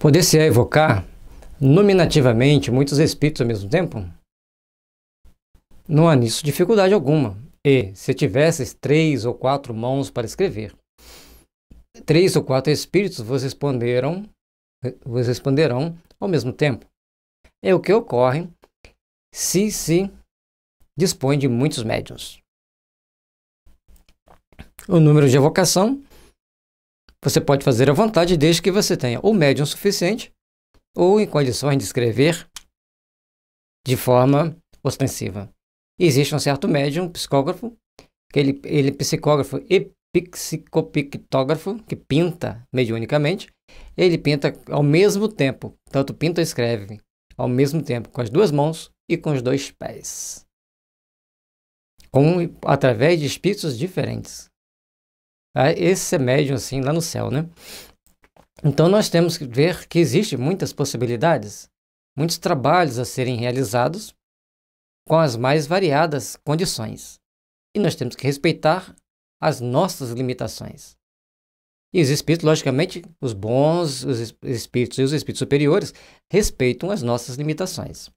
Poder-se-á evocar nominativamente muitos espíritos ao mesmo tempo? Não há nisso dificuldade alguma. E se tivesses três ou quatro mãos para escrever, três ou quatro espíritos vos responderam, vos responderão ao mesmo tempo. É o que ocorre se se dispõe de muitos médiums. O número de evocação você pode fazer à vontade desde que você tenha o médium suficiente ou em condições de escrever de forma ostensiva. E existe um certo médium, psicógrafo, que ele, ele é psicógrafo e psicopictógrafo, que pinta mediunicamente. Ele pinta ao mesmo tempo, tanto pinta e escreve ao mesmo tempo, com as duas mãos e com os dois pés. Com, através de espíritos diferentes. Tá? esse é médium assim lá no céu, né? Então nós temos que ver que existem muitas possibilidades, muitos trabalhos a serem realizados com as mais variadas condições. E nós temos que respeitar as nossas limitações. E os espíritos, logicamente, os bons, os espíritos e os espíritos superiores respeitam as nossas limitações.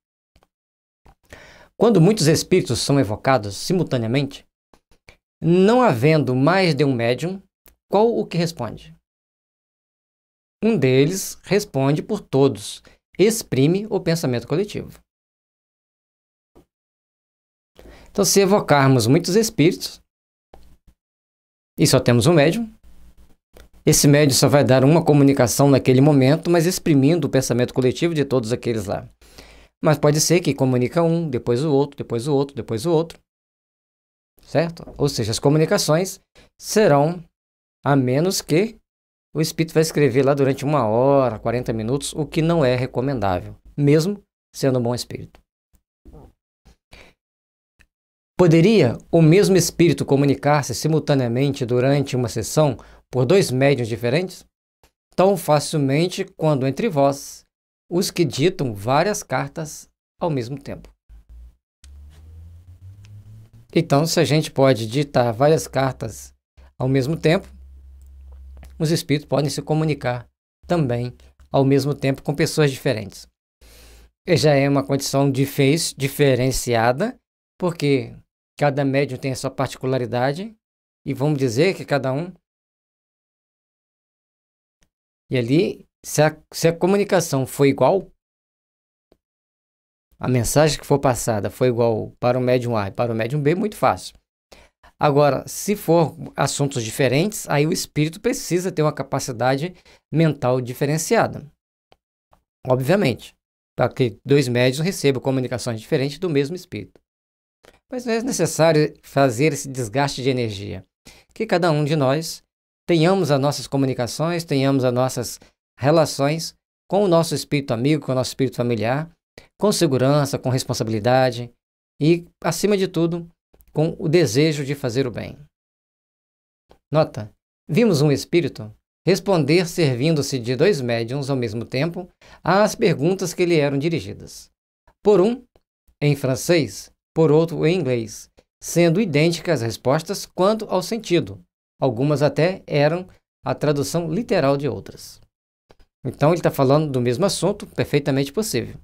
Quando muitos espíritos são evocados simultaneamente, não havendo mais de um médium, qual o que responde? Um deles responde por todos, exprime o pensamento coletivo. Então, se evocarmos muitos espíritos e só temos um médium, esse médium só vai dar uma comunicação naquele momento, mas exprimindo o pensamento coletivo de todos aqueles lá. Mas pode ser que comunica um, depois o outro, depois o outro, depois o outro certo? Ou seja, as comunicações serão a menos que o espírito vai escrever lá durante uma hora, 40 minutos, o que não é recomendável, mesmo sendo um bom espírito. Poderia o mesmo espírito comunicar-se simultaneamente durante uma sessão por dois médiuns diferentes? Tão facilmente quando entre vós, os que ditam várias cartas ao mesmo tempo. Então, se a gente pode digitar várias cartas ao mesmo tempo, os espíritos podem se comunicar também ao mesmo tempo com pessoas diferentes. E já é uma condição de diferenciada, porque cada médium tem a sua particularidade e vamos dizer que cada um e ali se a, se a comunicação foi igual a mensagem que for passada foi igual para o médium A e para o médium B, muito fácil. Agora, se for assuntos diferentes, aí o espírito precisa ter uma capacidade mental diferenciada. Obviamente, para que dois médios recebam comunicações diferentes do mesmo espírito. Mas não é necessário fazer esse desgaste de energia. Que cada um de nós tenhamos as nossas comunicações, tenhamos as nossas relações com o nosso espírito amigo, com o nosso espírito familiar, com segurança, com responsabilidade e, acima de tudo, com o desejo de fazer o bem. Nota: vimos um espírito responder servindo-se de dois médiums ao mesmo tempo às perguntas que lhe eram dirigidas. Por um, em francês, por outro, em inglês, sendo idênticas as respostas quanto ao sentido. Algumas até eram a tradução literal de outras. Então, ele está falando do mesmo assunto, perfeitamente possível.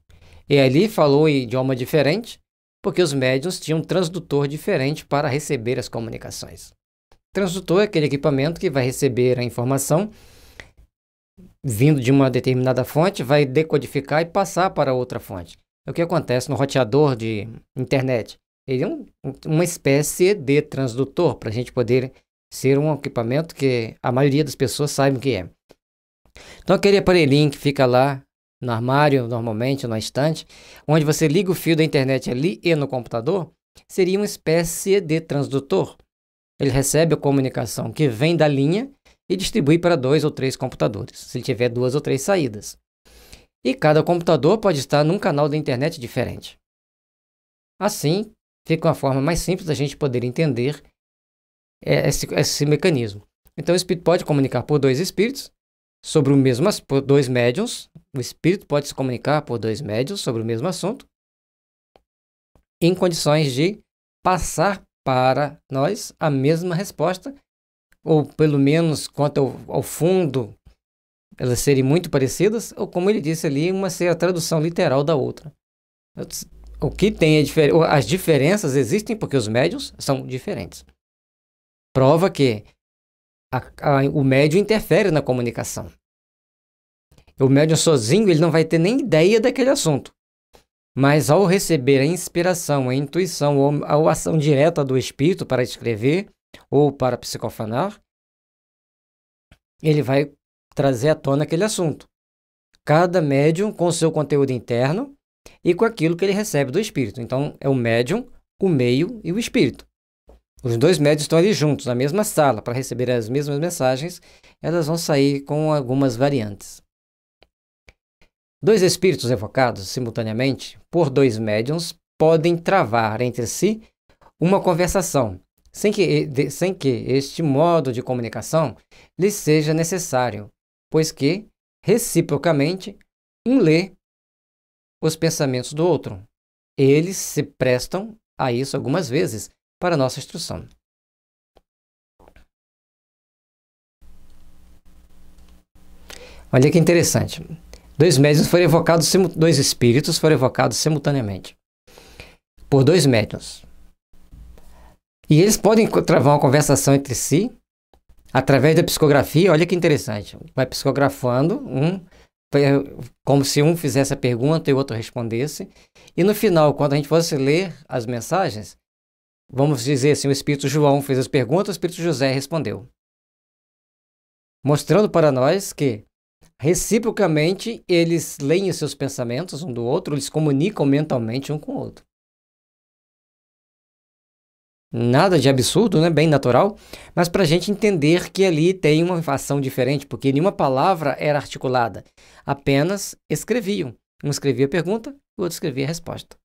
E ali falou em idioma diferente, porque os médios tinham um transdutor diferente para receber as comunicações. Transdutor é aquele equipamento que vai receber a informação vindo de uma determinada fonte, vai decodificar e passar para outra fonte. É o que acontece no roteador de internet. Ele é um, uma espécie de transdutor para a gente poder ser um equipamento que a maioria das pessoas sabe o que é. Então aquele aparelhinho que fica lá no armário, normalmente, na estante, onde você liga o fio da internet ali e no computador, seria uma espécie de transdutor. Ele recebe a comunicação que vem da linha e distribui para dois ou três computadores, se tiver duas ou três saídas. E cada computador pode estar num canal da internet diferente. Assim, fica uma forma mais simples da gente poder entender é, esse, esse mecanismo. Então, o espírito pode comunicar por dois espíritos, sobre o mesmo por dois médiums. O espírito pode se comunicar por dois médiums sobre o mesmo assunto, em condições de passar para nós a mesma resposta, ou pelo menos quanto ao, ao fundo elas serem muito parecidas, ou como ele disse ali, uma ser a tradução literal da outra. O que tem as diferenças existem porque os médiums são diferentes. Prova que a, a, o médium interfere na comunicação. O médium sozinho ele não vai ter nem ideia daquele assunto. Mas ao receber a inspiração, a intuição ou a ação direta do espírito para escrever ou para psicofanar, ele vai trazer à tona aquele assunto. Cada médium com seu conteúdo interno e com aquilo que ele recebe do espírito. Então é o médium, o meio e o espírito os dois médios estão ali juntos, na mesma sala, para receber as mesmas mensagens, elas vão sair com algumas variantes. Dois espíritos evocados simultaneamente por dois médiums podem travar entre si uma conversação, sem que, de, sem que este modo de comunicação lhes seja necessário, pois que, reciprocamente, um lê os pensamentos do outro. Eles se prestam a isso algumas vezes, para nossa instrução. Olha que interessante. Dois médiuns foram evocados, dois espíritos foram evocados simultaneamente por dois médiuns. E eles podem travar uma conversação entre si através da psicografia. Olha que interessante. Vai psicografando um como se um fizesse a pergunta e o outro respondesse. E no final, quando a gente fosse ler as mensagens, Vamos dizer assim, o Espírito João fez as perguntas, o Espírito José respondeu. Mostrando para nós que, reciprocamente, eles leem os seus pensamentos um do outro, eles comunicam mentalmente um com o outro. Nada de absurdo, né? bem natural, mas para a gente entender que ali tem uma ação diferente, porque nenhuma palavra era articulada, apenas escreviam. Um escrevia a pergunta, o outro escrevia a resposta.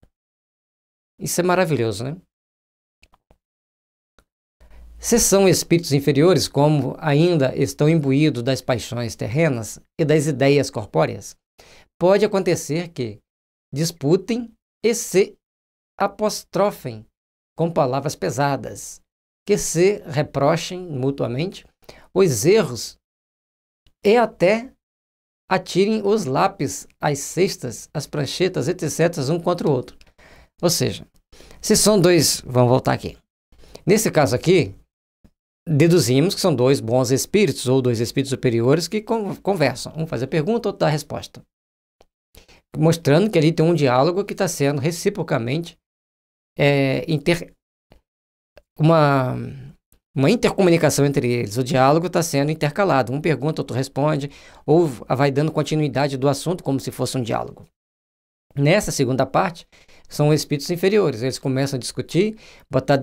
Isso é maravilhoso, né? Se são espíritos inferiores, como ainda estão imbuídos das paixões terrenas e das ideias corpóreas, pode acontecer que disputem e se apostrofem com palavras pesadas, que se reprochem mutuamente os erros e até atirem os lápis, as cestas, as pranchetas, etc., um contra o outro. Ou seja, se são dois, vamos voltar aqui. Nesse caso aqui, deduzimos que são dois bons espíritos ou dois espíritos superiores que conversam. Um faz a pergunta, outro dá a resposta. Mostrando que ali tem um diálogo que está sendo reciprocamente é, inter... uma, uma intercomunicação entre eles. O diálogo está sendo intercalado. Um pergunta, outro responde, ou vai dando continuidade do assunto como se fosse um diálogo. Nessa segunda parte, são espíritos inferiores. Eles começam a discutir, botar,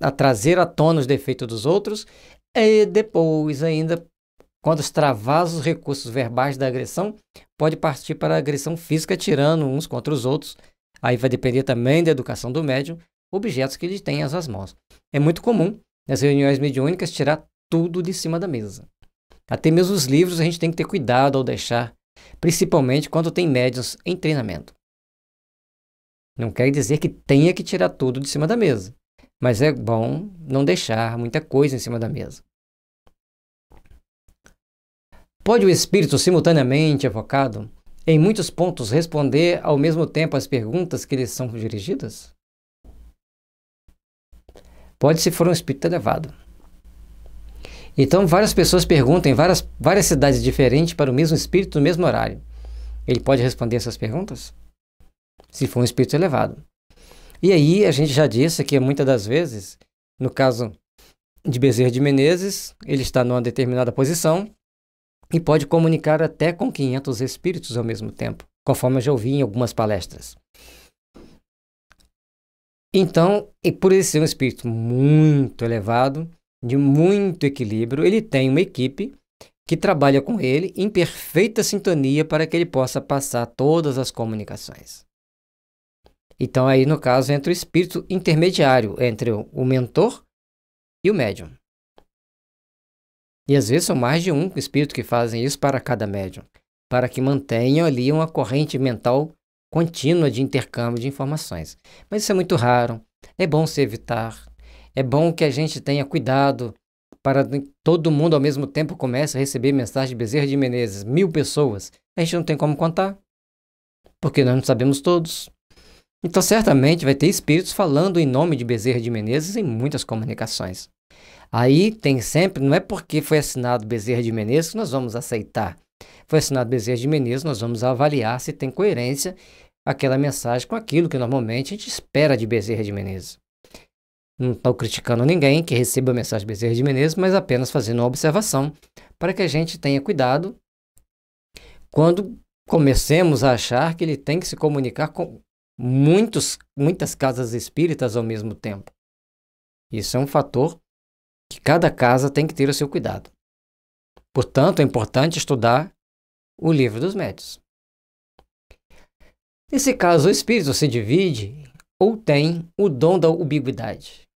a trazer à tona os defeitos dos outros e depois ainda, quando extravasa os recursos verbais da agressão, pode partir para a agressão física, tirando uns contra os outros. Aí vai depender também da educação do médium, objetos que ele tem às mãos. É muito comum, nas reuniões mediúnicas, tirar tudo de cima da mesa. Até mesmo os livros a gente tem que ter cuidado ao deixar, principalmente quando tem médiuns em treinamento. Não quer dizer que tenha que tirar tudo de cima da mesa, mas é bom não deixar muita coisa em cima da mesa. Pode o espírito simultaneamente evocado, em muitos pontos, responder ao mesmo tempo às perguntas que lhe são dirigidas? Pode se for um espírito elevado. Então, várias pessoas perguntam em várias, várias cidades diferentes para o mesmo espírito no mesmo horário. Ele pode responder essas perguntas? se for um espírito elevado. E aí, a gente já disse que muitas das vezes, no caso de Bezerra de Menezes, ele está numa determinada posição e pode comunicar até com 500 espíritos ao mesmo tempo, conforme eu já ouvi em algumas palestras. Então, e por ele ser um espírito muito elevado, de muito equilíbrio, ele tem uma equipe que trabalha com ele em perfeita sintonia para que ele possa passar todas as comunicações. Então, aí no caso entra o espírito intermediário entre o mentor e o médium. E às vezes são mais de um espírito que fazem isso para cada médium, para que mantenham ali uma corrente mental contínua de intercâmbio de informações. Mas isso é muito raro, é bom se evitar, é bom que a gente tenha cuidado para que todo mundo ao mesmo tempo comece a receber mensagem de Bezerra de Menezes, mil pessoas. A gente não tem como contar, porque nós não sabemos todos. Então, certamente vai ter espíritos falando em nome de Bezerra de Menezes em muitas comunicações. Aí tem sempre, não é porque foi assinado Bezerra de Menezes que nós vamos aceitar. Foi assinado Bezerra de Menezes, nós vamos avaliar se tem coerência aquela mensagem com aquilo que normalmente a gente espera de Bezerra de Menezes. Não estou criticando ninguém que receba a mensagem de Bezerra de Menezes, mas apenas fazendo uma observação para que a gente tenha cuidado quando comecemos a achar que ele tem que se comunicar com, muitos, muitas casas espíritas ao mesmo tempo. Isso é um fator que cada casa tem que ter o seu cuidado. Portanto, é importante estudar o livro dos médios. Nesse caso, o espírito se divide ou tem o dom da ubiguidade.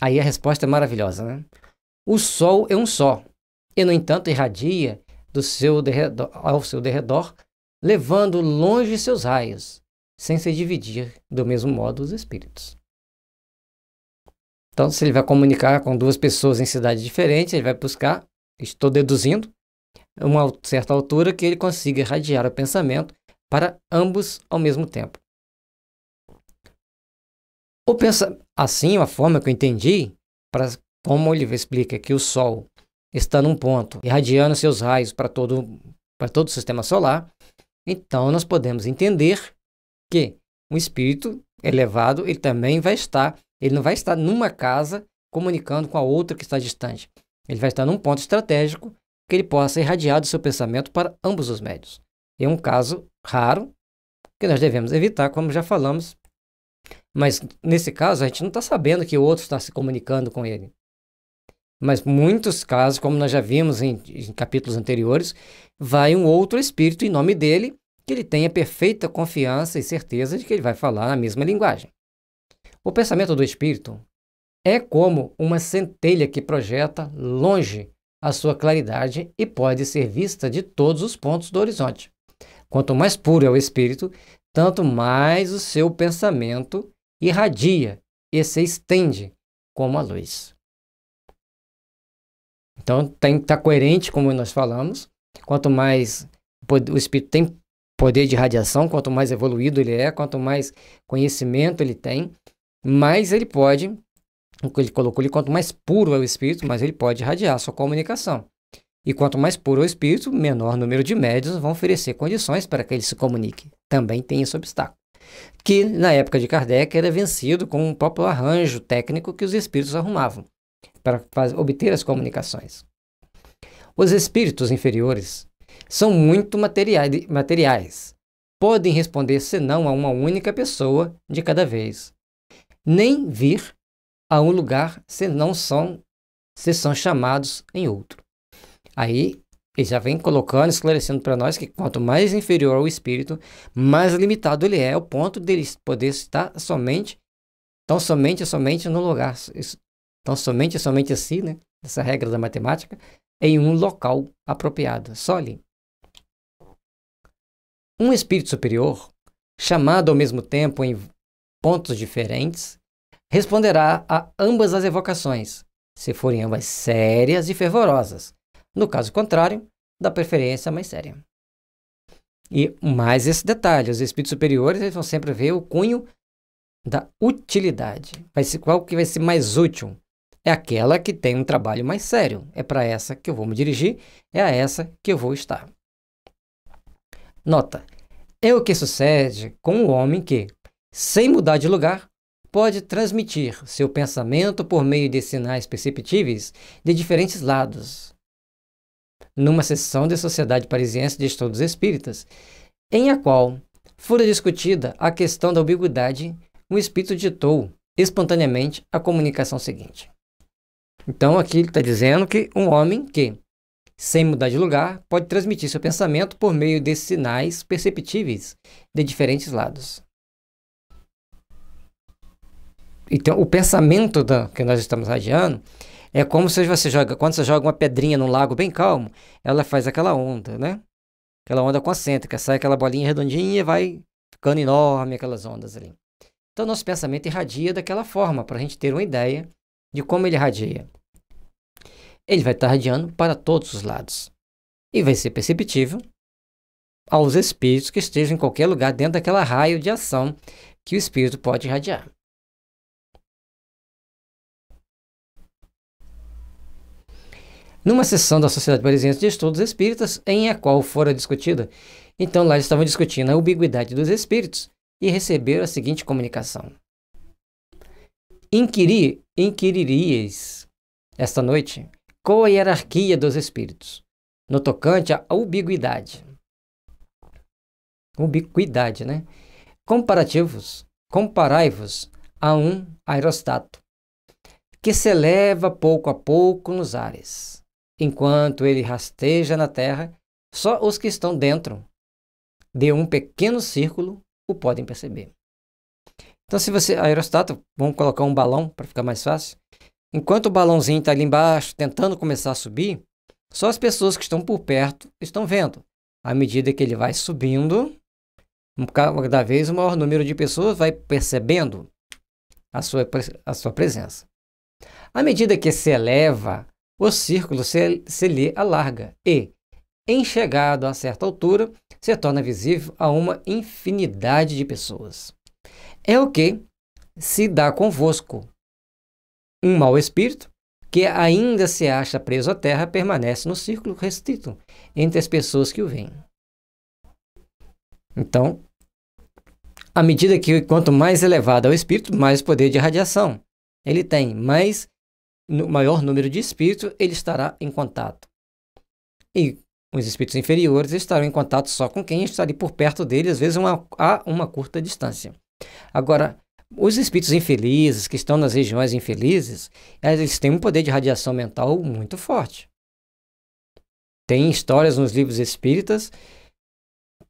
Aí a resposta é maravilhosa, né? O sol é um só, e no entanto irradia do seu derredor, ao seu derredor, levando longe seus raios sem se dividir do mesmo modo os espíritos. Então, se ele vai comunicar com duas pessoas em cidades diferentes, ele vai buscar, estou deduzindo, uma certa altura que ele consiga irradiar o pensamento para ambos ao mesmo tempo. O pensa... Assim, a forma que eu entendi, para como ele explica que o Sol está num ponto, irradiando seus raios para todo, para todo o sistema solar, então nós podemos entender que um espírito elevado, ele também vai estar, ele não vai estar numa casa comunicando com a outra que está distante. Ele vai estar num ponto estratégico que ele possa irradiar do seu pensamento para ambos os médios. É um caso raro que nós devemos evitar, como já falamos. Mas nesse caso, a gente não está sabendo que o outro está se comunicando com ele. Mas muitos casos, como nós já vimos em, em capítulos anteriores, vai um outro espírito em nome dele ele tenha perfeita confiança e certeza de que ele vai falar na mesma linguagem. O pensamento do espírito é como uma centelha que projeta longe a sua claridade e pode ser vista de todos os pontos do horizonte. Quanto mais puro é o espírito, tanto mais o seu pensamento irradia e se estende como a luz. Então tem que tá estar coerente, como nós falamos. Quanto mais o espírito tem poder de radiação, quanto mais evoluído ele é, quanto mais conhecimento ele tem, mais ele pode, o que ele colocou ali, quanto mais puro é o espírito, mais ele pode irradiar a sua comunicação. E quanto mais puro é o espírito, menor número de médios vão oferecer condições para que ele se comunique. Também tem esse obstáculo. Que na época de Kardec era vencido com um próprio arranjo técnico que os espíritos arrumavam para obter as comunicações. Os espíritos inferiores são muito materiais, podem responder senão a uma única pessoa de cada vez, nem vir a um lugar se não são se são chamados em outro. Aí ele já vem colocando, esclarecendo para nós que quanto mais inferior o espírito, mais limitado ele é, ao ponto dele poder estar somente, tão somente, somente no lugar, tão somente, somente assim, né? Essa regra da matemática, em um local apropriado, só ali um espírito superior, chamado ao mesmo tempo em pontos diferentes, responderá a ambas as evocações, se forem ambas sérias e fervorosas. No caso contrário, da preferência mais séria. E mais esse detalhe: os espíritos superiores eles vão sempre ver o cunho da utilidade. Vai ser, qual que vai ser mais útil? É aquela que tem um trabalho mais sério. É para essa que eu vou me dirigir, é a essa que eu vou estar. Nota: é o que sucede com o homem que, sem mudar de lugar, pode transmitir seu pensamento por meio de sinais perceptíveis de diferentes lados. Numa sessão da Sociedade Parisiense de Estudos Espíritas, em a qual fora discutida a questão da ambiguidade, um espírito ditou espontaneamente a comunicação seguinte. Então, aqui ele está dizendo que um homem que, sem mudar de lugar, pode transmitir seu pensamento por meio de sinais perceptíveis de diferentes lados. Então, o pensamento da, que nós estamos radiando é como se você joga, quando você joga uma pedrinha num lago bem calmo, ela faz aquela onda, né? Aquela onda concêntrica, sai aquela bolinha redondinha e vai ficando enorme aquelas ondas ali. Então, nosso pensamento irradia daquela forma, para a gente ter uma ideia de como ele irradia ele vai estar radiando para todos os lados e vai ser perceptível aos espíritos que estejam em qualquer lugar dentro daquela raio de ação que o espírito pode irradiar. Numa sessão da Sociedade Parisiense de Estudos Espíritas, em a qual fora discutida, então lá estavam discutindo a ubiguidade dos espíritos e receberam a seguinte comunicação: Inquiri, inquiriríeis esta noite qual a hierarquia dos espíritos? No tocante à ubiquidade. Ubiquidade, né? Comparativos, comparai-vos a um aerostato, que se eleva pouco a pouco nos ares, enquanto ele rasteja na terra, só os que estão dentro de um pequeno círculo o podem perceber. Então, se você, aerostato, vamos colocar um balão para ficar mais fácil. Enquanto o balãozinho está ali embaixo, tentando começar a subir, só as pessoas que estão por perto estão vendo. À medida que ele vai subindo, cada vez o maior número de pessoas vai percebendo a sua, a sua presença. À medida que se eleva, o círculo se, se lhe alarga e, em chegado a certa altura, se torna visível a uma infinidade de pessoas. É o que se dá convosco, um mau espírito, que ainda se acha preso à terra, permanece no círculo restrito entre as pessoas que o veem. Então, à medida que quanto mais elevado é o espírito, mais poder de radiação ele tem, mais no maior número de espíritos ele estará em contato. E os espíritos inferiores estarão em contato só com quem está ali por perto dele, às vezes uma, a uma curta distância. Agora, os espíritos infelizes, que estão nas regiões infelizes, eh, eles têm um poder de radiação mental muito forte. Tem histórias nos livros espíritas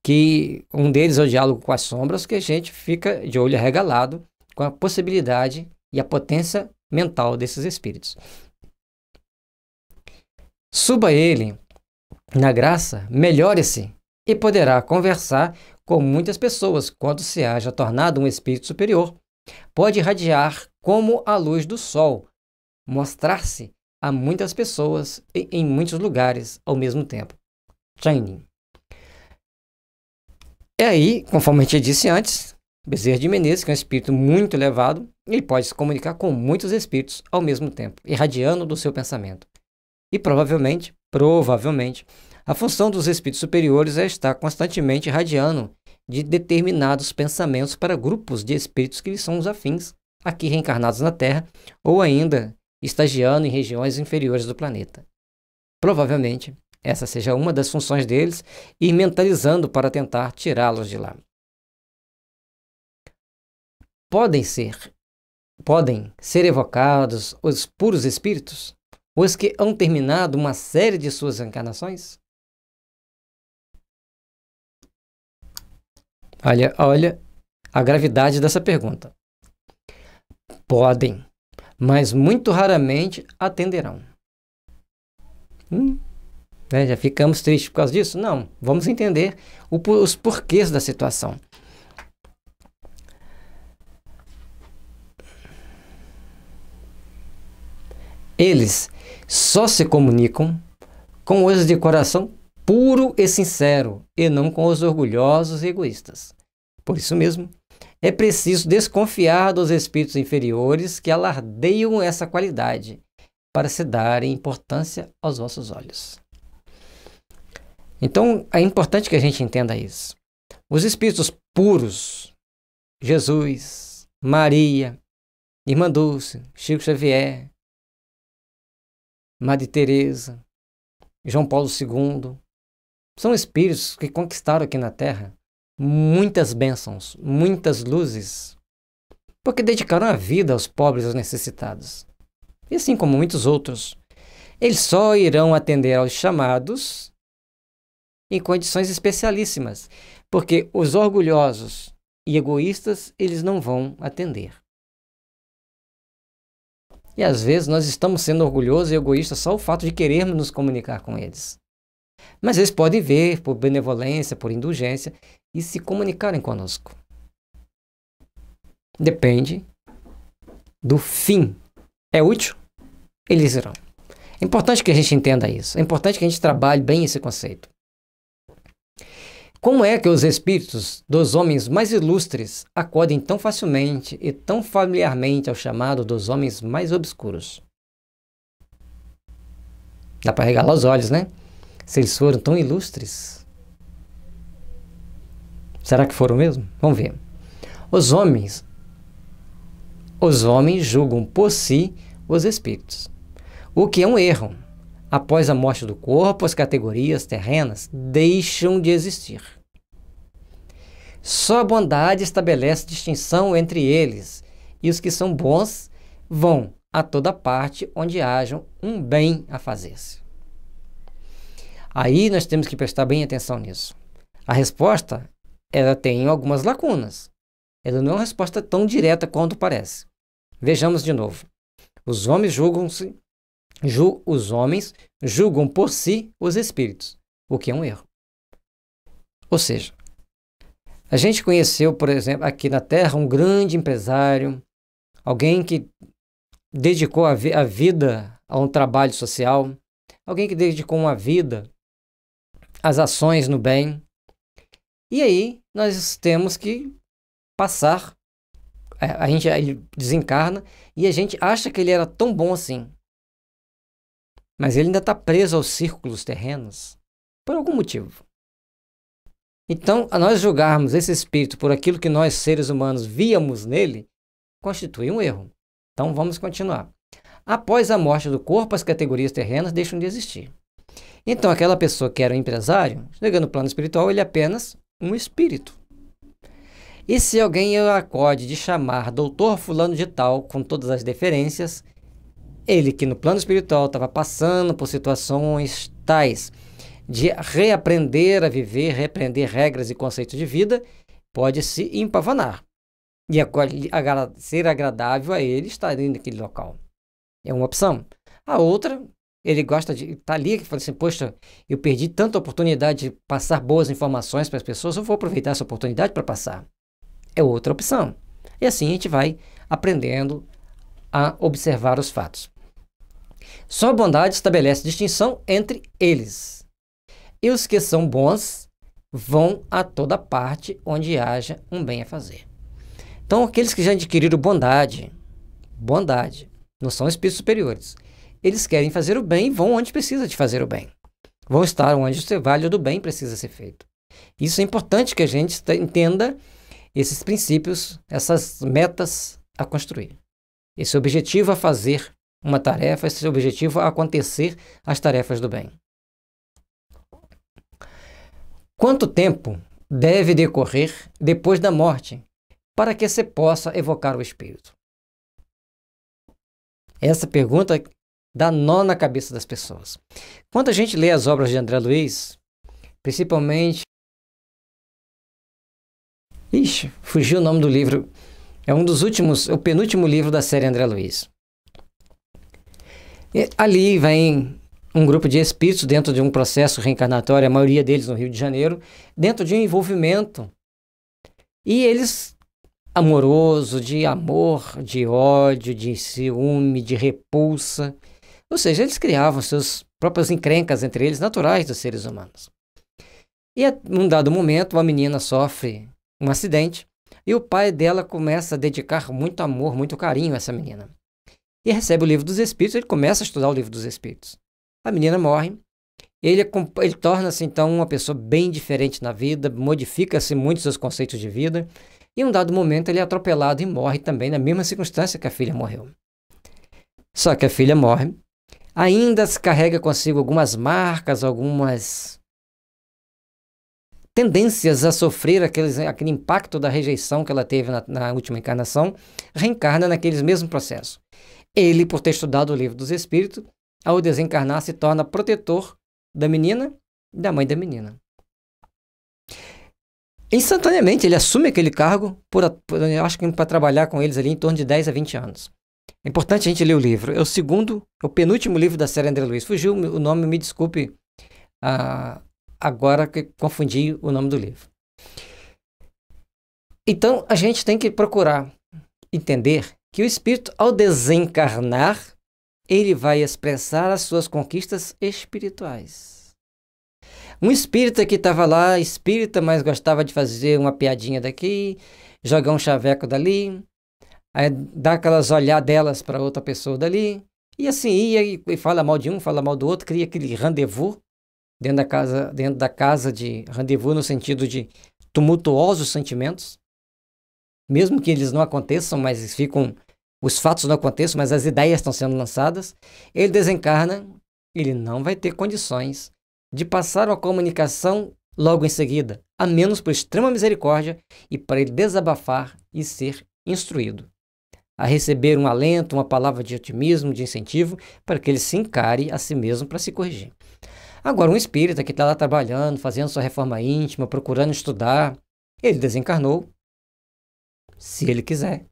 que um deles é o diálogo com as sombras, que a gente fica de olho regalado com a possibilidade e a potência mental desses espíritos. Suba ele na graça, melhore-se e poderá conversar com muitas pessoas quando se haja tornado um espírito superior Pode irradiar como a luz do sol, mostrar-se a muitas pessoas e em muitos lugares ao mesmo tempo. Training. E aí, conforme a gente disse antes, Bezerra de Menezes, que é um espírito muito elevado, ele pode se comunicar com muitos espíritos ao mesmo tempo, irradiando do seu pensamento. E provavelmente, provavelmente, a função dos espíritos superiores é estar constantemente irradiando de determinados pensamentos para grupos de espíritos que lhes são os afins, aqui reencarnados na Terra ou ainda estagiando em regiões inferiores do planeta. Provavelmente, essa seja uma das funções deles, ir mentalizando para tentar tirá-los de lá. Podem ser podem ser evocados os puros espíritos, os que hão terminado uma série de suas encarnações? Olha, olha a gravidade dessa pergunta. Podem, mas muito raramente atenderão. Hum, né? Já ficamos tristes por causa disso? Não. Vamos entender o, os porquês da situação. Eles só se comunicam com os de coração puro e sincero, e não com os orgulhosos e egoístas. Por isso mesmo, é preciso desconfiar dos espíritos inferiores que alardeiam essa qualidade para se darem importância aos vossos olhos. Então, é importante que a gente entenda isso. Os espíritos puros, Jesus, Maria, Irmã Dulce, Chico Xavier, Madre Teresa, João Paulo II, são espíritos que conquistaram aqui na Terra muitas bênçãos, muitas luzes, porque dedicaram a vida aos pobres e aos necessitados. E assim como muitos outros, eles só irão atender aos chamados em condições especialíssimas, porque os orgulhosos e egoístas eles não vão atender. E às vezes nós estamos sendo orgulhosos e egoístas só o fato de querermos nos comunicar com eles. Mas eles podem ver por benevolência, por indulgência e se comunicarem conosco. Depende do fim. É útil? Eles irão. É importante que a gente entenda isso. É importante que a gente trabalhe bem esse conceito. Como é que os espíritos dos homens mais ilustres acodem tão facilmente e tão familiarmente ao chamado dos homens mais obscuros? Dá para regalar os olhos, né? se eles foram tão ilustres. Será que foram mesmo? Vamos ver. Os homens, os homens julgam por si os espíritos, o que é um erro. Após a morte do corpo, as categorias terrenas deixam de existir. Só a bondade estabelece distinção entre eles, e os que são bons vão a toda parte onde haja um bem a fazer-se. Aí nós temos que prestar bem atenção nisso. A resposta, ela tem algumas lacunas. Ela não é uma resposta tão direta quanto parece. Vejamos de novo. Os homens julgam-se, ju, os homens julgam por si os espíritos, o que é um erro. Ou seja, a gente conheceu, por exemplo, aqui na Terra, um grande empresário, alguém que dedicou a, vi a vida a um trabalho social, alguém que dedicou uma vida as ações no bem. E aí nós temos que passar. É, a gente ele desencarna e a gente acha que ele era tão bom assim. Mas ele ainda está preso aos círculos terrenos por algum motivo. Então, a nós julgarmos esse espírito por aquilo que nós seres humanos víamos nele, constitui um erro. Então, vamos continuar. Após a morte do corpo, as categorias terrenas deixam de existir. Então, aquela pessoa que era um empresário, chegando no plano espiritual, ele é apenas um espírito. E se alguém eu acode de chamar doutor fulano de tal, com todas as deferências, ele que no plano espiritual estava passando por situações tais de reaprender a viver, reaprender regras e conceitos de vida, pode se empavanar e ser agradável a ele estar indo daquele local. É uma opção. A outra, ele gosta de estar tá ali, e fala assim, poxa, eu perdi tanta oportunidade de passar boas informações para as pessoas, eu vou aproveitar essa oportunidade para passar. É outra opção. E assim a gente vai aprendendo a observar os fatos. Só a bondade estabelece distinção entre eles. E os que são bons vão a toda parte onde haja um bem a fazer. Então, aqueles que já adquiriram bondade, bondade, não são espíritos superiores, eles querem fazer o bem e vão onde precisa de fazer o bem. Vão estar onde o trabalho do bem precisa ser feito. Isso é importante que a gente entenda esses princípios, essas metas a construir. Esse objetivo a fazer uma tarefa, esse objetivo a acontecer as tarefas do bem. Quanto tempo deve decorrer depois da morte para que se possa evocar o espírito? Essa pergunta dá nó na cabeça das pessoas. Quando a gente lê as obras de André Luiz, principalmente. Ixi, fugiu o nome do livro. É um dos últimos, é o penúltimo livro da série André Luiz. E ali vem um grupo de espíritos dentro de um processo reencarnatório, a maioria deles no Rio de Janeiro, dentro de um envolvimento. E eles, amoroso, de amor, de ódio, de ciúme, de repulsa. Ou seja, eles criavam seus próprias encrencas entre eles, naturais dos seres humanos. E a um dado momento, uma menina sofre um acidente e o pai dela começa a dedicar muito amor, muito carinho a essa menina. E recebe o livro dos Espíritos, ele começa a estudar o livro dos Espíritos. A menina morre, ele, é ele torna-se então uma pessoa bem diferente na vida, modifica-se muito seus conceitos de vida, e em um dado momento ele é atropelado e morre também na mesma circunstância que a filha morreu. Só que a filha morre ainda se carrega consigo algumas marcas, algumas tendências a sofrer aqueles, aquele impacto da rejeição que ela teve na, na última encarnação, reencarna naqueles mesmos processos. Ele, por ter estudado o livro dos Espíritos, ao desencarnar se torna protetor da menina e da mãe da menina. Instantaneamente, ele assume aquele cargo, por, por acho que para trabalhar com eles ali em torno de 10 a 20 anos. É importante a gente ler o livro. É o segundo, é o penúltimo livro da série André Luiz. Fugiu o nome, me desculpe. Ah, agora que confundi o nome do livro. Então, a gente tem que procurar entender que o espírito, ao desencarnar, ele vai expressar as suas conquistas espirituais. Um espírita que estava lá, espírita, mas gostava de fazer uma piadinha daqui, jogar um chaveco dali, Aí dá aquelas olhadelas para outra pessoa dali. E assim, ia e, e fala mal de um, fala mal do outro, cria aquele rendezvous dentro da casa, dentro da casa de rendezvous no sentido de tumultuosos sentimentos. Mesmo que eles não aconteçam, mas ficam os fatos não aconteçam, mas as ideias estão sendo lançadas. Ele desencarna, ele não vai ter condições de passar uma comunicação logo em seguida, a menos por extrema misericórdia e para ele desabafar e ser instruído a receber um alento, uma palavra de otimismo, de incentivo, para que ele se encare a si mesmo para se corrigir. Agora, um espírita que está lá trabalhando, fazendo sua reforma íntima, procurando estudar, ele desencarnou. Se ele quiser,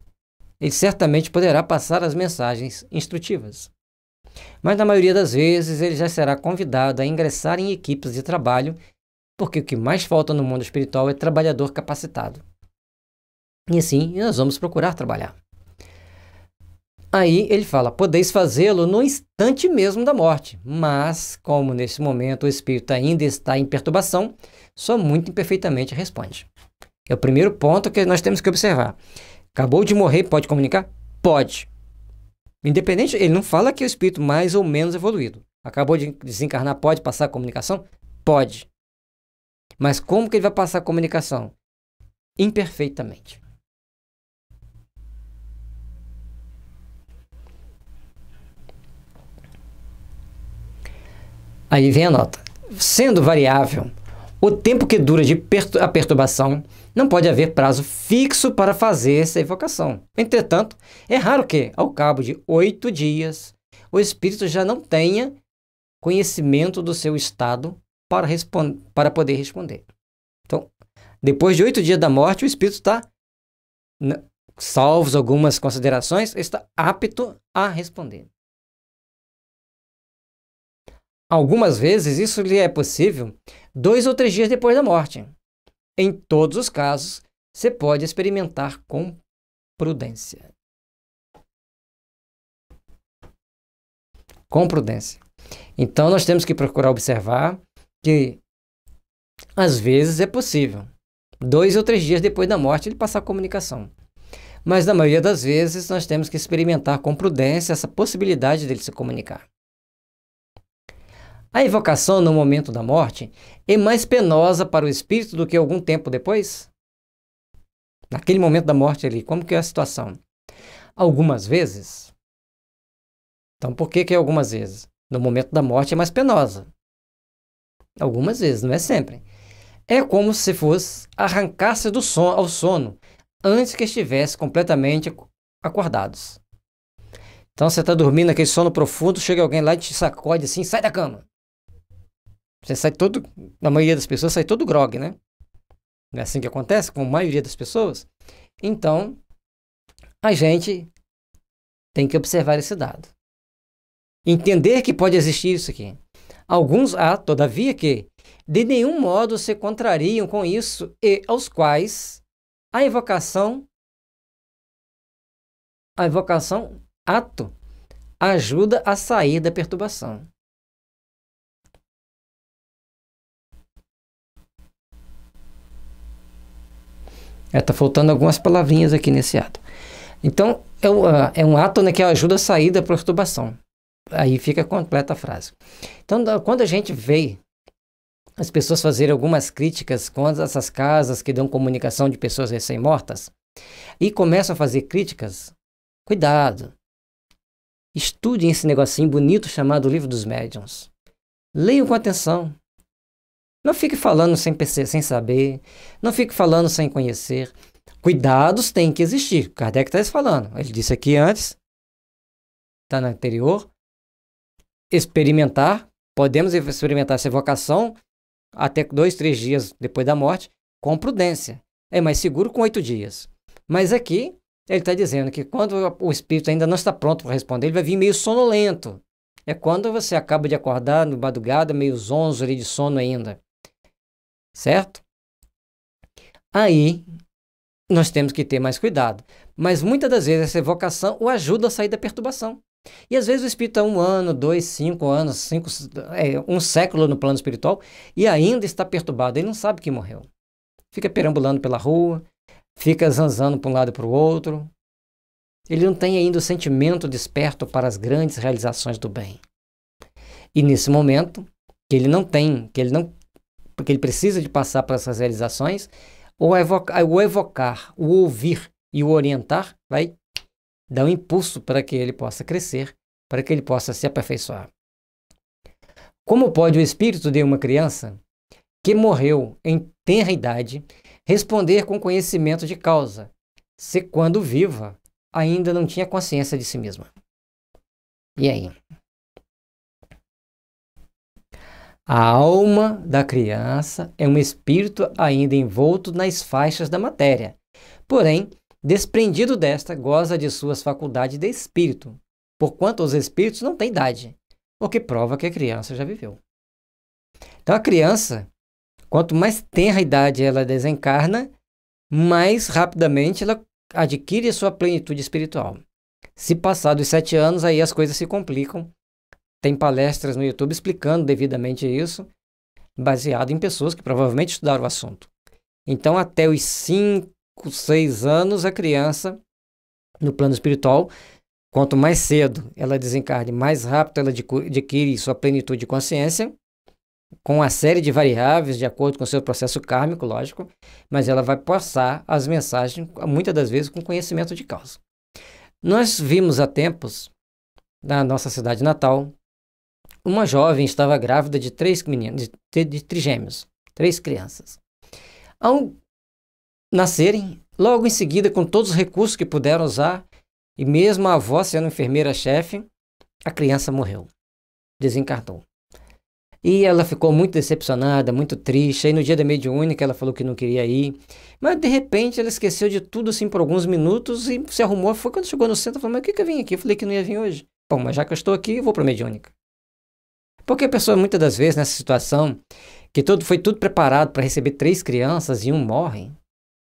ele certamente poderá passar as mensagens instrutivas. Mas na maioria das vezes ele já será convidado a ingressar em equipes de trabalho, porque o que mais falta no mundo espiritual é trabalhador capacitado. E assim nós vamos procurar trabalhar. Aí ele fala: podeis fazê-lo no instante mesmo da morte, mas como nesse momento o espírito ainda está em perturbação, só muito imperfeitamente responde. É o primeiro ponto que nós temos que observar. Acabou de morrer, pode comunicar? Pode. Independente, ele não fala que é o espírito mais ou menos evoluído. Acabou de desencarnar, pode passar a comunicação? Pode. Mas como que ele vai passar a comunicação? Imperfeitamente. Aí vem a nota. Sendo variável, o tempo que dura de a perturbação não pode haver prazo fixo para fazer essa evocação. Entretanto, é raro que, ao cabo de oito dias, o espírito já não tenha conhecimento do seu estado para, para poder responder. Então, depois de oito dias da morte, o espírito está, salvos algumas considerações, está apto a responder. Algumas vezes isso lhe é possível dois ou três dias depois da morte. Em todos os casos, você pode experimentar com prudência. Com prudência. Então, nós temos que procurar observar que, às vezes, é possível, dois ou três dias depois da morte, ele passar a comunicação. Mas, na maioria das vezes, nós temos que experimentar com prudência essa possibilidade dele se comunicar. A evocação no momento da morte é mais penosa para o espírito do que algum tempo depois? Naquele momento da morte ali, como que é a situação? Algumas vezes. Então, por que que algumas vezes? No momento da morte é mais penosa. Algumas vezes, não é sempre. É como se fosse arrancar-se do sono ao sono antes que estivesse completamente acordados. Então você está dormindo aquele sono profundo, chega alguém lá e te sacode assim, sai da cama. Você sai todo, na maioria das pessoas, sai todo grog, né? Não é assim que acontece com a maioria das pessoas? Então, a gente tem que observar esse dado. Entender que pode existir isso aqui. Alguns há, ah, todavia, que de nenhum modo se contrariam com isso e aos quais a invocação, a invocação, ato, ajuda a sair da perturbação. Está é, tá faltando algumas palavrinhas aqui nesse ato. Então, é um, ah, é um ato né, que ajuda a sair da perturbação. Aí fica completa a frase. Então, quando a gente vê as pessoas fazerem algumas críticas contra essas casas que dão comunicação de pessoas recém-mortas e começam a fazer críticas, cuidado. Estudem esse negocinho bonito chamado Livro dos Médiuns. Leiam com atenção. Não fique falando sem, sem saber, não fique falando sem conhecer. Cuidados têm que existir. Kardec está falando. Ele disse aqui antes, está na anterior. Experimentar, podemos experimentar essa vocação até dois, três dias depois da morte, com prudência. É mais seguro com oito dias. Mas aqui, ele está dizendo que quando o espírito ainda não está pronto para responder, ele vai vir meio sonolento. É quando você acaba de acordar no madrugada, meio zonzo ali de sono ainda certo? Aí nós temos que ter mais cuidado. Mas muitas das vezes essa evocação o ajuda a sair da perturbação. E às vezes o espírito está um ano, dois, cinco anos, cinco, é, um século no plano espiritual e ainda está perturbado. Ele não sabe que morreu. Fica perambulando pela rua, fica zanzando para um lado e para o outro. Ele não tem ainda o sentimento desperto para as grandes realizações do bem. E nesse momento, que ele não tem, que ele não porque ele precisa de passar para essas realizações, ou evocar, o evocar, o ouvir e o orientar vai dar um impulso para que ele possa crescer, para que ele possa se aperfeiçoar. Como pode o espírito de uma criança que morreu em tenra idade responder com conhecimento de causa, se quando viva ainda não tinha consciência de si mesma? E aí? A alma da criança é um espírito ainda envolto nas faixas da matéria, porém, desprendido desta, goza de suas faculdades de espírito, porquanto os espíritos não têm idade, o que prova que a criança já viveu. Então, a criança, quanto mais tenra idade ela desencarna, mais rapidamente ela adquire a sua plenitude espiritual. Se passar dos sete anos, aí as coisas se complicam tem palestras no YouTube explicando devidamente isso, baseado em pessoas que provavelmente estudaram o assunto. Então, até os 5, 6 anos, a criança, no plano espiritual, quanto mais cedo ela desencarne, mais rápido ela adquire sua plenitude de consciência, com uma série de variáveis, de acordo com o seu processo kármico, lógico, mas ela vai passar as mensagens, muitas das vezes, com conhecimento de causa. Nós vimos há tempos, na nossa cidade natal, uma jovem estava grávida de três meninos, de, de trigêmeos, três crianças. Ao nascerem, logo em seguida, com todos os recursos que puderam usar, e mesmo a avó sendo enfermeira-chefe, a criança morreu, desencarnou. E ela ficou muito decepcionada, muito triste. Aí no dia da mediúnica ela falou que não queria ir. Mas de repente ela esqueceu de tudo assim por alguns minutos e se arrumou. Foi quando chegou no centro, falou: Mas o que, que eu vim aqui? Eu falei que não ia vir hoje. Bom, mas já que eu estou aqui, eu vou para a mediúnica. Porque a pessoa, muitas das vezes, nessa situação, que tudo, foi tudo preparado para receber três crianças e um morre,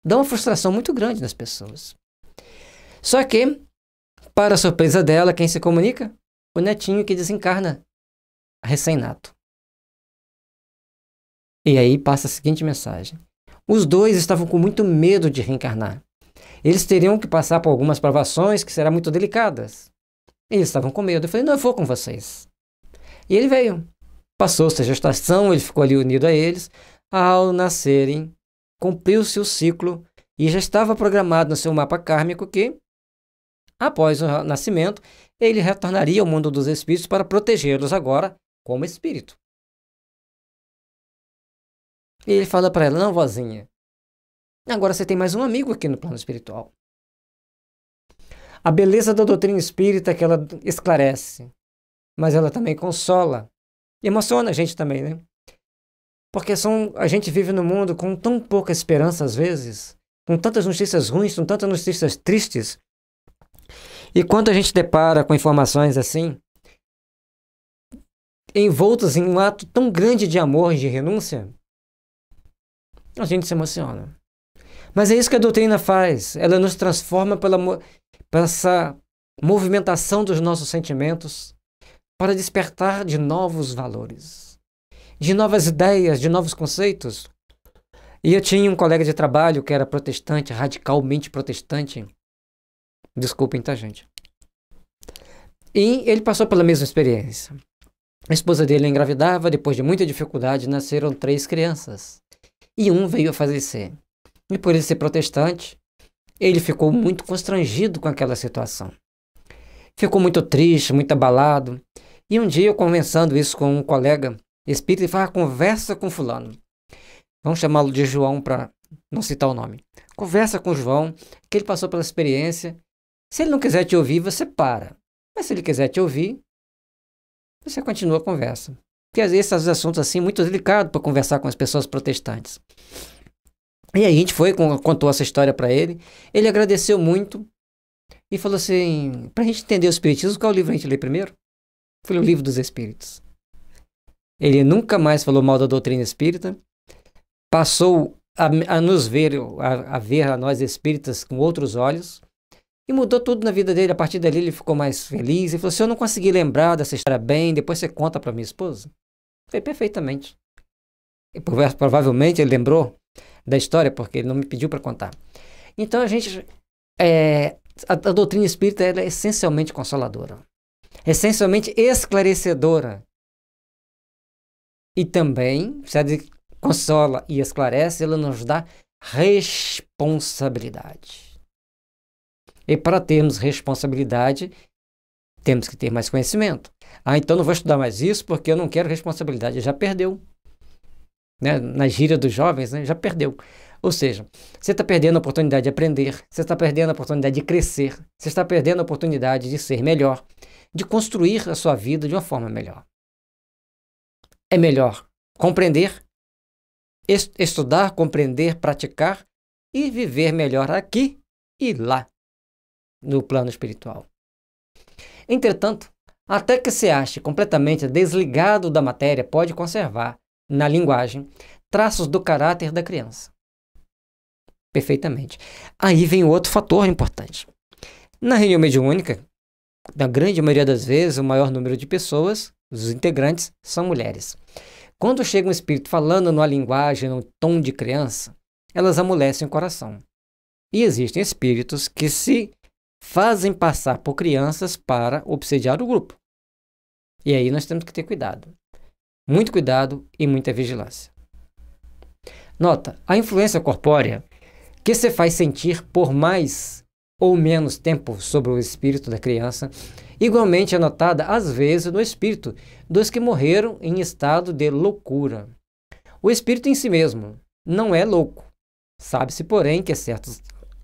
dá uma frustração muito grande nas pessoas. Só que, para surpresa dela, quem se comunica? O netinho que desencarna, recém-nato. E aí passa a seguinte mensagem. Os dois estavam com muito medo de reencarnar. Eles teriam que passar por algumas provações que serão muito delicadas. Eles estavam com medo. Eu falei, não, eu vou com vocês. E ele veio. Passou-se a gestação, ele ficou ali unido a eles. Ao nascerem, cumpriu-se o ciclo e já estava programado no seu mapa kármico que, após o nascimento, ele retornaria ao mundo dos espíritos para protegê-los agora como espírito. E ele fala para ela: Não, vozinha, agora você tem mais um amigo aqui no plano espiritual. A beleza da doutrina espírita é que ela esclarece mas ela também consola. E emociona a gente também, né? Porque são, a gente vive no mundo com tão pouca esperança às vezes, com tantas notícias ruins, com tantas notícias tristes. E quando a gente depara com informações assim, envoltas em um ato tão grande de amor e de renúncia, a gente se emociona. Mas é isso que a doutrina faz. Ela nos transforma pela, pela essa movimentação dos nossos sentimentos, para despertar de novos valores, de novas ideias, de novos conceitos. E eu tinha um colega de trabalho que era protestante, radicalmente protestante. Desculpem, tá, gente? E ele passou pela mesma experiência. A esposa dele engravidava, depois de muita dificuldade, nasceram três crianças. E um veio a falecer. E por ele ser protestante, ele ficou muito constrangido com aquela situação. Ficou muito triste, muito abalado. E um dia eu conversando isso com um colega espírita, ele fala: conversa com Fulano. Vamos chamá-lo de João para não citar o nome. Conversa com o João, que ele passou pela experiência. Se ele não quiser te ouvir, você para. Mas se ele quiser te ouvir, você continua a conversa. Porque às vezes esses assuntos assim muito delicados para conversar com as pessoas protestantes. E aí a gente foi, contou essa história para ele. Ele agradeceu muito e falou assim: para a gente entender o Espiritismo, qual livro a gente lê primeiro? Foi o livro dos espíritos. Ele nunca mais falou mal da doutrina espírita, passou a, a nos ver, a, a, ver a nós espíritas com outros olhos, e mudou tudo na vida dele. A partir dali ele ficou mais feliz e falou: Se eu não conseguir lembrar dessa história bem, depois você conta para minha esposa. Foi perfeitamente. E provavelmente ele lembrou da história, porque ele não me pediu para contar. Então a gente. É, a, a doutrina espírita é essencialmente consoladora essencialmente esclarecedora. E também, se ela consola e esclarece, ela nos dá responsabilidade. E para termos responsabilidade, temos que ter mais conhecimento. Ah, então não vou estudar mais isso porque eu não quero responsabilidade. Já perdeu. Né? Na gíria dos jovens, né? já perdeu. Ou seja, você está perdendo a oportunidade de aprender, você está perdendo a oportunidade de crescer, você está perdendo a oportunidade de ser melhor, de construir a sua vida de uma forma melhor. É melhor compreender, est estudar, compreender, praticar e viver melhor aqui e lá, no plano espiritual. Entretanto, até que se ache completamente desligado da matéria, pode conservar, na linguagem, traços do caráter da criança. Perfeitamente. Aí vem outro fator importante. Na reunião mediúnica, na grande maioria das vezes, o maior número de pessoas, os integrantes, são mulheres. Quando chega um espírito falando numa linguagem, num tom de criança, elas amolecem o coração. E existem espíritos que se fazem passar por crianças para obsediar o grupo. E aí nós temos que ter cuidado. Muito cuidado e muita vigilância. Nota: a influência corpórea que se faz sentir por mais ou menos tempo sobre o espírito da criança, igualmente anotada, às vezes no espírito dos que morreram em estado de loucura. O espírito em si mesmo não é louco. Sabe-se, porém, que certos,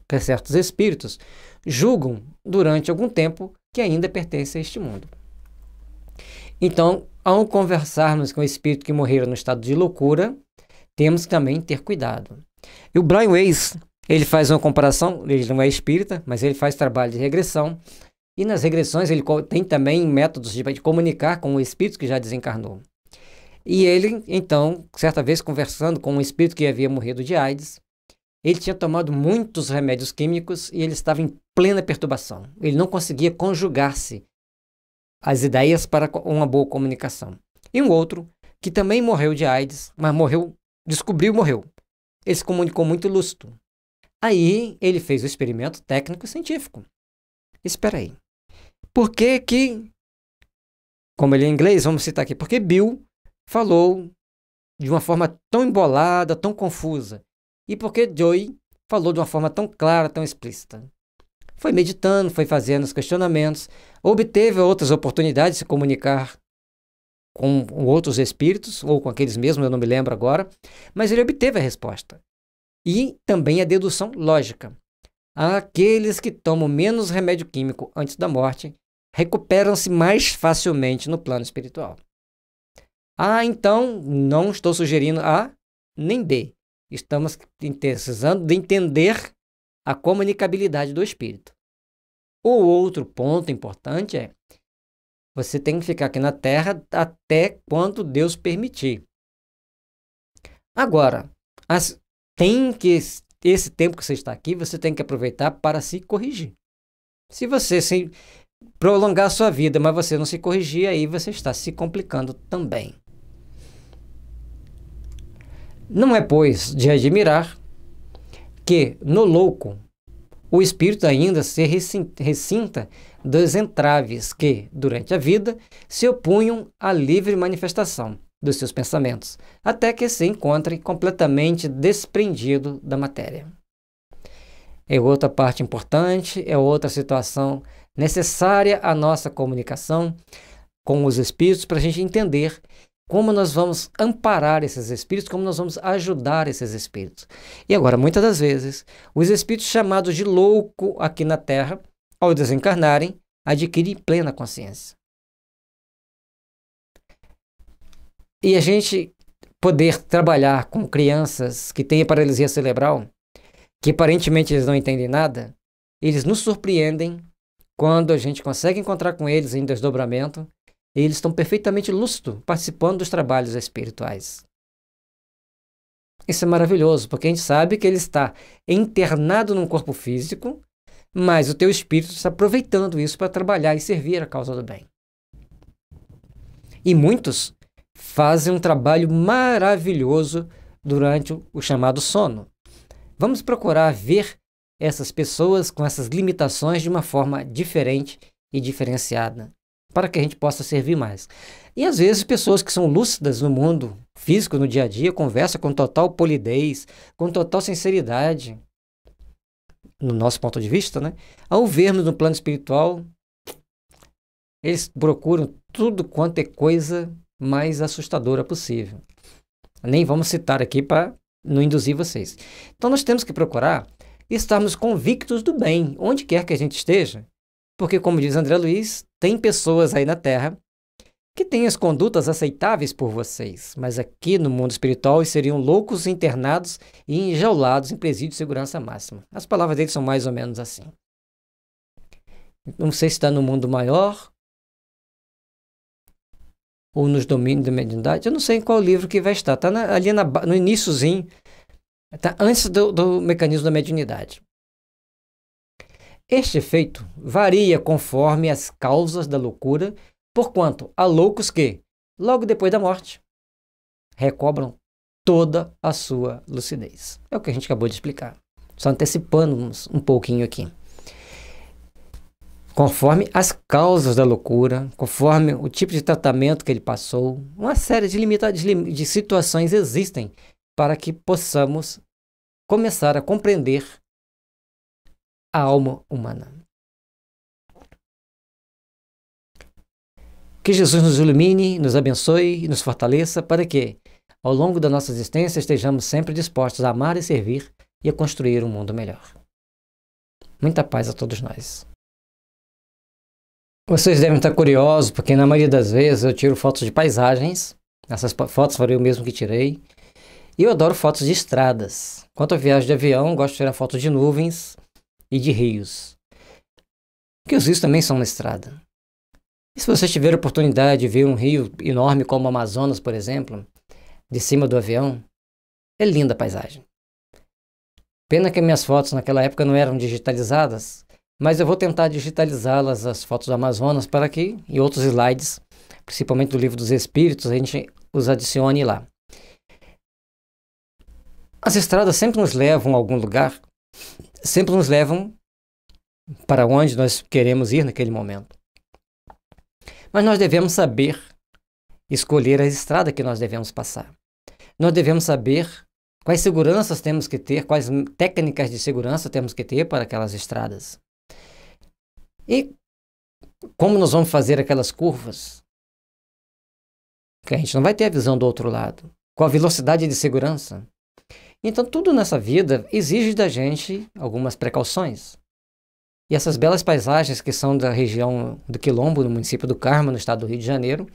que certos espíritos julgam durante algum tempo que ainda pertence a este mundo. Então, ao conversarmos com o espírito que morreram no estado de loucura, temos que também ter cuidado. E o Brian Weiss ele faz uma comparação, ele não é espírita, mas ele faz trabalho de regressão. E nas regressões ele tem também métodos de, de comunicar com o espírito que já desencarnou. E ele, então, certa vez conversando com um espírito que havia morrido de AIDS, ele tinha tomado muitos remédios químicos e ele estava em plena perturbação. Ele não conseguia conjugar-se as ideias para uma boa comunicação. E um outro que também morreu de AIDS, mas morreu, descobriu morreu. Ele se comunicou muito lúcido, Aí ele fez o experimento técnico-científico. Espera aí. Por que que, como ele é inglês, vamos citar aqui, porque Bill falou de uma forma tão embolada, tão confusa? E por que Joey falou de uma forma tão clara, tão explícita? Foi meditando, foi fazendo os questionamentos, obteve outras oportunidades de se comunicar com outros espíritos, ou com aqueles mesmos, eu não me lembro agora, mas ele obteve a resposta. E também a dedução lógica. Aqueles que tomam menos remédio químico antes da morte recuperam-se mais facilmente no plano espiritual. ah então, não estou sugerindo A nem B. Estamos precisando de entender a comunicabilidade do espírito. O outro ponto importante é você tem que ficar aqui na terra até quando Deus permitir. Agora, as, tem que esse tempo que você está aqui, você tem que aproveitar para se corrigir. Se você se prolongar a sua vida, mas você não se corrigir, aí você está se complicando também. Não é, pois, de admirar que no louco o espírito ainda se recinta dos entraves que, durante a vida, se opunham à livre manifestação dos seus pensamentos, até que se encontre completamente desprendido da matéria. É outra parte importante, é outra situação necessária à nossa comunicação com os espíritos para a gente entender como nós vamos amparar esses espíritos, como nós vamos ajudar esses espíritos. E agora, muitas das vezes, os espíritos chamados de louco aqui na Terra, ao desencarnarem, adquirem plena consciência. E a gente poder trabalhar com crianças que têm paralisia cerebral, que aparentemente eles não entendem nada, eles nos surpreendem quando a gente consegue encontrar com eles em desdobramento e eles estão perfeitamente lúcidos participando dos trabalhos espirituais. Isso é maravilhoso, porque a gente sabe que ele está internado num corpo físico, mas o teu espírito está aproveitando isso para trabalhar e servir a causa do bem. E muitos fazem um trabalho maravilhoso durante o chamado sono. Vamos procurar ver essas pessoas com essas limitações de uma forma diferente e diferenciada, para que a gente possa servir mais. E às vezes pessoas que são lúcidas no mundo físico, no dia a dia, conversam com total polidez, com total sinceridade, no nosso ponto de vista, né? Ao vermos no plano espiritual, eles procuram tudo quanto é coisa mais assustadora possível. Nem vamos citar aqui para não induzir vocês. Então nós temos que procurar estarmos convictos do bem, onde quer que a gente esteja. Porque, como diz André Luiz, tem pessoas aí na Terra que têm as condutas aceitáveis por vocês, mas aqui no mundo espiritual seriam loucos internados e enjaulados em presídio de segurança máxima. As palavras dele são mais ou menos assim. Não sei se está no mundo maior ou nos domínios da mediunidade, eu não sei em qual livro que vai estar. Está ali na, no iníciozinho, tá antes do, do mecanismo da mediunidade. Este efeito varia conforme as causas da loucura, porquanto há loucos que, logo depois da morte, recobram toda a sua lucidez. É o que a gente acabou de explicar. Só antecipando um pouquinho aqui conforme as causas da loucura, conforme o tipo de tratamento que ele passou. Uma série de, limita de, de situações existem para que possamos começar a compreender a alma humana. Que Jesus nos ilumine, nos abençoe e nos fortaleça para que, ao longo da nossa existência, estejamos sempre dispostos a amar e servir e a construir um mundo melhor. Muita paz a todos nós. Vocês devem estar curiosos, porque na maioria das vezes eu tiro fotos de paisagens. Essas fotos foram eu mesmo que tirei. E eu adoro fotos de estradas. Quando eu viajo de avião, gosto de tirar fotos de nuvens e de rios. Porque os rios também são uma estrada. E se vocês tiverem oportunidade de ver um rio enorme como o Amazonas, por exemplo, de cima do avião, é linda a paisagem. Pena que minhas fotos naquela época não eram digitalizadas, mas eu vou tentar digitalizá-las, as fotos do Amazonas, para que, e outros slides, principalmente do livro dos Espíritos, a gente os adicione lá. As estradas sempre nos levam a algum lugar, sempre nos levam para onde nós queremos ir naquele momento. Mas nós devemos saber escolher a estrada que nós devemos passar. Nós devemos saber quais seguranças temos que ter, quais técnicas de segurança temos que ter para aquelas estradas. E como nós vamos fazer aquelas curvas? Que a gente não vai ter a visão do outro lado, com a velocidade de segurança. Então, tudo nessa vida exige da gente algumas precauções. E essas belas paisagens que são da região do Quilombo, no município do Carmo, no estado do Rio de Janeiro,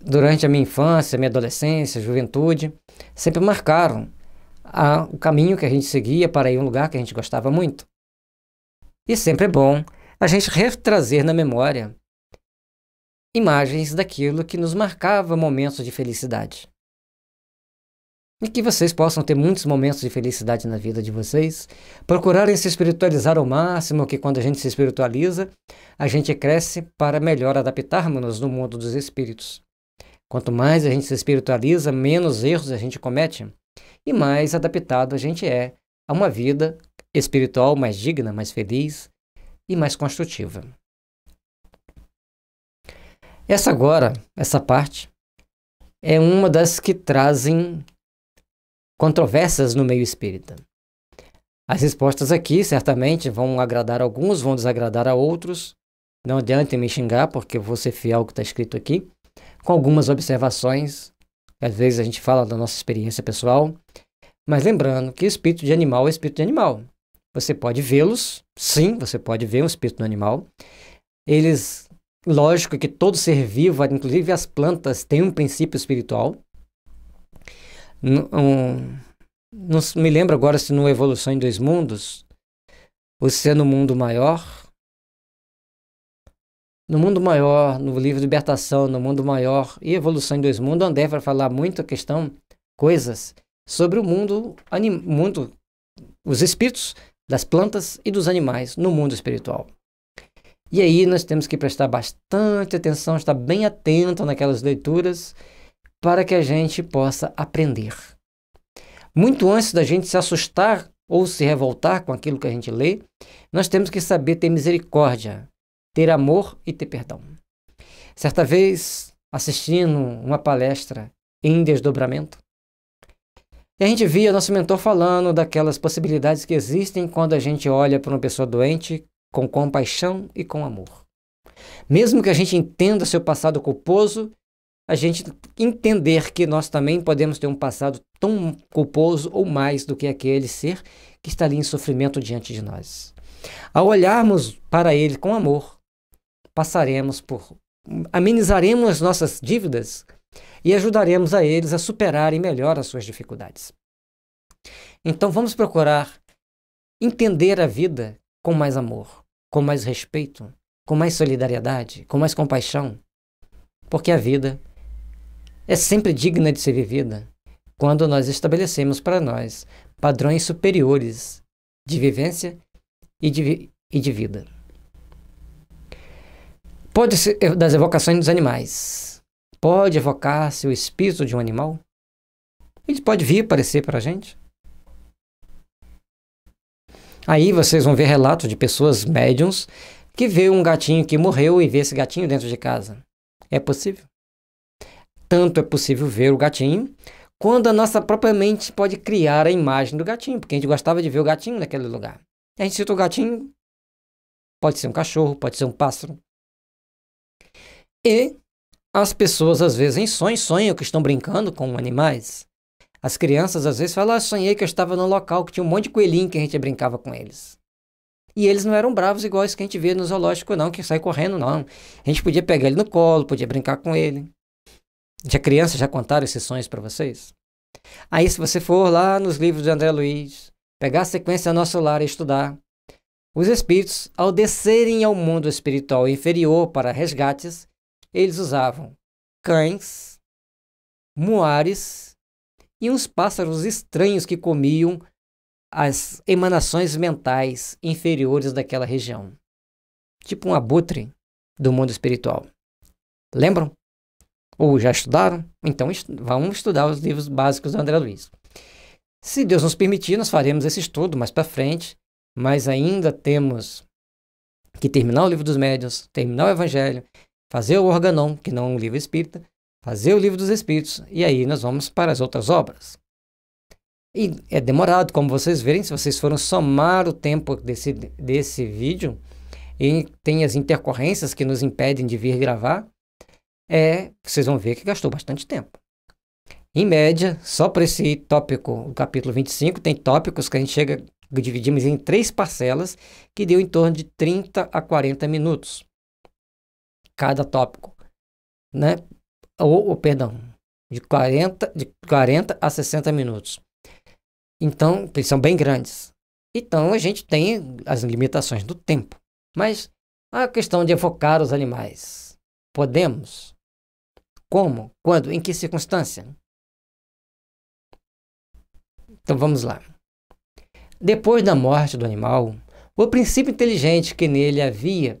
durante a minha infância, minha adolescência, juventude, sempre marcaram a, o caminho que a gente seguia para ir a um lugar que a gente gostava muito. E sempre é bom a gente retrazer na memória imagens daquilo que nos marcava momentos de felicidade. E que vocês possam ter muitos momentos de felicidade na vida de vocês, procurarem se espiritualizar ao máximo, que quando a gente se espiritualiza, a gente cresce para melhor adaptarmos-nos no mundo dos espíritos. Quanto mais a gente se espiritualiza, menos erros a gente comete e mais adaptado a gente é a uma vida espiritual mais digna, mais feliz e mais construtiva. Essa agora, essa parte, é uma das que trazem controvérsias no meio espírita. As respostas aqui certamente vão agradar a alguns, vão desagradar a outros. Não adianta me xingar, porque eu vou ser fiel ao que está escrito aqui, com algumas observações. Às vezes a gente fala da nossa experiência pessoal, mas lembrando que espírito de animal é espírito de animal. Você pode vê-los, sim, você pode ver um espírito no animal. Eles, lógico que todo ser vivo, inclusive as plantas, tem um princípio espiritual. Um, não me lembro agora se no Evolução em Dois Mundos, o ser no mundo maior, no mundo maior, no livro Libertação, no mundo maior e Evolução em Dois Mundos, André vai falar muito a questão, coisas sobre o mundo, anim, mundo, os espíritos das plantas e dos animais no mundo espiritual. E aí nós temos que prestar bastante atenção, estar bem atento naquelas leituras para que a gente possa aprender. Muito antes da gente se assustar ou se revoltar com aquilo que a gente lê, nós temos que saber ter misericórdia, ter amor e ter perdão. Certa vez, assistindo uma palestra em desdobramento, e a gente via nosso mentor falando daquelas possibilidades que existem quando a gente olha para uma pessoa doente com compaixão e com amor. Mesmo que a gente entenda seu passado culposo, a gente entender que nós também podemos ter um passado tão culposo ou mais do que aquele ser que está ali em sofrimento diante de nós. Ao olharmos para ele com amor, passaremos por amenizaremos as nossas dívidas e ajudaremos a eles a superarem melhor as suas dificuldades. Então vamos procurar entender a vida com mais amor, com mais respeito, com mais solidariedade, com mais compaixão, porque a vida é sempre digna de ser vivida quando nós estabelecemos para nós padrões superiores de vivência e de, e de vida. Pode ser das evocações dos animais pode evocar-se o espírito de um animal? Ele pode vir aparecer para a gente? Aí vocês vão ver relatos de pessoas médiums que vê um gatinho que morreu e vê esse gatinho dentro de casa. É possível? Tanto é possível ver o gatinho, quando a nossa própria mente pode criar a imagem do gatinho, porque a gente gostava de ver o gatinho naquele lugar. A gente cita o gatinho, pode ser um cachorro, pode ser um pássaro. E as pessoas, às vezes, em sonhos, sonham que estão brincando com animais. As crianças, às vezes, falam: ah, sonhei que eu estava num local que tinha um monte de coelhinho que a gente brincava com eles. E eles não eram bravos iguais que a gente vê no zoológico, não, que sai correndo, não. A gente podia pegar ele no colo, podia brincar com ele. Já crianças já contaram esses sonhos para vocês? Aí, se você for lá nos livros de André Luiz, pegar a sequência Nosso Lar e estudar, os espíritos, ao descerem ao mundo espiritual inferior para resgates, eles usavam cães, muares e uns pássaros estranhos que comiam as emanações mentais inferiores daquela região. Tipo um abutre do mundo espiritual. Lembram? Ou já estudaram? Então est vamos estudar os livros básicos do André Luiz. Se Deus nos permitir, nós faremos esse estudo mais para frente, mas ainda temos que terminar o livro dos médiuns, terminar o evangelho, fazer o Organon, que não é um livro espírita, fazer o Livro dos Espíritos, e aí nós vamos para as outras obras. E é demorado, como vocês verem, se vocês forem somar o tempo desse, desse vídeo, e tem as intercorrências que nos impedem de vir gravar, é, vocês vão ver que gastou bastante tempo. Em média, só para esse tópico, o capítulo 25, tem tópicos que a gente chega, dividimos em três parcelas, que deu em torno de 30 a 40 minutos cada tópico, né? Ou, ou, perdão, de 40, de 40 a 60 minutos. Então, eles são bem grandes. Então, a gente tem as limitações do tempo. Mas a questão de evocar os animais. Podemos? Como? Quando? Em que circunstância? Então vamos lá. Depois da morte do animal, o princípio inteligente que nele havia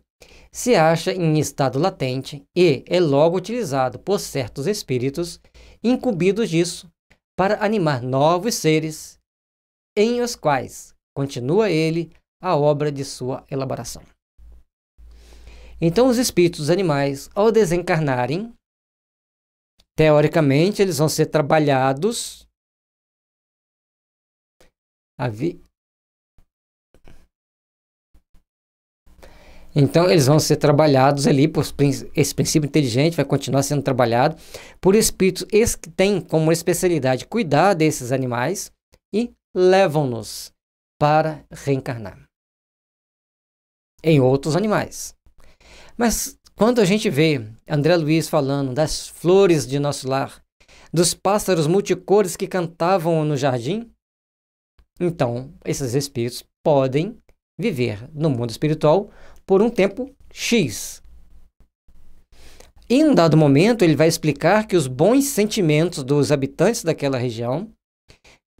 se acha em estado latente e é logo utilizado por certos espíritos incumbidos disso para animar novos seres em os quais continua ele a obra de sua elaboração. Então, os espíritos animais, ao desencarnarem, teoricamente, eles vão ser trabalhados Então, eles vão ser trabalhados ali, por esse princípio inteligente vai continuar sendo trabalhado por espíritos que têm como especialidade cuidar desses animais e levam-nos para reencarnar em outros animais. Mas quando a gente vê André Luiz falando das flores de nosso lar, dos pássaros multicores que cantavam no jardim, então esses espíritos podem viver no mundo espiritual por um tempo X. Em um dado momento, ele vai explicar que os bons sentimentos dos habitantes daquela região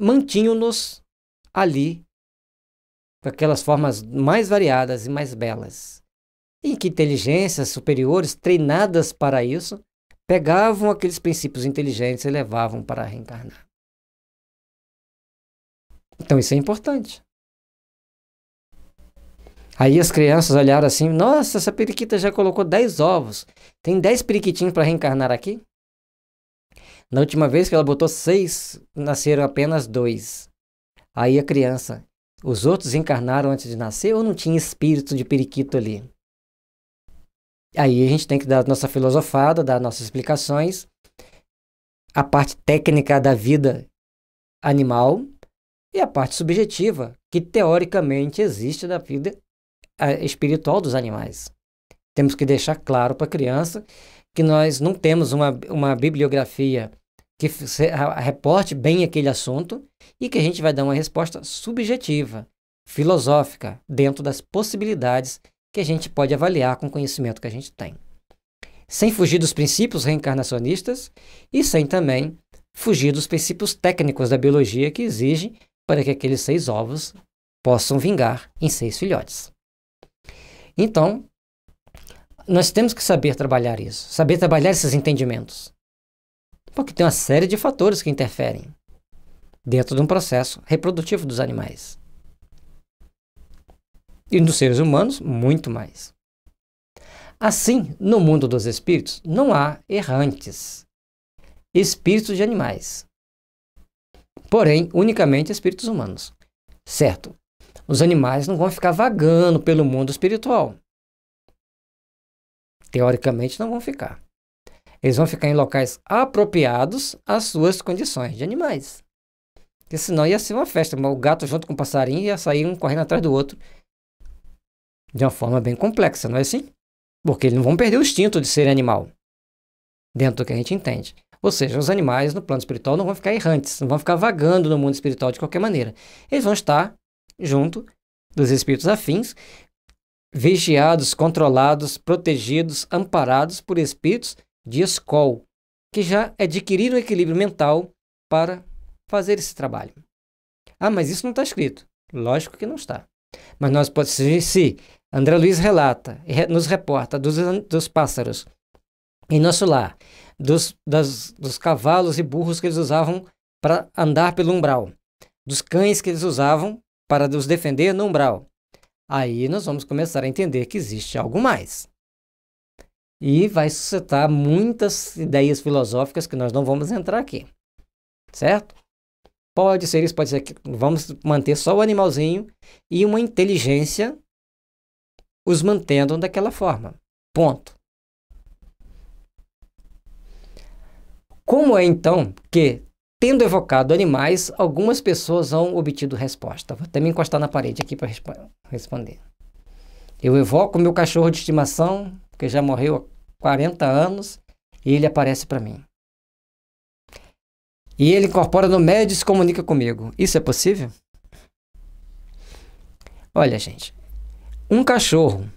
mantinham-nos ali com aquelas formas mais variadas e mais belas. E que inteligências superiores, treinadas para isso, pegavam aqueles princípios inteligentes e levavam para reencarnar. Então isso é importante. Aí as crianças olharam assim: nossa, essa periquita já colocou 10 ovos. Tem 10 periquitinhos para reencarnar aqui? Na última vez que ela botou seis, nasceram apenas dois. Aí a criança, os outros encarnaram antes de nascer ou não tinha espírito de periquito ali? Aí a gente tem que dar nossa filosofada, dar nossas explicações, a parte técnica da vida animal e a parte subjetiva, que teoricamente existe da vida espiritual dos animais. Temos que deixar claro para a criança que nós não temos uma, uma bibliografia que reporte bem aquele assunto e que a gente vai dar uma resposta subjetiva, filosófica, dentro das possibilidades que a gente pode avaliar com o conhecimento que a gente tem. Sem fugir dos princípios reencarnacionistas e sem também fugir dos princípios técnicos da biologia que exigem para que aqueles seis ovos possam vingar em seis filhotes. Então, nós temos que saber trabalhar isso, saber trabalhar esses entendimentos. Porque tem uma série de fatores que interferem dentro de um processo reprodutivo dos animais. E nos seres humanos, muito mais. Assim, no mundo dos espíritos, não há errantes, espíritos de animais, porém, unicamente espíritos humanos. Certo, os animais não vão ficar vagando pelo mundo espiritual. Teoricamente, não vão ficar. Eles vão ficar em locais apropriados às suas condições de animais. Porque senão ia ser uma festa. O gato junto com o passarinho ia sair um correndo atrás do outro. De uma forma bem complexa, não é assim? Porque eles não vão perder o instinto de ser animal. Dentro do que a gente entende. Ou seja, os animais no plano espiritual não vão ficar errantes, não vão ficar vagando no mundo espiritual de qualquer maneira. Eles vão estar junto dos espíritos afins, vigiados, controlados, protegidos, amparados por espíritos de escol, que já adquiriram o equilíbrio mental para fazer esse trabalho. Ah, mas isso não está escrito. Lógico que não está. Mas nós podemos, dizer se André Luiz relata, nos reporta dos, dos pássaros em nosso lar, dos, das, dos cavalos e burros que eles usavam para andar pelo umbral, dos cães que eles usavam para nos defender no umbral. Aí nós vamos começar a entender que existe algo mais. E vai suscitar muitas ideias filosóficas que nós não vamos entrar aqui. Certo? Pode ser isso, pode ser que vamos manter só o animalzinho e uma inteligência os mantendo daquela forma. Ponto. Como é então que Tendo evocado animais, algumas pessoas vão obtido resposta. Vou até me encostar na parede aqui para resp responder. Eu evoco meu cachorro de estimação, que já morreu há 40 anos, e ele aparece para mim. E ele incorpora no médio e se comunica comigo. Isso é possível? Olha, gente. Um cachorro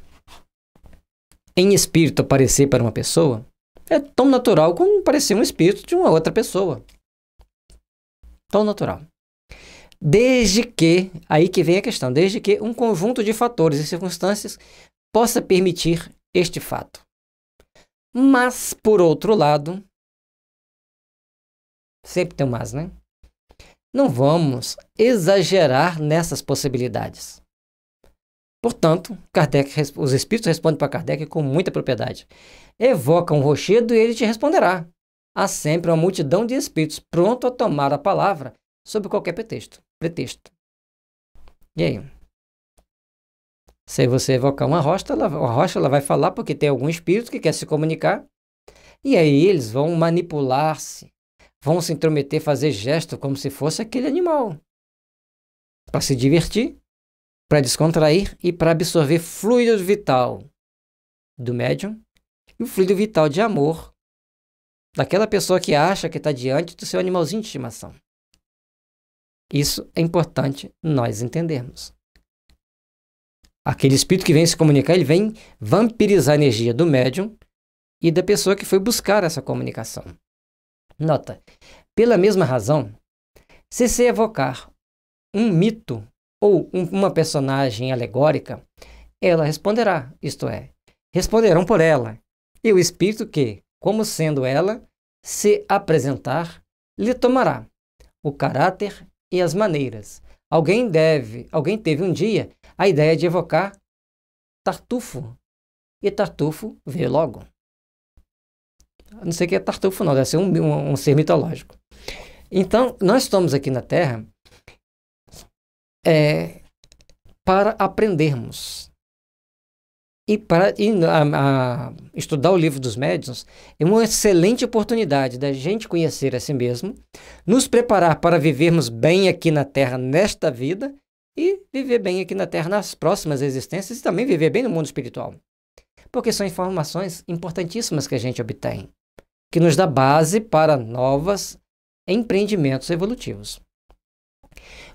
em espírito aparecer para uma pessoa é tão natural como parecer um espírito de uma outra pessoa tão natural. Desde que, aí que vem a questão, desde que um conjunto de fatores e circunstâncias possa permitir este fato. Mas, por outro lado, sempre tem um mas, né? Não vamos exagerar nessas possibilidades. Portanto, Kardec, os espíritos respondem para Kardec com muita propriedade. Evoca um rochedo e ele te responderá há sempre uma multidão de espíritos pronto a tomar a palavra sob qualquer pretexto. pretexto. E aí? Se você evocar uma rocha, a rocha ela vai falar porque tem algum espírito que quer se comunicar. E aí eles vão manipular-se, vão se intrometer, fazer gesto como se fosse aquele animal. Para se divertir, para descontrair e para absorver fluido vital do médium e o fluido vital de amor daquela pessoa que acha que está diante do seu animalzinho de estimação. Isso é importante nós entendermos. Aquele espírito que vem se comunicar, ele vem vampirizar a energia do médium e da pessoa que foi buscar essa comunicação. Nota: pela mesma razão, se se evocar um mito ou um, uma personagem alegórica, ela responderá, isto é, responderão por ela. E o espírito que como sendo ela, se apresentar, lhe tomará o caráter e as maneiras. Alguém deve, alguém teve um dia a ideia de evocar Tartufo. E Tartufo veio logo. Não sei o que é Tartufo, não, deve ser um, um, um ser mitológico. Então, nós estamos aqui na Terra é, para aprendermos. E para e, a, a, estudar o livro dos médiuns é uma excelente oportunidade da gente conhecer a si mesmo, nos preparar para vivermos bem aqui na Terra nesta vida e viver bem aqui na Terra nas próximas existências e também viver bem no mundo espiritual. Porque são informações importantíssimas que a gente obtém, que nos dá base para novos empreendimentos evolutivos.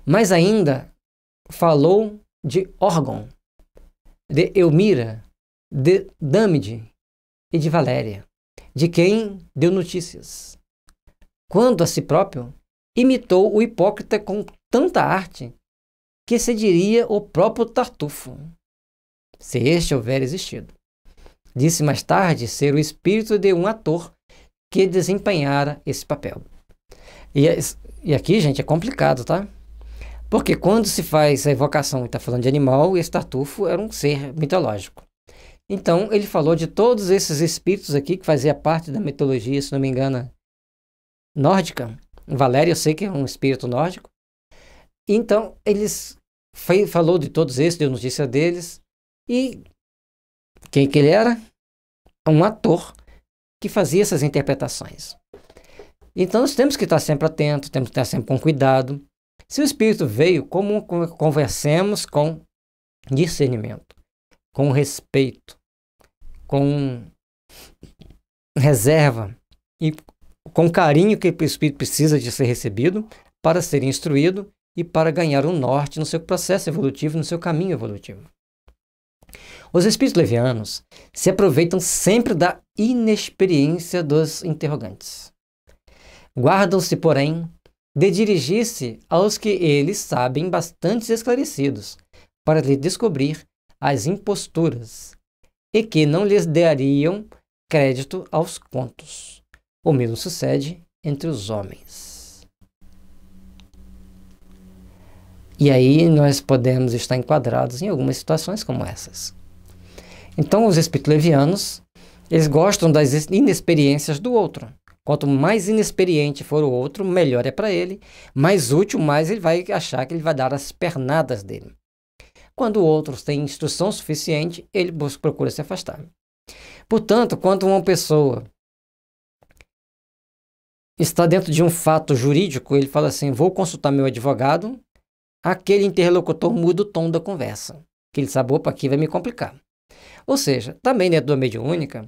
Mas ainda falou de órgão de Elmira, de Damide e de Valéria, de quem deu notícias. Quando a si próprio, imitou o hipócrita com tanta arte que se diria o próprio Tartufo, se este houver existido. Disse mais tarde ser o espírito de um ator que desempenhara esse papel. E, é, e aqui, gente, é complicado, tá? Porque quando se faz a evocação e está falando de animal, esse tartufo era um ser mitológico. Então, ele falou de todos esses espíritos aqui que fazia parte da mitologia, se não me engano, nórdica. Valério, eu sei que é um espírito nórdico. Então, ele falou de todos esses, deu notícia deles. E quem que ele era? Um ator que fazia essas interpretações. Então, nós temos que estar sempre atentos, temos que estar sempre com cuidado. Se o Espírito veio, como conversemos com discernimento, com respeito, com reserva e com carinho que o Espírito precisa de ser recebido para ser instruído e para ganhar um norte no seu processo evolutivo, no seu caminho evolutivo. Os espíritos levianos se aproveitam sempre da inexperiência dos interrogantes. Guardam-se, porém, de dirigir-se aos que eles sabem bastante esclarecidos, para lhe descobrir as imposturas, e que não lhes dariam crédito aos contos. O mesmo sucede entre os homens. E aí nós podemos estar enquadrados em algumas situações como essas. Então os espíritos levianos, eles gostam das inexperiências do outro. Quanto mais inexperiente for o outro, melhor é para ele, mais útil, mais ele vai achar que ele vai dar as pernadas dele. Quando o outro tem instrução suficiente, ele busca, procura se afastar. Portanto, quando uma pessoa está dentro de um fato jurídico, ele fala assim: vou consultar meu advogado, aquele interlocutor muda o tom da conversa. Que ele sabe, opa, aqui vai me complicar. Ou seja, também dentro da mediúnica,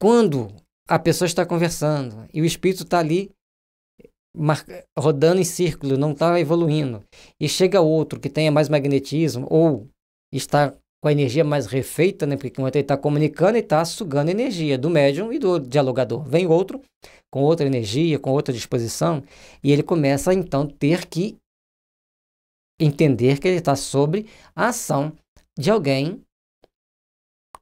quando a pessoa está conversando e o espírito está ali rodando em círculo, não está evoluindo. E chega outro que tenha mais magnetismo ou está com a energia mais refeita, né? Porque ele está comunicando, e está sugando energia do médium e do dialogador. Vem outro com outra energia, com outra disposição, e ele começa então ter que entender que ele está sobre a ação de alguém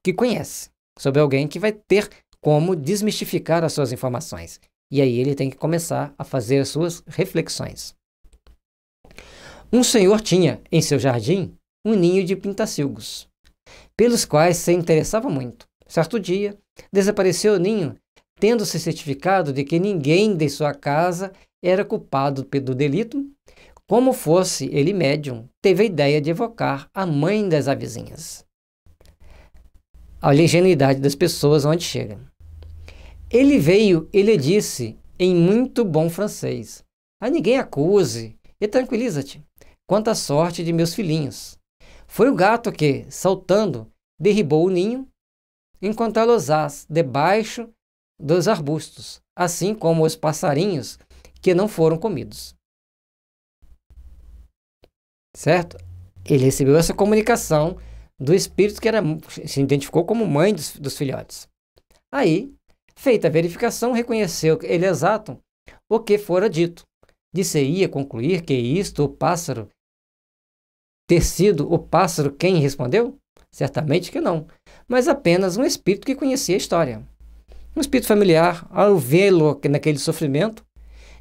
que conhece, sobre alguém que vai ter como desmistificar as suas informações. E aí ele tem que começar a fazer as suas reflexões. Um senhor tinha, em seu jardim, um ninho de pintacilgos, pelos quais se interessava muito. Certo dia, desapareceu o ninho, tendo se certificado de que ninguém de sua casa era culpado pelo delito. Como fosse ele médium, teve a ideia de evocar a mãe das avezinhas. a ingenuidade das pessoas onde chega. Ele veio e lhe disse, em muito bom francês: A ninguém acuse e tranquiliza-te. Quanta sorte de meus filhinhos! Foi o gato que, saltando, derribou o ninho, enquanto a ás debaixo dos arbustos, assim como os passarinhos que não foram comidos. Certo? Ele recebeu essa comunicação do espírito que era, se identificou como mãe dos, dos filhotes. Aí Feita a verificação, reconheceu ele é exato o que fora dito. Disse-ia concluir que isto o pássaro ter sido o pássaro quem respondeu? Certamente que não, mas apenas um espírito que conhecia a história. Um espírito familiar, ao vê-lo naquele sofrimento,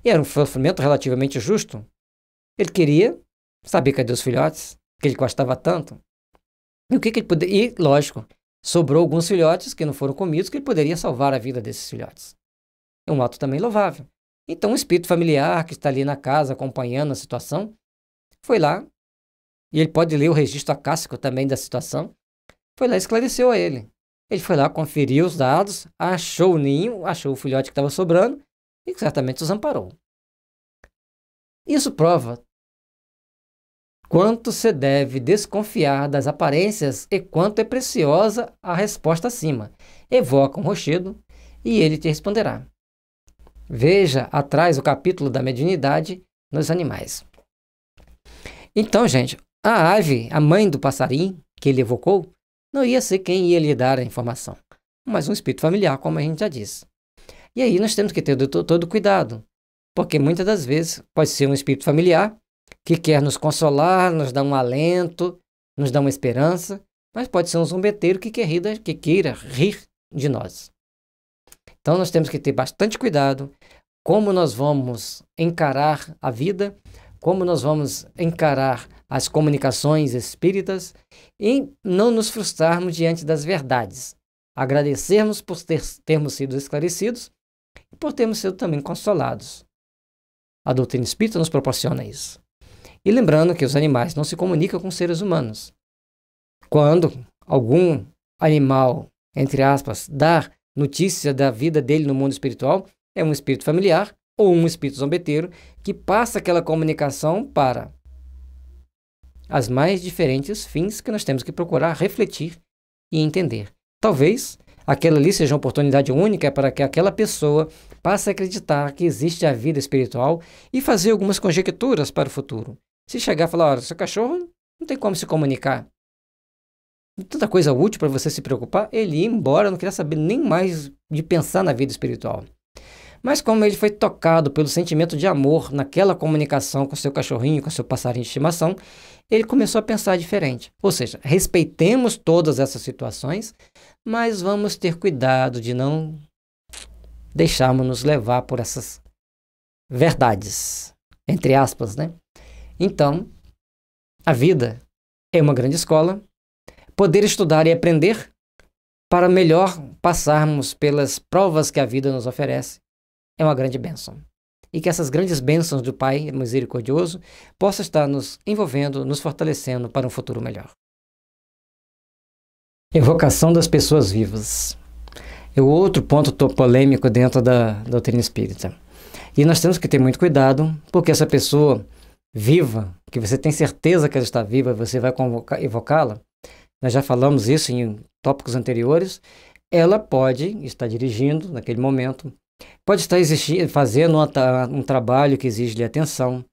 e era um sofrimento relativamente justo, ele queria saber cadê os filhotes, que ele gostava tanto. E o que, que ele poderia. E, lógico, Sobrou alguns filhotes que não foram comidos, que ele poderia salvar a vida desses filhotes. É um ato também louvável. Então, o espírito familiar que está ali na casa acompanhando a situação foi lá, e ele pode ler o registro acássico também da situação, foi lá e esclareceu a ele. Ele foi lá, conferiu os dados, achou o ninho, achou o filhote que estava sobrando e certamente os amparou. Isso prova Quanto se deve desconfiar das aparências e quanto é preciosa a resposta acima. Evoca um rochedo e ele te responderá. Veja atrás o capítulo da mediunidade nos animais. Então, gente, a ave, a mãe do passarinho que ele evocou, não ia ser quem ia lhe dar a informação, mas um espírito familiar, como a gente já disse. E aí nós temos que ter todo, todo cuidado, porque muitas das vezes pode ser um espírito familiar que quer nos consolar, nos dar um alento, nos dar uma esperança, mas pode ser um zumbeteiro que, quer rir da, que queira rir de nós. Então nós temos que ter bastante cuidado como nós vamos encarar a vida, como nós vamos encarar as comunicações espíritas e não nos frustrarmos diante das verdades. Agradecermos por ter, termos sido esclarecidos e por termos sido também consolados. A doutrina espírita nos proporciona isso. E lembrando que os animais não se comunicam com seres humanos. Quando algum animal, entre aspas, dá notícia da vida dele no mundo espiritual, é um espírito familiar ou um espírito zombeteiro que passa aquela comunicação para as mais diferentes fins que nós temos que procurar refletir e entender. Talvez aquela ali seja uma oportunidade única para que aquela pessoa passe a acreditar que existe a vida espiritual e fazer algumas conjecturas para o futuro. Se chegar e falar, olha, seu cachorro não tem como se comunicar. Tanta coisa útil para você se preocupar, ele ia embora, não queria saber nem mais de pensar na vida espiritual. Mas como ele foi tocado pelo sentimento de amor naquela comunicação com seu cachorrinho, com seu passarinho de estimação, ele começou a pensar diferente. Ou seja, respeitemos todas essas situações, mas vamos ter cuidado de não deixarmos nos levar por essas verdades, entre aspas, né? Então, a vida é uma grande escola. Poder estudar e aprender para melhor passarmos pelas provas que a vida nos oferece é uma grande bênção. E que essas grandes bênçãos do Pai misericordioso possam estar nos envolvendo, nos fortalecendo para um futuro melhor. Evocação das pessoas vivas é o outro ponto polêmico dentro da doutrina espírita. E nós temos que ter muito cuidado, porque essa pessoa viva, que você tem certeza que ela está viva, você vai evocá-la, nós já falamos isso em tópicos anteriores, ela pode estar dirigindo naquele momento, pode estar existir, fazendo um, um trabalho que exige atenção.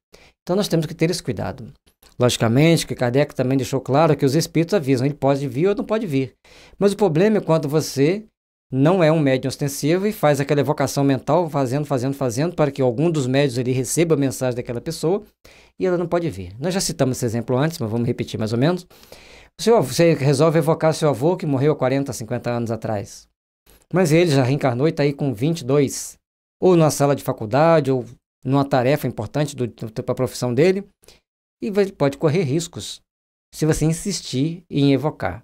Então nós temos que ter esse cuidado. Logicamente que Kardec também deixou claro que os espíritos avisam, ele pode vir ou não pode vir. Mas o problema é quando você não é um médium ostensivo e faz aquela evocação mental, fazendo, fazendo, fazendo, para que algum dos médios ele receba a mensagem daquela pessoa e ela não pode vir. Nós já citamos esse exemplo antes, mas vamos repetir mais ou menos. Seu, você resolve evocar seu avô que morreu há 40, 50 anos atrás. Mas ele já reencarnou e está aí com 22. Ou numa sala de faculdade, ou numa tarefa importante para a profissão dele. E vai, pode correr riscos se você insistir em evocar.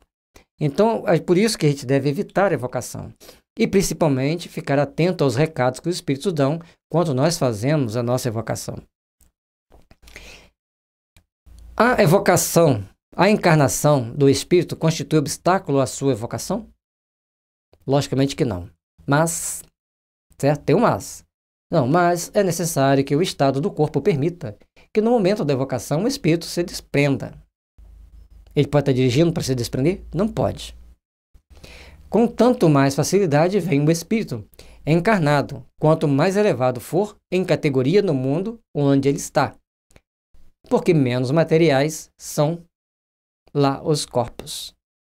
Então, é por isso que a gente deve evitar a evocação. E principalmente ficar atento aos recados que os espíritos dão quando nós fazemos a nossa evocação. A evocação, a encarnação do espírito constitui obstáculo à sua evocação? Logicamente que não. Mas, certo? Tem um mas. Não, mas é necessário que o estado do corpo permita que no momento da evocação o espírito se desprenda ele pode estar dirigindo para se desprender? Não pode. Com tanto mais facilidade vem o espírito encarnado, quanto mais elevado for em categoria no mundo onde ele está, porque menos materiais são lá os corpos.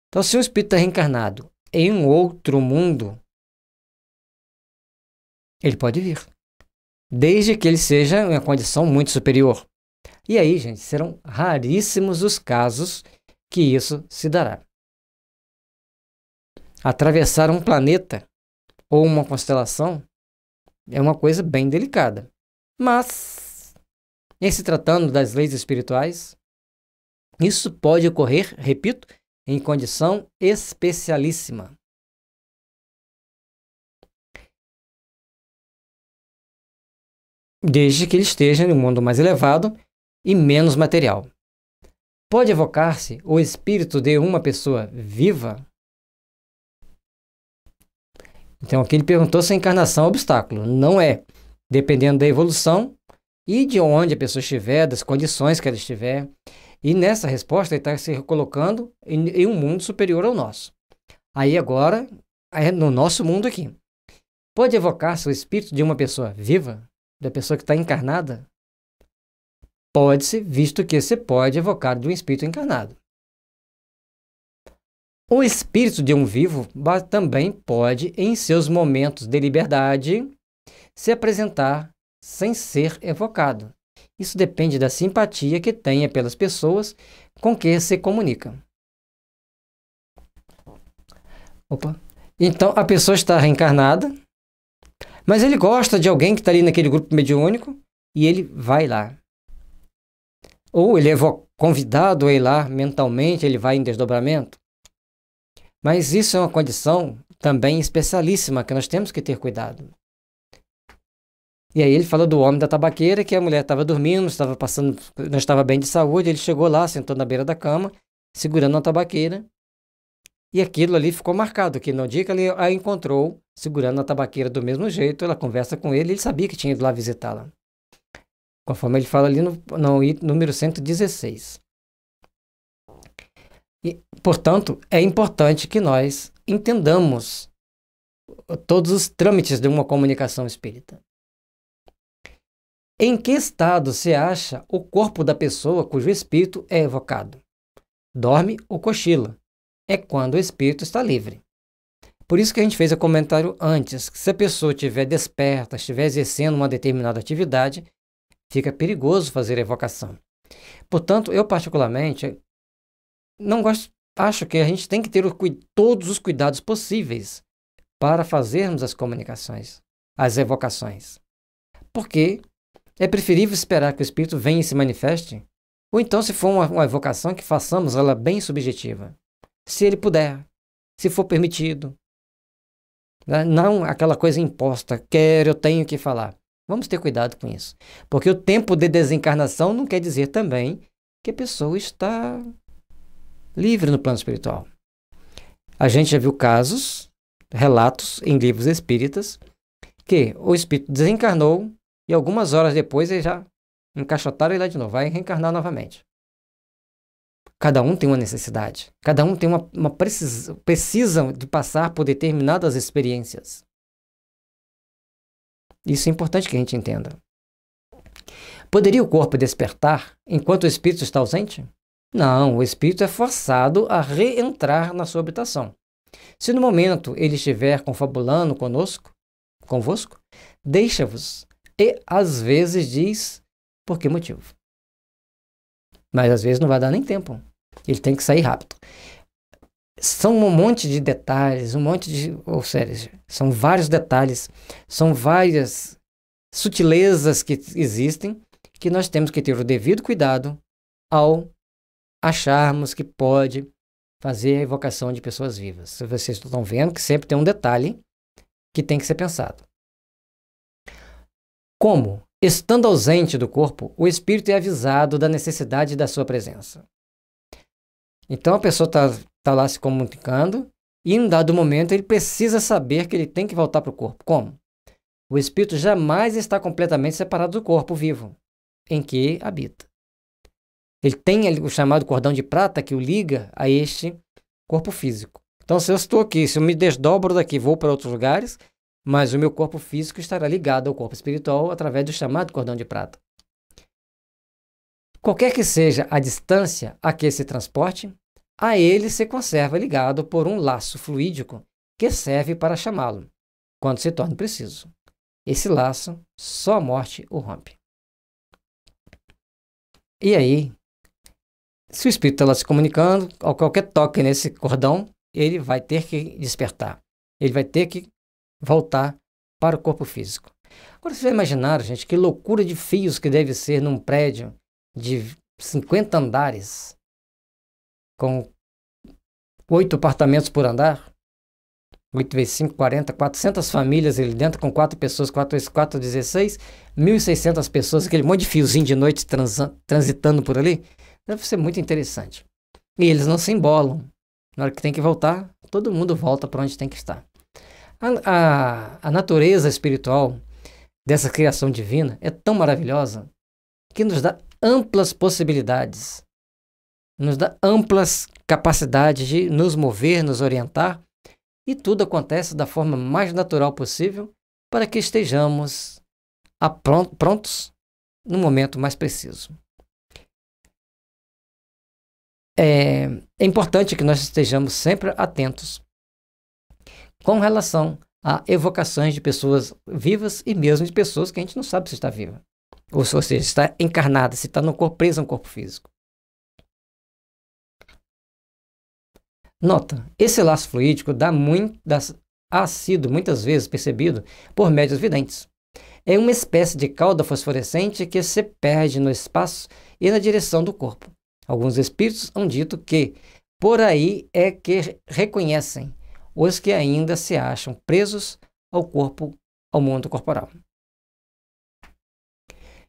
Então, se o espírito está reencarnado em um outro mundo, ele pode vir, desde que ele seja em uma condição muito superior. E aí, gente, serão raríssimos os casos que isso se dará. Atravessar um planeta ou uma constelação é uma coisa bem delicada. Mas, em se tratando das leis espirituais, isso pode ocorrer, repito, em condição especialíssima. Desde que ele esteja em um mundo mais elevado e menos material. Pode evocar-se o espírito de uma pessoa viva? Então aqui ele perguntou se a encarnação é um obstáculo. Não é. Dependendo da evolução e de onde a pessoa estiver, das condições que ela estiver. E nessa resposta ele está se colocando em, em um mundo superior ao nosso. Aí agora, é no nosso mundo aqui. Pode evocar-se o espírito de uma pessoa viva? Da pessoa que está encarnada? Pode-se, visto que se pode evocar de um espírito encarnado. O espírito de um vivo também pode, em seus momentos de liberdade, se apresentar sem ser evocado. Isso depende da simpatia que tenha pelas pessoas com que se comunica. Opa. Então, a pessoa está reencarnada, mas ele gosta de alguém que está ali naquele grupo mediúnico e ele vai lá. Ou ele é convidado a ir lá mentalmente, ele vai em desdobramento. Mas isso é uma condição também especialíssima que nós temos que ter cuidado. E aí ele fala do homem da tabaqueira, que a mulher estava dormindo, estava passando, não estava bem de saúde, ele chegou lá, sentou na beira da cama, segurando a tabaqueira, e aquilo ali ficou marcado, que no dia que ele a encontrou, segurando a tabaqueira do mesmo jeito, ela conversa com ele, ele sabia que tinha ido lá visitá-la conforme ele fala ali no, no número 116. E, portanto, é importante que nós entendamos todos os trâmites de uma comunicação espírita. Em que estado se acha o corpo da pessoa cujo espírito é evocado? Dorme ou cochila? É quando o espírito está livre. Por isso que a gente fez o comentário antes, que se a pessoa estiver desperta, estiver exercendo uma determinada atividade, Fica perigoso fazer a evocação. Portanto, eu particularmente não gosto, acho que a gente tem que ter o, todos os cuidados possíveis para fazermos as comunicações, as evocações. Porque é preferível esperar que o espírito venha e se manifeste, ou então, se for uma, uma evocação, que façamos ela bem subjetiva. Se ele puder, se for permitido. Né? Não aquela coisa imposta, quero, eu tenho que falar. Vamos ter cuidado com isso. Porque o tempo de desencarnação não quer dizer também que a pessoa está livre no plano espiritual. A gente já viu casos, relatos em livros espíritas, que o espírito desencarnou e algumas horas depois ele já encaixotaram ele lá de novo, vai reencarnar novamente. Cada um tem uma necessidade, cada um tem uma, uma precisão, precisam de passar por determinadas experiências. Isso é importante que a gente entenda. Poderia o corpo despertar enquanto o espírito está ausente? Não, o espírito é forçado a reentrar na sua habitação. Se no momento ele estiver confabulando conosco, convosco, deixa-vos e às vezes diz por que motivo. Mas às vezes não vai dar nem tempo. Ele tem que sair rápido são um monte de detalhes, um monte de. Ou seja, são vários detalhes, são várias sutilezas que existem que nós temos que ter o devido cuidado ao acharmos que pode fazer a evocação de pessoas vivas. Vocês estão vendo que sempre tem um detalhe que tem que ser pensado. Como, estando ausente do corpo, o espírito é avisado da necessidade da sua presença. Então a pessoa está está lá se comunicando, e em dado momento ele precisa saber que ele tem que voltar para o corpo. Como? O espírito jamais está completamente separado do corpo vivo em que habita. Ele tem o chamado cordão de prata que o liga a este corpo físico. Então, se eu estou aqui, se eu me desdobro daqui, vou para outros lugares, mas o meu corpo físico estará ligado ao corpo espiritual através do chamado cordão de prata. Qualquer que seja a distância a que esse transporte, a ele se conserva ligado por um laço fluídico que serve para chamá-lo, quando se torna preciso. Esse laço, só a morte o rompe. E aí, se o espírito está lá se comunicando, ao qualquer toque nesse cordão, ele vai ter que despertar. Ele vai ter que voltar para o corpo físico. Agora vocês já imaginaram, gente, que loucura de fios que deve ser num prédio de 50 andares com oito apartamentos por andar. 8 vezes 5, 40, 400 famílias ali dentro, com quatro pessoas, 4 vezes 4, 16, 1.600 pessoas, aquele monte de fiozinho de noite transitando por ali. Deve ser muito interessante. E eles não se embolam. Na hora que tem que voltar, todo mundo volta para onde tem que estar. A, a, a natureza espiritual dessa criação divina é tão maravilhosa que nos dá amplas possibilidades nos dá amplas capacidades de nos mover, nos orientar, e tudo acontece da forma mais natural possível para que estejamos prontos no momento mais preciso. É, é importante que nós estejamos sempre atentos com relação a evocações de pessoas vivas e mesmo de pessoas que a gente não sabe se está viva. Ou, seja, se está encarnada, se está no corpo preso a um corpo físico. Nota: esse laço fluídico dá muito, dá, há sido muitas vezes percebido por médios videntes. É uma espécie de cauda fosforescente que se perde no espaço e na direção do corpo. Alguns espíritos han dito que por aí é que reconhecem os que ainda se acham presos ao corpo, ao mundo corporal.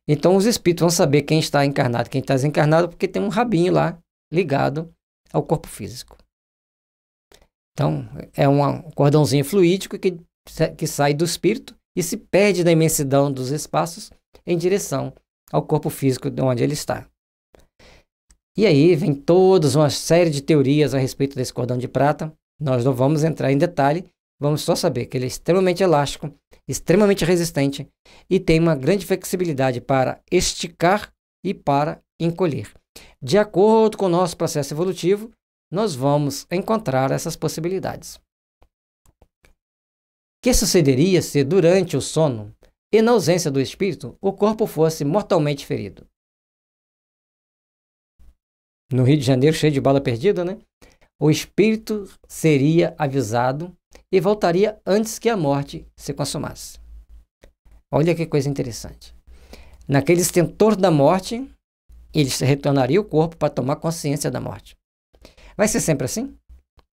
Então os espíritos vão saber quem está encarnado, quem está desencarnado, porque tem um rabinho lá ligado ao corpo físico. Então, é um cordãozinho fluídico que, que sai do espírito e se perde na imensidão dos espaços em direção ao corpo físico de onde ele está. E aí vem todas uma série de teorias a respeito desse cordão de prata. Nós não vamos entrar em detalhe, vamos só saber que ele é extremamente elástico, extremamente resistente e tem uma grande flexibilidade para esticar e para encolher. De acordo com o nosso processo evolutivo, nós vamos encontrar essas possibilidades. Que sucederia se, durante o sono e na ausência do espírito, o corpo fosse mortalmente ferido? No Rio de Janeiro, cheio de bala perdida, né? O espírito seria avisado e voltaria antes que a morte se consumasse. Olha que coisa interessante. Naquele estentor da morte, ele retornaria o corpo para tomar consciência da morte. Vai ser sempre assim?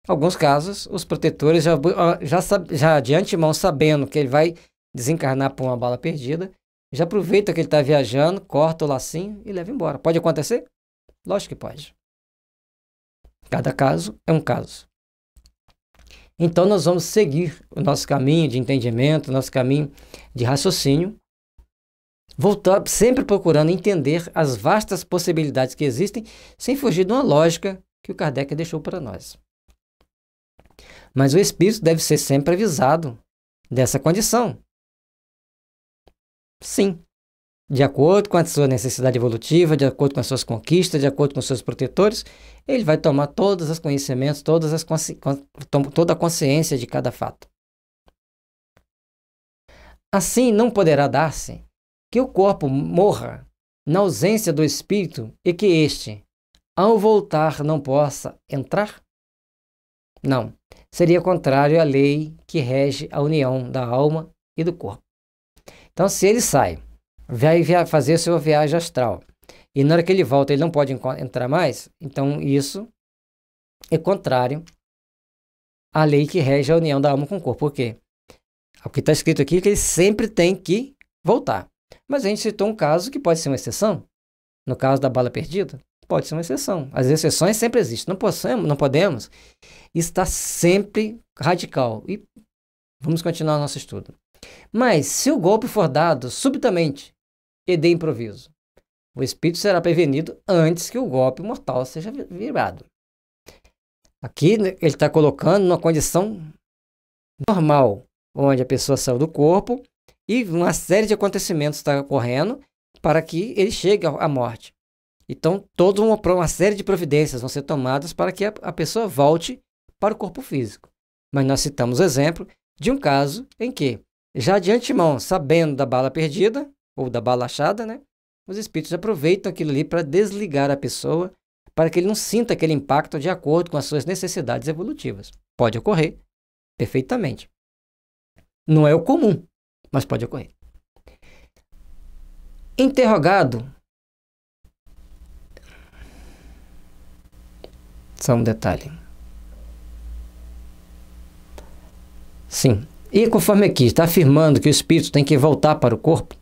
Alguns casos, os protetores já, já, já de antemão sabendo que ele vai desencarnar por uma bala perdida, já aproveita que ele está viajando, corta o lacinho e leva embora. Pode acontecer? Lógico que pode. Cada caso é um caso. Então nós vamos seguir o nosso caminho de entendimento, nosso caminho de raciocínio, voltar sempre procurando entender as vastas possibilidades que existem, sem fugir de uma lógica que o Kardec deixou para nós. Mas o espírito deve ser sempre avisado dessa condição. Sim, de acordo com a sua necessidade evolutiva, de acordo com as suas conquistas, de acordo com os seus protetores, ele vai tomar todos os conhecimentos, todas as toda a consciência de cada fato. Assim, não poderá dar-se que o corpo morra na ausência do espírito e que este, ao voltar, não possa entrar? Não, seria contrário à lei que rege a união da alma e do corpo. Então, se ele sai, vai fazer sua viagem astral, e na hora que ele volta ele não pode entrar mais, então isso é contrário à lei que rege a união da alma com o corpo. Por quê? O que está escrito aqui é que ele sempre tem que voltar. Mas a gente citou um caso que pode ser uma exceção, no caso da bala perdida pode ser uma exceção. As exceções sempre existem. Não possamos, não podemos estar sempre radical. E vamos continuar nosso estudo. Mas se o golpe for dado subitamente e de improviso, o espírito será prevenido antes que o golpe mortal seja virado. Aqui né, ele está colocando numa condição normal, onde a pessoa saiu do corpo e uma série de acontecimentos está ocorrendo para que ele chegue à morte. Então, toda uma, uma série de providências vão ser tomadas para que a, a pessoa volte para o corpo físico. Mas nós citamos o exemplo de um caso em que, já de antemão, sabendo da bala perdida ou da bala achada, né, os espíritos aproveitam aquilo ali para desligar a pessoa, para que ele não sinta aquele impacto de acordo com as suas necessidades evolutivas. Pode ocorrer perfeitamente. Não é o comum, mas pode ocorrer. Interrogado Só um detalhe. Sim. E conforme aqui está afirmando que o espírito tem que voltar para o corpo,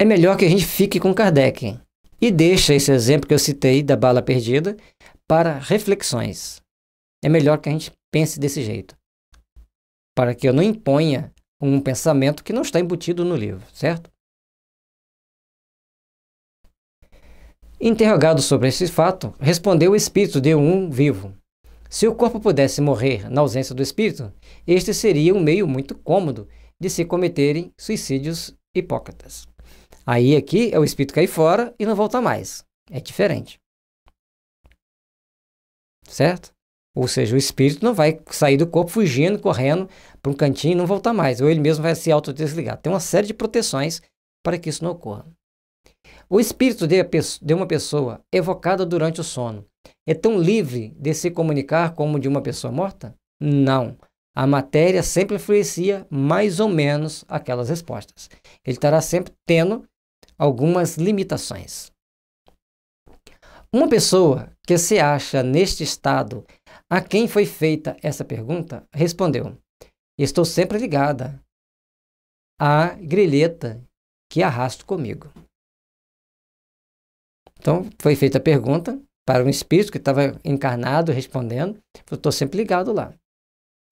é melhor que a gente fique com Kardec e deixa esse exemplo que eu citei da bala perdida para reflexões. É melhor que a gente pense desse jeito, para que eu não imponha um pensamento que não está embutido no livro, certo? Interrogado sobre esse fato, respondeu o espírito de um vivo. Se o corpo pudesse morrer na ausência do espírito, este seria um meio muito cômodo de se cometerem suicídios hipócritas. Aí aqui é o espírito cair fora e não voltar mais. É diferente. Certo? Ou seja, o espírito não vai sair do corpo fugindo, correndo para um cantinho e não voltar mais. Ou ele mesmo vai se autodesligar. Tem uma série de proteções para que isso não ocorra. O espírito de uma pessoa evocada durante o sono é tão livre de se comunicar como de uma pessoa morta? Não. A matéria sempre influencia mais ou menos aquelas respostas. Ele estará sempre tendo algumas limitações. Uma pessoa que se acha neste estado, a quem foi feita essa pergunta, respondeu: Estou sempre ligada à grilheta que arrasto comigo. Então, foi feita a pergunta para um espírito que estava encarnado respondendo. Eu estou sempre ligado lá.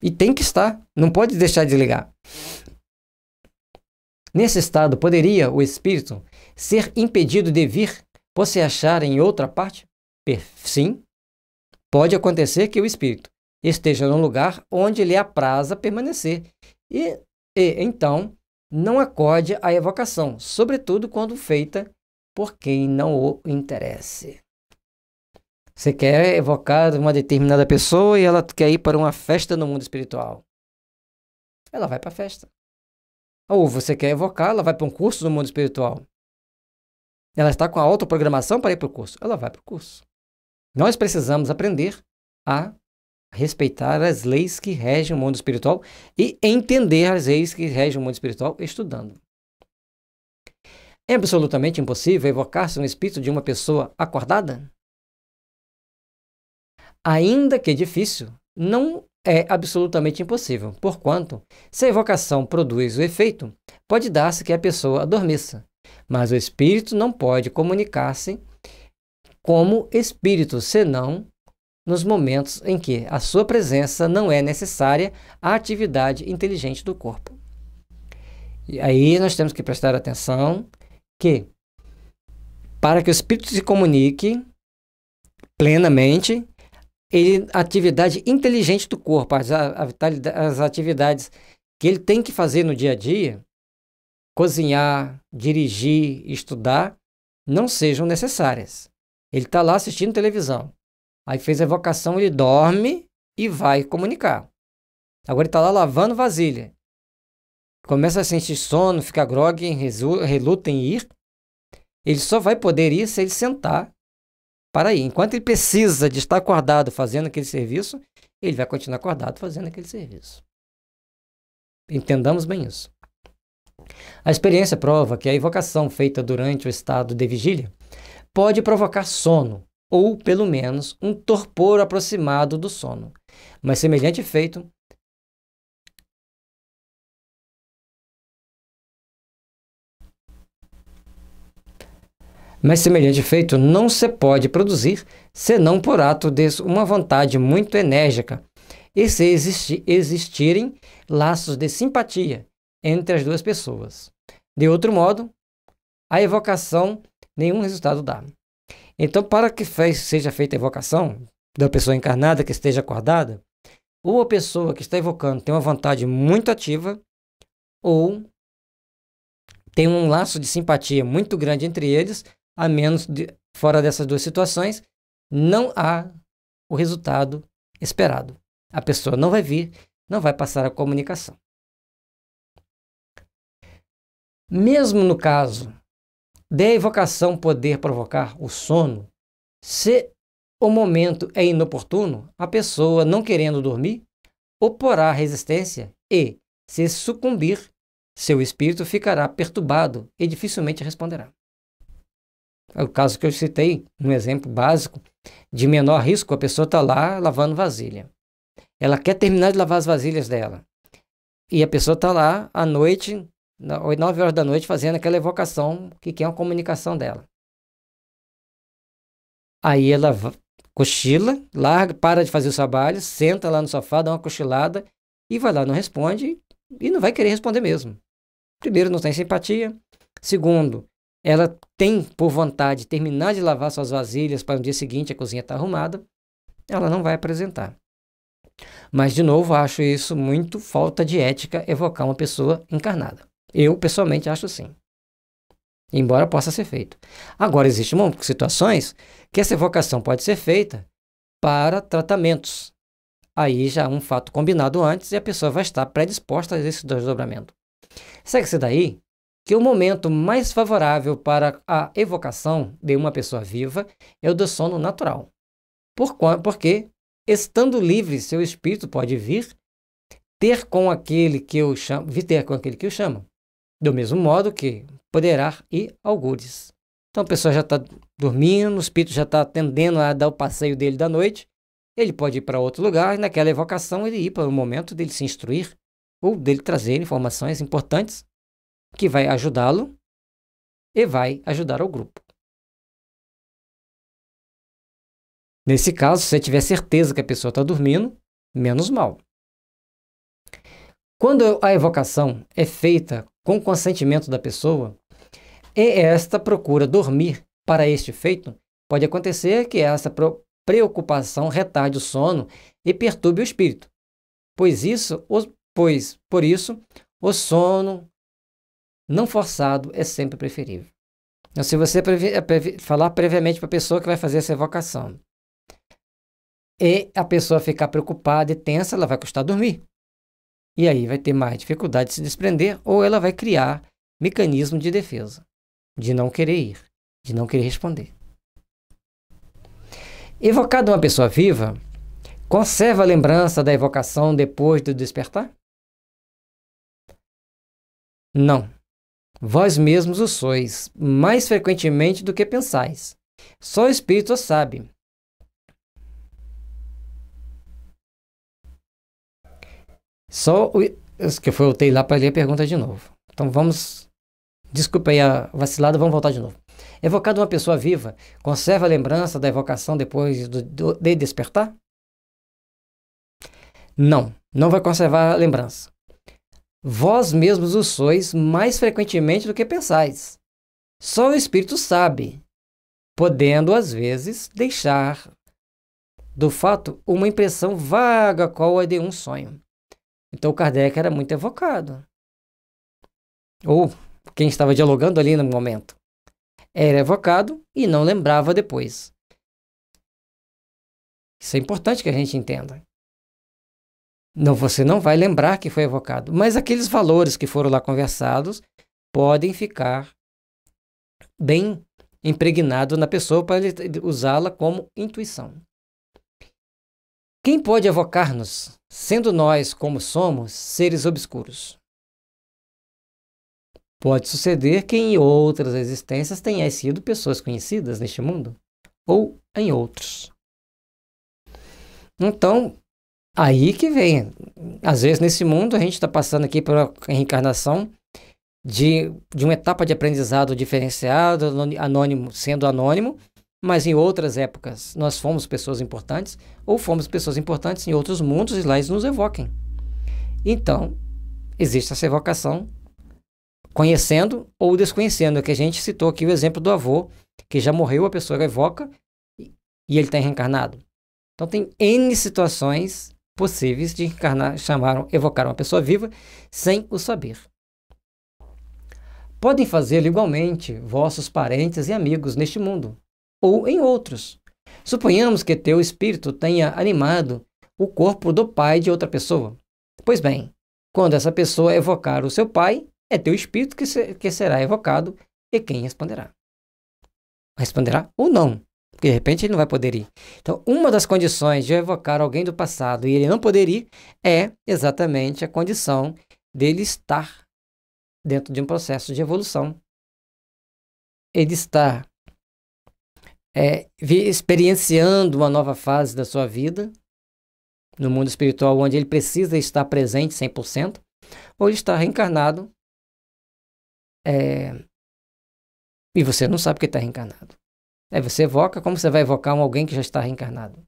E tem que estar, não pode deixar de ligar. Nesse estado, poderia o espírito ser impedido de vir por se achar em outra parte? Sim, pode acontecer que o espírito esteja num lugar onde lhe apraza permanecer e, e então não acode à evocação, sobretudo quando feita por quem não o interesse. Você quer evocar uma determinada pessoa e ela quer ir para uma festa no mundo espiritual. Ela vai para a festa. Ou você quer evocar, ela vai para um curso no mundo espiritual. Ela está com a autoprogramação para ir para o curso. Ela vai para o curso. Nós precisamos aprender a respeitar as leis que regem o mundo espiritual e entender as leis que regem o mundo espiritual estudando. É absolutamente impossível evocar-se um espírito de uma pessoa acordada? Ainda que difícil, não é absolutamente impossível, porquanto, se a evocação produz o efeito, pode dar-se que a pessoa adormeça, mas o espírito não pode comunicar-se como espírito, senão nos momentos em que a sua presença não é necessária à atividade inteligente do corpo. E aí nós temos que prestar atenção que para que o espírito se comunique plenamente, ele atividade inteligente do corpo, as, as atividades que ele tem que fazer no dia a dia, cozinhar, dirigir, estudar, não sejam necessárias. Ele está lá assistindo televisão. Aí fez a evocação, ele dorme e vai comunicar. Agora ele está lá lavando vasilha começa a sentir sono, fica grogue, reluta em ir, ele só vai poder ir se ele sentar para ir. Enquanto ele precisa de estar acordado fazendo aquele serviço, ele vai continuar acordado fazendo aquele serviço. Entendamos bem isso. A experiência prova que a evocação feita durante o estado de vigília pode provocar sono, ou pelo menos um torpor aproximado do sono. Mas semelhante feito Mas semelhante feito não se pode produzir senão por ato de uma vontade muito enérgica, e se existi existirem laços de simpatia entre as duas pessoas. De outro modo, a evocação nenhum resultado dá. Então, para que fez, seja feita a evocação da pessoa encarnada que esteja acordada, ou a pessoa que está evocando tem uma vontade muito ativa, ou tem um laço de simpatia muito grande entre eles, a menos de, fora dessas duas situações, não há o resultado esperado. A pessoa não vai vir, não vai passar a comunicação. Mesmo no caso de a evocação poder provocar o sono, se o momento é inoportuno, a pessoa, não querendo dormir, oporá resistência e, se sucumbir, seu espírito ficará perturbado e dificilmente responderá. É o caso que eu citei, um exemplo básico, de menor risco, a pessoa está lá lavando vasilha. Ela quer terminar de lavar as vasilhas dela. E a pessoa está lá à noite, 9 horas da noite, fazendo aquela evocação que quer é uma comunicação dela. Aí ela cochila, larga, para de fazer o trabalho, senta lá no sofá, dá uma cochilada e vai lá, não responde e não vai querer responder mesmo. Primeiro, não tem simpatia. Segundo, ela tem por vontade terminar de lavar suas vasilhas para no dia seguinte a cozinha estar tá arrumada, ela não vai apresentar. Mas, de novo, acho isso muito falta de ética evocar uma pessoa encarnada. Eu, pessoalmente, acho sim. Embora possa ser feito. Agora, existem situações que essa evocação pode ser feita para tratamentos. Aí já é um fato combinado antes e a pessoa vai estar predisposta a esse desdobramento. Segue-se daí que o momento mais favorável para a evocação de uma pessoa viva é o do sono natural. Porque, estando livre, seu espírito pode vir ter com aquele que o chama, ter com aquele que o chama. Do mesmo modo que poderá ir algures. Então a pessoa já está dormindo, o espírito já está tendendo a dar o passeio dele da noite. Ele pode ir para outro lugar e naquela evocação ele ir para o momento dele se instruir ou dele trazer informações importantes que vai ajudá-lo e vai ajudar o grupo. Nesse caso, se você tiver certeza que a pessoa está dormindo, menos mal. Quando a evocação é feita com consentimento da pessoa e esta procura dormir para este feito, pode acontecer que essa preocupação retarde o sono e perturbe o espírito. Pois isso, pois por isso, o sono não forçado é sempre preferível. Então, se você previ é previ falar previamente para a pessoa que vai fazer essa evocação e a pessoa ficar preocupada e tensa, ela vai custar dormir. E aí vai ter mais dificuldade de se desprender ou ela vai criar mecanismo de defesa, de não querer ir, de não querer responder. Evocado uma pessoa viva, conserva a lembrança da evocação depois do despertar? Não. Vós mesmos o sois, mais frequentemente do que pensais. Só o Espírito o sabe. Só o que foi eu ter lá para ler a pergunta de novo. Então vamos desculpa aí a vacilada, vamos voltar de novo. Evocado uma pessoa viva, conserva a lembrança da evocação depois do, do, de despertar? Não, não vai conservar a lembrança. Vós mesmos o sois mais frequentemente do que pensais. Só o Espírito sabe, podendo, às vezes, deixar do fato uma impressão vaga qual é de um sonho. Então Kardec era muito evocado. Ou quem estava dialogando ali no momento era evocado e não lembrava depois. Isso é importante que a gente entenda. Não, você não vai lembrar que foi evocado, mas aqueles valores que foram lá conversados podem ficar bem impregnado na pessoa para usá-la como intuição. Quem pode evocar-nos, sendo nós como somos, seres obscuros? Pode suceder que em outras existências tenha sido pessoas conhecidas neste mundo ou em outros. Então, Aí que vem. Às vezes, nesse mundo, a gente está passando aqui pela reencarnação de, de uma etapa de aprendizado diferenciado, anônimo, sendo anônimo, mas em outras épocas nós fomos pessoas importantes ou fomos pessoas importantes em outros mundos e lá eles nos evoquem. Então, existe essa evocação conhecendo ou desconhecendo, que a gente citou aqui o exemplo do avô, que já morreu, a pessoa evoca e ele está reencarnado. Então, tem N situações possíveis de encarnar, chamaram, evocar uma pessoa viva sem o saber. Podem fazê-lo igualmente vossos parentes e amigos neste mundo, ou em outros. Suponhamos que teu espírito tenha animado o corpo do pai de outra pessoa. Pois bem, quando essa pessoa evocar o seu pai, é teu espírito que, se, que será evocado e quem responderá. Responderá ou não, porque de repente ele não vai poder ir. Então, uma das condições de eu evocar alguém do passado e ele não poder ir é exatamente a condição dele estar dentro de um processo de evolução. Ele está é, experienciando uma nova fase da sua vida, no mundo espiritual, onde ele precisa estar presente 100%, ou ele está reencarnado é, e você não sabe que está reencarnado. É você evoca, como você vai evocar um alguém que já está reencarnado?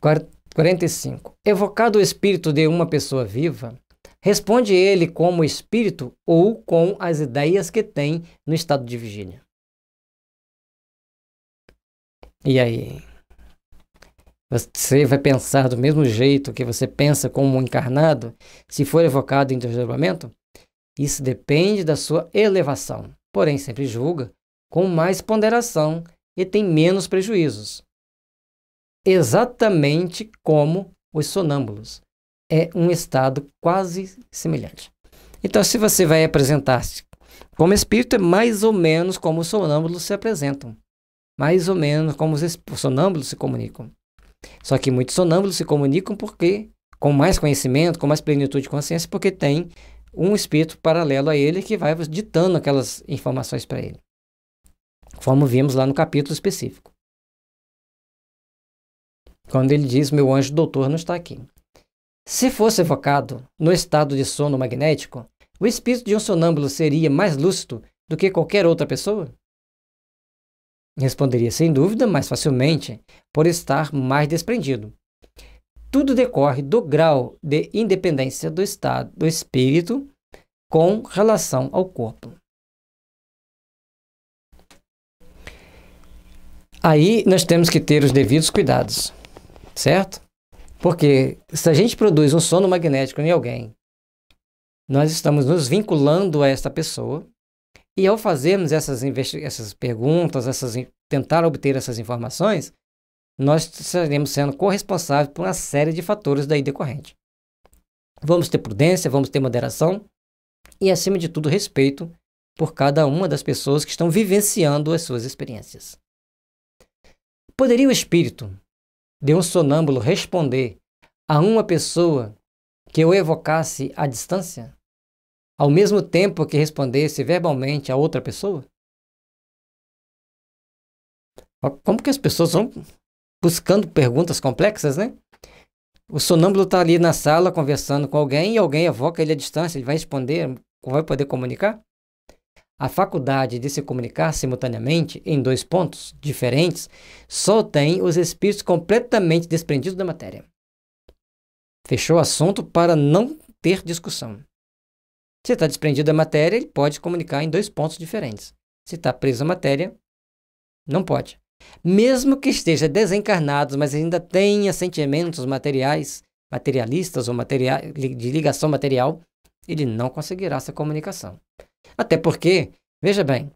45. Evocado o espírito de uma pessoa viva, responde ele como espírito ou com as ideias que tem no estado de vigília. E aí? Você vai pensar do mesmo jeito que você pensa como encarnado, se for evocado em desdobramento? Isso depende da sua elevação. Porém, sempre julga com mais ponderação e tem menos prejuízos. Exatamente como os sonâmbulos. É um estado quase semelhante. Então, se você vai apresentar-se como espírito, é mais ou menos como os sonâmbulos se apresentam. Mais ou menos como os sonâmbulos se comunicam. Só que muitos sonâmbulos se comunicam porque com mais conhecimento, com mais plenitude de consciência, porque tem um espírito paralelo a ele que vai ditando aquelas informações para ele como vimos lá no capítulo específico. Quando ele diz: Meu anjo doutor não está aqui. Se fosse evocado no estado de sono magnético, o espírito de um sonâmbulo seria mais lúcido do que qualquer outra pessoa? Responderia sem dúvida, mais facilmente, por estar mais desprendido. Tudo decorre do grau de independência do estado do espírito com relação ao corpo. Aí nós temos que ter os devidos cuidados, certo? Porque se a gente produz um sono magnético em alguém, nós estamos nos vinculando a esta pessoa e ao fazermos essas, essas perguntas, essas, tentar obter essas informações, nós estaremos sendo corresponsáveis por uma série de fatores daí decorrente. Vamos ter prudência, vamos ter moderação e, acima de tudo, respeito por cada uma das pessoas que estão vivenciando as suas experiências. Poderia o espírito de um sonâmbulo responder a uma pessoa que o evocasse à distância, ao mesmo tempo que respondesse verbalmente a outra pessoa? Como que as pessoas vão buscando perguntas complexas, né? O sonâmbulo está ali na sala conversando com alguém e alguém evoca ele à distância, ele vai responder, vai poder comunicar? A faculdade de se comunicar simultaneamente em dois pontos diferentes só tem os espíritos completamente desprendidos da matéria. Fechou o assunto para não ter discussão. Se está desprendido da matéria, ele pode se comunicar em dois pontos diferentes. Se está preso à matéria, não pode. Mesmo que esteja desencarnado, mas ainda tenha sentimentos materiais, materialistas ou materia de ligação material, ele não conseguirá essa comunicação. Até porque, veja bem,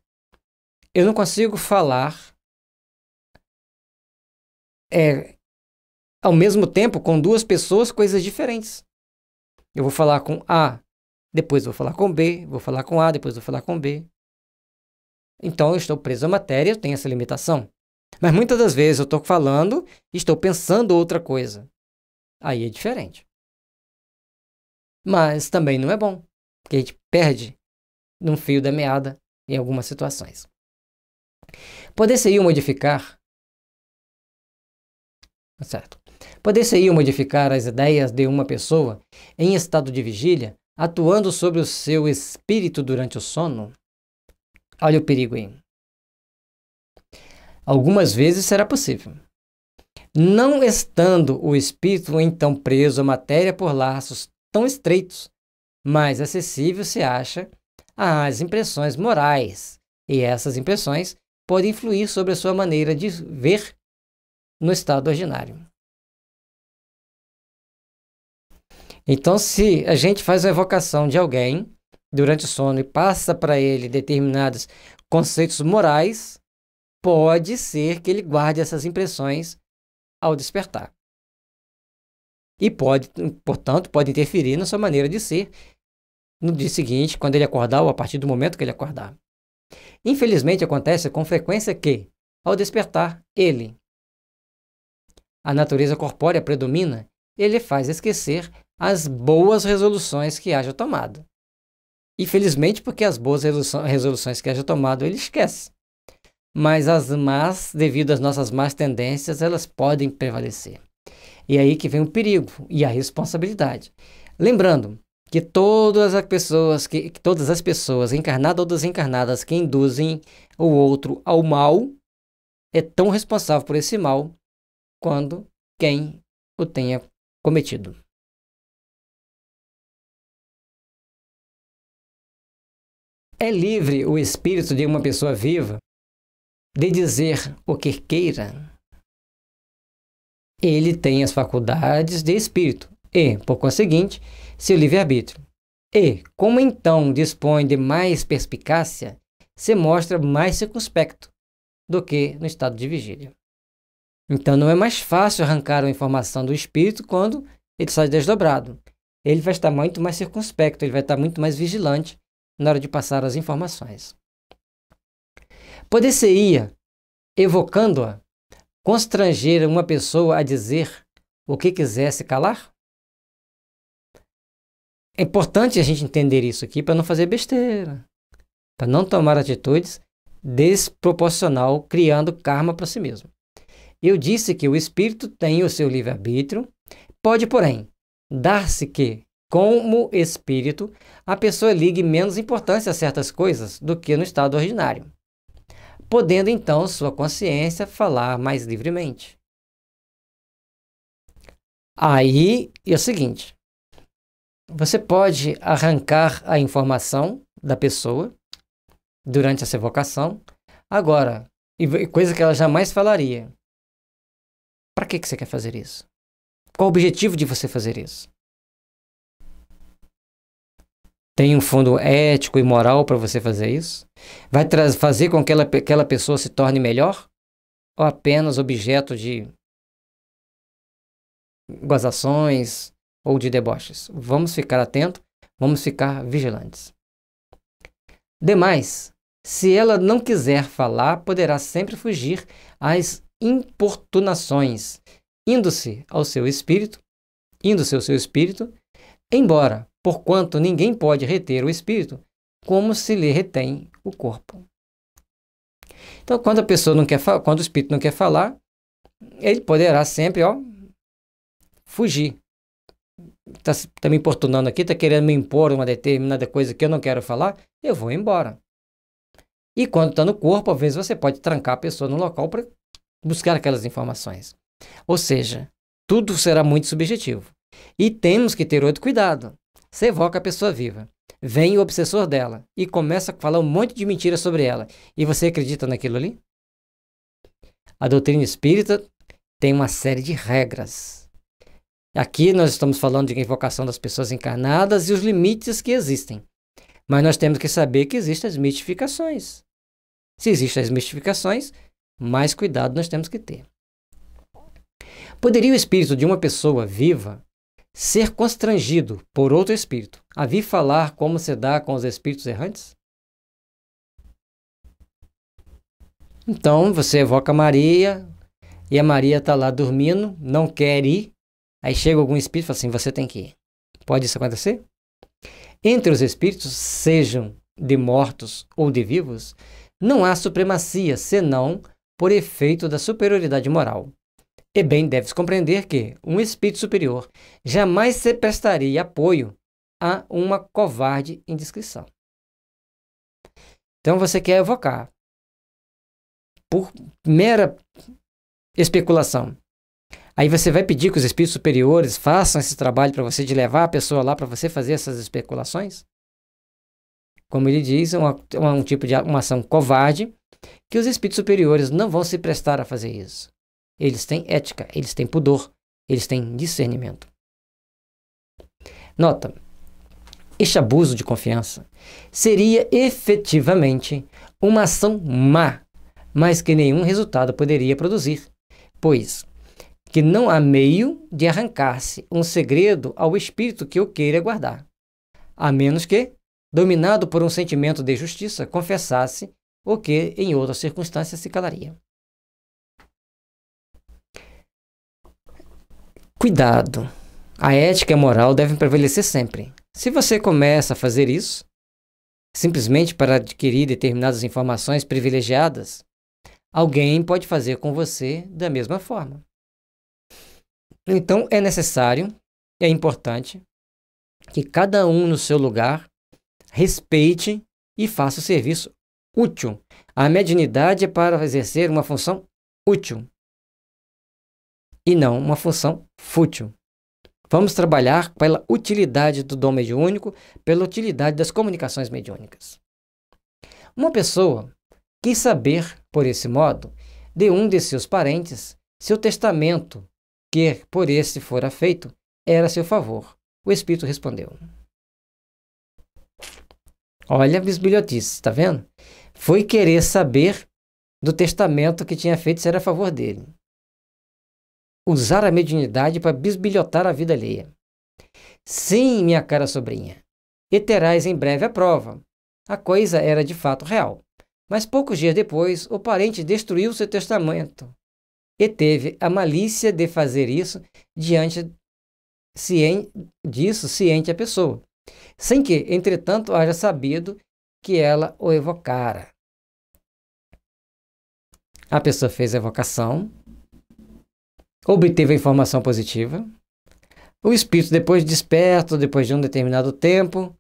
eu não consigo falar é, ao mesmo tempo com duas pessoas coisas diferentes. Eu vou falar com A, depois vou falar com B, vou falar com A, depois vou falar com B. Então eu estou preso à matéria, eu tenho essa limitação. Mas muitas das vezes eu estou falando e estou pensando outra coisa. Aí é diferente. Mas também não é bom, porque a gente perde num fio da meada em algumas situações. Poder-se-ia modificar certo? Poder-se-ia modificar as ideias de uma pessoa em estado de vigília, atuando sobre o seu espírito durante o sono? Olha o perigo aí. Algumas vezes será possível. Não estando o espírito então preso à matéria por laços tão estreitos, mas acessível se acha às impressões morais, e essas impressões podem influir sobre a sua maneira de ver no estado ordinário. Então, se a gente faz a evocação de alguém durante o sono e passa para ele determinados conceitos morais, pode ser que ele guarde essas impressões ao despertar. E pode, portanto, pode interferir na sua maneira de ser no dia seguinte, quando ele acordar ou a partir do momento que ele acordar. Infelizmente, acontece com frequência que, ao despertar, ele, a natureza corpórea predomina, ele faz esquecer as boas resoluções que haja tomado. Infelizmente, porque as boas resoluções que haja tomado ele esquece. Mas as más, devido às nossas más tendências, elas podem prevalecer. E é aí que vem o perigo e a responsabilidade. Lembrando, que todas as pessoas que, que todas as pessoas encarnadas ou desencarnadas que induzem o outro ao mal é tão responsável por esse mal quando quem o tenha cometido. É livre o espírito de uma pessoa viva de dizer o que queira. Ele tem as faculdades de espírito e, por conseguinte, seu livre-arbítrio. E, como então dispõe de mais perspicácia, se mostra mais circunspecto do que no estado de vigília. Então não é mais fácil arrancar a informação do espírito quando ele sai desdobrado. Ele vai estar muito mais circunspecto, ele vai estar muito mais vigilante na hora de passar as informações. Poder-se-ia, evocando-a, constranger uma pessoa a dizer o que quisesse calar? É importante a gente entender isso aqui para não fazer besteira, para não tomar atitudes desproporcional, criando karma para si mesmo. Eu disse que o espírito tem o seu livre-arbítrio, pode, porém, dar-se que, como espírito, a pessoa ligue menos importância a certas coisas do que no estado ordinário, podendo então sua consciência falar mais livremente. Aí é o seguinte: você pode arrancar a informação da pessoa durante essa evocação. Agora, coisa que ela jamais falaria. Para que, que você quer fazer isso? Qual o objetivo de você fazer isso? Tem um fundo ético e moral para você fazer isso? Vai fazer com que aquela pessoa se torne melhor? Ou apenas objeto de gozações, ou de deboches. Vamos ficar atentos, vamos ficar vigilantes. Demais, se ela não quiser falar, poderá sempre fugir às importunações, indo-se ao seu espírito, indo-se ao seu espírito, embora, porquanto ninguém pode reter o espírito, como se lhe retém o corpo. Então, quando a pessoa não quer quando o espírito não quer falar, ele poderá sempre, ó, fugir, está tá me importunando aqui, está querendo me impor uma determinada coisa que eu não quero falar, eu vou embora. E quando está no corpo, às vezes você pode trancar a pessoa no local para buscar aquelas informações. Ou seja, tudo será muito subjetivo. E temos que ter outro cuidado. Você evoca a pessoa viva, vem o obsessor dela e começa a falar um monte de mentiras sobre ela. E você acredita naquilo ali? A doutrina espírita tem uma série de regras Aqui nós estamos falando de invocação das pessoas encarnadas e os limites que existem. Mas nós temos que saber que existem as mistificações. Se existem as mistificações, mais cuidado nós temos que ter. Poderia o espírito de uma pessoa viva ser constrangido por outro espírito a vir falar como se dá com os espíritos errantes? Então você evoca Maria e a Maria está lá dormindo, não quer ir, Aí chega algum espírito e fala assim: você tem que ir. Pode isso acontecer? Entre os espíritos, sejam de mortos ou de vivos, não há supremacia senão por efeito da superioridade moral. E bem deves compreender que um espírito superior jamais se prestaria apoio a uma covarde indiscrição. Então você quer evocar, por mera especulação, Aí você vai pedir que os espíritos superiores façam esse trabalho para você, de levar a pessoa lá para você fazer essas especulações? Como ele diz, é um tipo de uma ação covarde que os espíritos superiores não vão se prestar a fazer isso. Eles têm ética, eles têm pudor, eles têm discernimento. Nota: este abuso de confiança seria efetivamente uma ação má, mas que nenhum resultado poderia produzir, pois que não há meio de arrancar-se um segredo ao espírito que o queira guardar, a menos que, dominado por um sentimento de justiça, confessasse o que em outra circunstância se calaria. Cuidado! A ética e a moral devem prevalecer sempre. Se você começa a fazer isso, simplesmente para adquirir determinadas informações privilegiadas, alguém pode fazer com você da mesma forma. Então é necessário, é importante, que cada um no seu lugar respeite e faça o serviço útil. A mediunidade é para exercer uma função útil e não uma função fútil. Vamos trabalhar pela utilidade do dom mediúnico, pela utilidade das comunicações mediúnicas. Uma pessoa quis saber, por esse modo, de um de seus parentes, seu testamento que por esse fora feito, era a seu favor. O espírito respondeu. Olha a bisbilhotice, está vendo? Foi querer saber do testamento que tinha feito se era a favor dele. Usar a mediunidade para bisbilhotar a vida alheia. Sim, minha cara sobrinha, e terás em breve a prova. A coisa era de fato real. Mas poucos dias depois, o parente destruiu seu testamento e teve a malícia de fazer isso diante disso ciente a pessoa, sem que, entretanto, haja sabido que ela o evocara. A pessoa fez a evocação, obteve a informação positiva. O espírito, depois desperto, depois de um determinado tempo,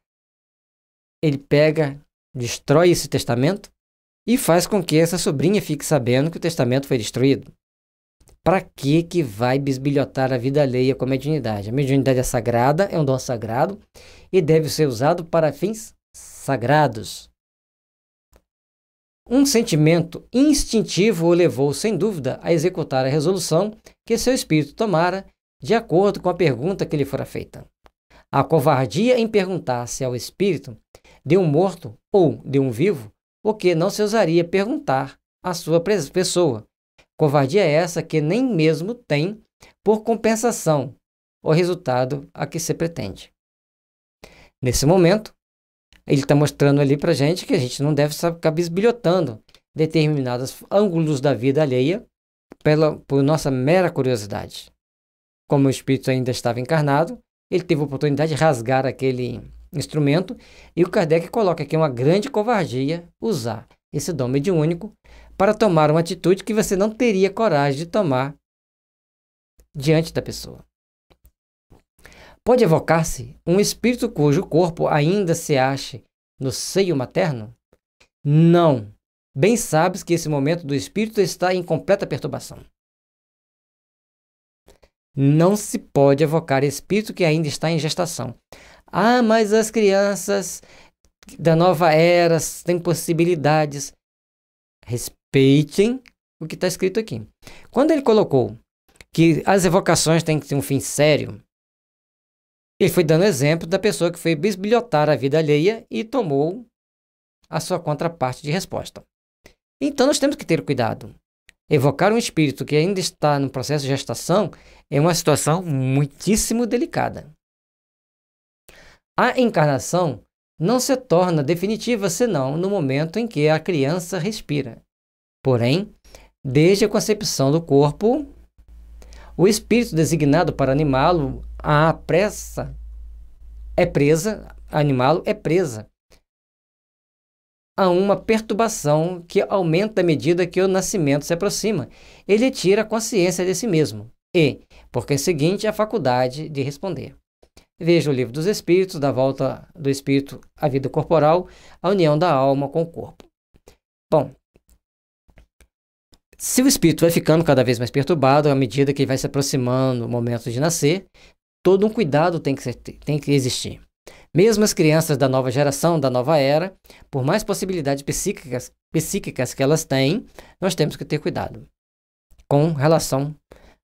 ele pega, destrói esse testamento e faz com que essa sobrinha fique sabendo que o testamento foi destruído para que que vai bisbilhotar a vida alheia com a mediunidade? A mediunidade é sagrada, é um dom sagrado e deve ser usado para fins sagrados. Um sentimento instintivo o levou, sem dúvida, a executar a resolução que seu espírito tomara de acordo com a pergunta que lhe fora feita. A covardia em perguntar-se ao espírito de um morto ou de um vivo o que não se ousaria perguntar à sua pessoa, Covardia é essa que nem mesmo tem, por compensação, o resultado a que se pretende. Nesse momento, ele está mostrando ali para gente que a gente não deve ficar bisbilhotando determinados ângulos da vida alheia pela, por nossa mera curiosidade. Como o espírito ainda estava encarnado, ele teve a oportunidade de rasgar aquele instrumento e o Kardec coloca aqui uma grande covardia usar esse dom mediúnico para tomar uma atitude que você não teria coragem de tomar diante da pessoa. Pode evocar-se um espírito cujo corpo ainda se ache no seio materno? Não. Bem sabes que esse momento do espírito está em completa perturbação. Não se pode evocar espírito que ainda está em gestação. Ah, mas as crianças da nova era têm possibilidades respeitem o que está escrito aqui. Quando ele colocou que as evocações têm que ter um fim sério, ele foi dando exemplo da pessoa que foi bisbilhotar a vida alheia e tomou a sua contraparte de resposta. Então nós temos que ter cuidado. Evocar um espírito que ainda está no processo de gestação é uma situação muitíssimo delicada. A encarnação não se torna definitiva senão no momento em que a criança respira. Porém, desde a concepção do corpo, o espírito designado para animá-lo a pressa é presa, animá-lo é presa a uma perturbação que aumenta à medida que o nascimento se aproxima. Ele tira a consciência de si mesmo e, por conseguinte, é a faculdade de responder. Veja o livro dos Espíritos, da volta do espírito à vida corporal, a união da alma com o corpo. Bom, se o espírito vai ficando cada vez mais perturbado à medida que vai se aproximando o momento de nascer, todo um cuidado tem que, ser, tem que existir. Mesmo as crianças da nova geração, da nova era, por mais possibilidades psíquicas, psíquicas que elas têm, nós temos que ter cuidado com relação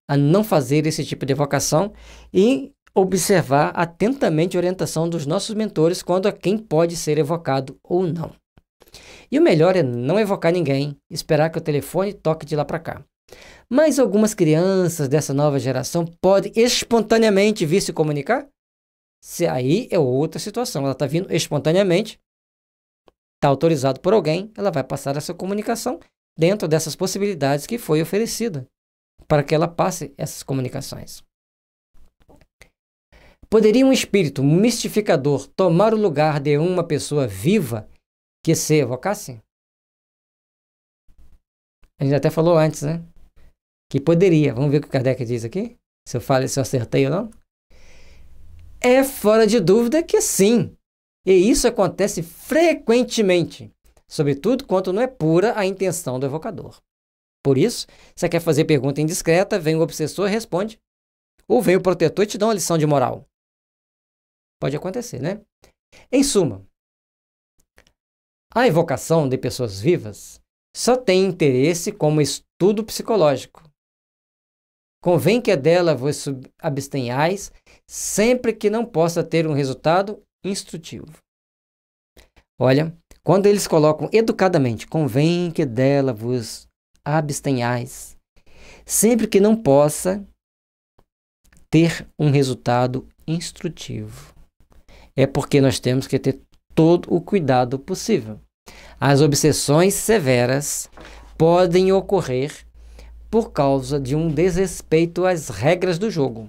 a não fazer esse tipo de evocação e observar atentamente a orientação dos nossos mentores quanto a quem pode ser evocado ou não. E o melhor é não evocar ninguém, esperar que o telefone toque de lá para cá. Mas algumas crianças dessa nova geração podem espontaneamente vir se comunicar? Se aí é outra situação, ela está vindo espontaneamente, está autorizado por alguém, ela vai passar essa comunicação dentro dessas possibilidades que foi oferecida para que ela passe essas comunicações. Poderia um espírito mistificador tomar o lugar de uma pessoa viva que se evocassem. A gente até falou antes, né? Que poderia. Vamos ver o que Kardec diz aqui? Se eu falei, se eu acertei ou não? É fora de dúvida que sim. E isso acontece frequentemente, sobretudo quando não é pura a intenção do evocador. Por isso, se quer fazer pergunta indiscreta, vem o obsessor e responde. Ou vem o protetor e te dá uma lição de moral. Pode acontecer, né? Em suma, a evocação de pessoas vivas só tem interesse como estudo psicológico. Convém que dela vos abstenhais sempre que não possa ter um resultado instrutivo. Olha, quando eles colocam educadamente, convém que dela vos abstenhais, sempre que não possa ter um resultado instrutivo. É porque nós temos que ter todo o cuidado possível. As obsessões severas podem ocorrer por causa de um desrespeito às regras do jogo.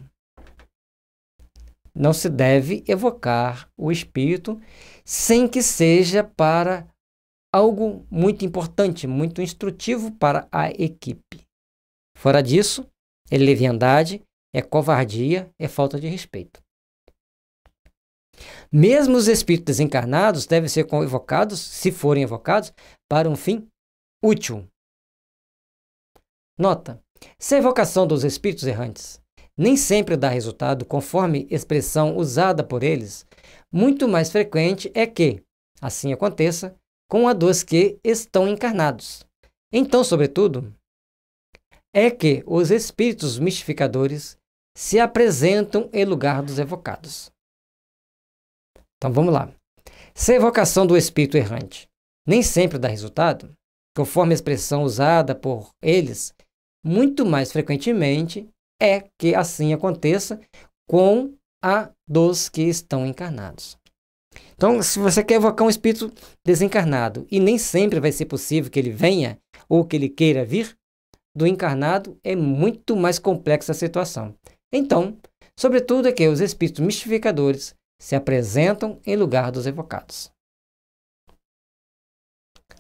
Não se deve evocar o espírito sem que seja para algo muito importante, muito instrutivo para a equipe. Fora disso, é leviandade, é covardia, é falta de respeito. Mesmo os espíritos desencarnados devem ser convocados, se forem evocados, para um fim útil. Nota: se a evocação dos espíritos errantes nem sempre dá resultado conforme expressão usada por eles, muito mais frequente é que, assim aconteça, com a dos que estão encarnados. Então, sobretudo, é que os espíritos mistificadores se apresentam em lugar dos evocados. Então vamos lá. Se a evocação do espírito errante nem sempre dá resultado, conforme a expressão usada por eles, muito mais frequentemente é que assim aconteça com a dos que estão encarnados. Então, se você quer evocar um espírito desencarnado e nem sempre vai ser possível que ele venha ou que ele queira vir, do encarnado é muito mais complexa a situação. Então, sobretudo é que os espíritos mistificadores se apresentam em lugar dos evocados.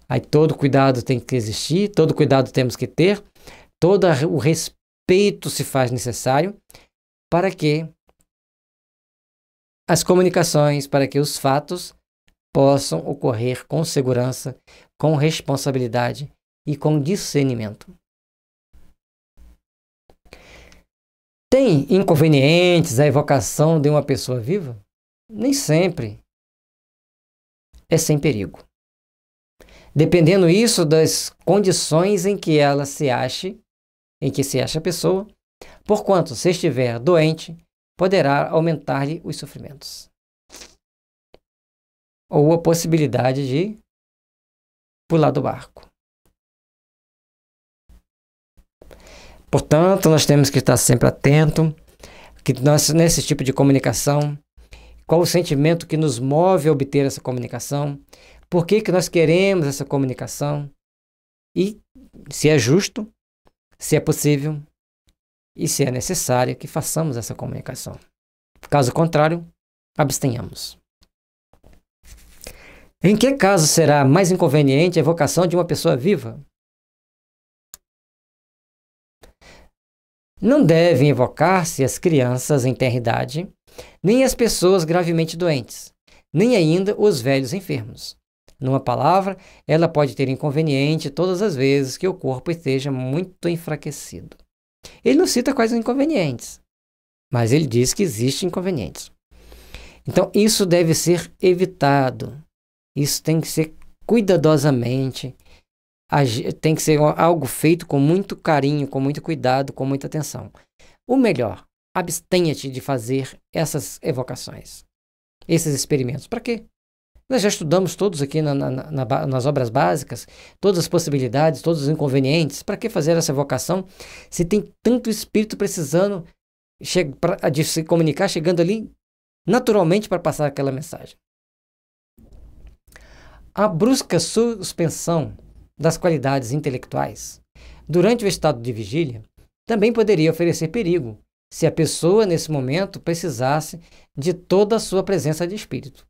Aí todo cuidado tem que existir, todo cuidado temos que ter, todo o respeito se faz necessário para que as comunicações, para que os fatos possam ocorrer com segurança, com responsabilidade e com discernimento. Tem inconvenientes a evocação de uma pessoa viva? nem sempre é sem perigo. Dependendo isso das condições em que ela se ache, em que se acha a pessoa, porquanto se estiver doente, poderá aumentar-lhe os sofrimentos. Ou a possibilidade de pular do barco. Portanto, nós temos que estar sempre atento que nós, nesse tipo de comunicação qual o sentimento que nos move a obter essa comunicação? Por que, que nós queremos essa comunicação? E se é justo, se é possível e se é necessário que façamos essa comunicação. Caso contrário, abstenhamos. Em que caso será mais inconveniente a evocação de uma pessoa viva? Não devem evocar-se as crianças em tenra idade, nem as pessoas gravemente doentes, nem ainda os velhos enfermos. Numa palavra, ela pode ter inconveniente todas as vezes que o corpo esteja muito enfraquecido. Ele não cita quais inconvenientes, mas ele diz que existem inconvenientes. Então, isso deve ser evitado. Isso tem que ser cuidadosamente tem que ser algo feito com muito carinho, com muito cuidado, com muita atenção. O melhor, abstenha-te de fazer essas evocações, esses experimentos. Para quê? Nós já estudamos todos aqui na, na, na, nas obras básicas, todas as possibilidades, todos os inconvenientes. Para que fazer essa evocação se tem tanto espírito precisando de se comunicar, chegando ali naturalmente para passar aquela mensagem? A brusca suspensão das qualidades intelectuais, durante o estado de vigília, também poderia oferecer perigo se a pessoa, nesse momento, precisasse de toda a sua presença de espírito.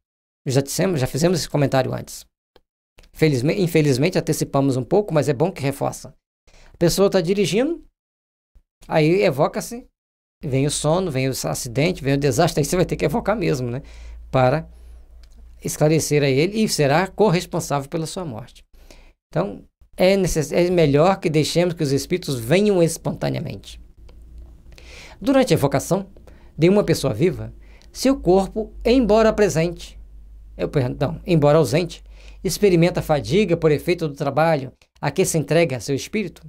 Já dissemos, já fizemos esse comentário antes. Felizmente, infelizmente, antecipamos um pouco, mas é bom que reforça. A pessoa está dirigindo, aí evoca-se, vem o sono, vem o acidente, vem o desastre, aí você vai ter que evocar mesmo, né? Para esclarecer a ele e será corresponsável pela sua morte. Então, é, necess... é melhor que deixemos que os espíritos venham espontaneamente. Durante a evocação de uma pessoa viva, seu corpo, embora presente, eu, é perdão, embora ausente, experimenta fadiga por efeito do trabalho a que se entrega seu espírito?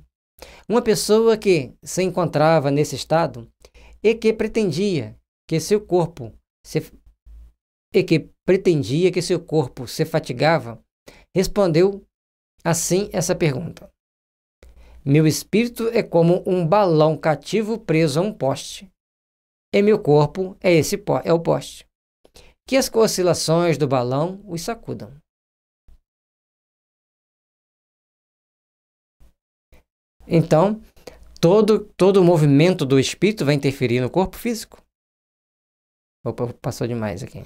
Uma pessoa que se encontrava nesse estado e que pretendia que seu corpo se, e que pretendia que seu corpo se fatigava, respondeu assim essa pergunta. Meu espírito é como um balão cativo preso a um poste. E meu corpo é esse é o poste. Que as oscilações do balão os sacudam. Então, todo todo o movimento do espírito vai interferir no corpo físico. Opa, passou demais aqui.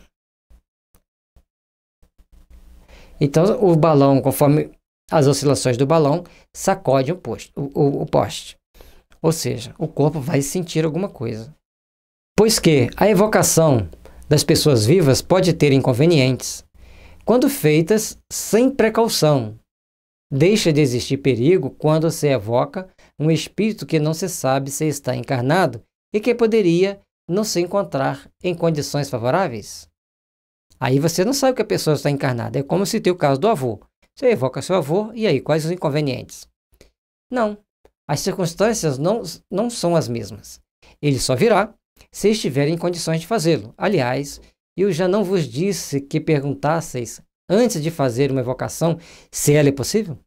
Então, o balão, conforme as oscilações do balão sacodem o, posto, o, o, o poste. Ou seja, o corpo vai sentir alguma coisa. Pois que a evocação das pessoas vivas pode ter inconvenientes. Quando feitas sem precaução, deixa de existir perigo quando se evoca um espírito que não se sabe se está encarnado e que poderia não se encontrar em condições favoráveis. Aí você não sabe que a pessoa está encarnada. É como se tem o caso do avô. Você evoca seu avô, e aí, quais os inconvenientes? Não, as circunstâncias não, não são as mesmas. Ele só virá se estiver em condições de fazê-lo. Aliás, eu já não vos disse que perguntasseis antes de fazer uma evocação se ela é possível?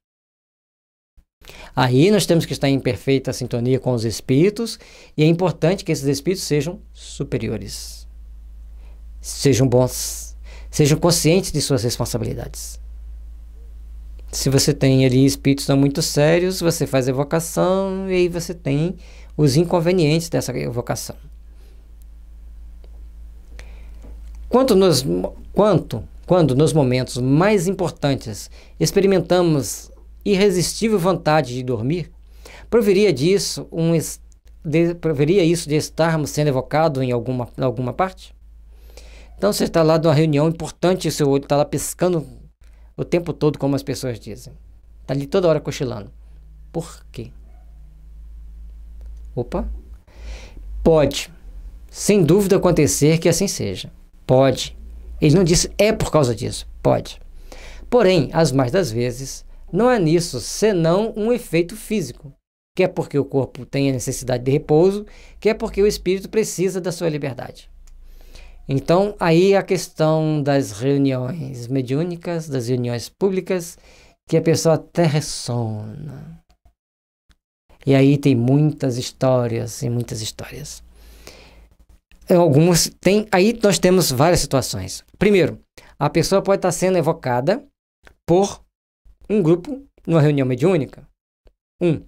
Aí nós temos que estar em perfeita sintonia com os espíritos e é importante que esses espíritos sejam superiores, sejam bons, sejam conscientes de suas responsabilidades. Se você tem ali espíritos não muito sérios, você faz evocação e aí você tem os inconvenientes dessa evocação. Quanto nos, quanto, quando nos momentos mais importantes experimentamos irresistível vontade de dormir, proveria disso um de, isso de estarmos sendo evocados em alguma, em alguma parte? Então você está lá numa reunião importante, seu olho está lá piscando o tempo todo, como as pessoas dizem. Está ali toda hora cochilando. Por quê? Opa! Pode, sem dúvida, acontecer que assim seja. Pode. Ele não disse é por causa disso. Pode. Porém, as mais das vezes, não é nisso senão um efeito físico. Que é porque o corpo tem a necessidade de repouso, que é porque o espírito precisa da sua liberdade. Então, aí a questão das reuniões mediúnicas, das reuniões públicas, que a pessoa até ressona. E aí tem muitas histórias e muitas histórias. Algumas tem, aí nós temos várias situações. Primeiro, a pessoa pode estar sendo evocada por um grupo numa reunião mediúnica. Um.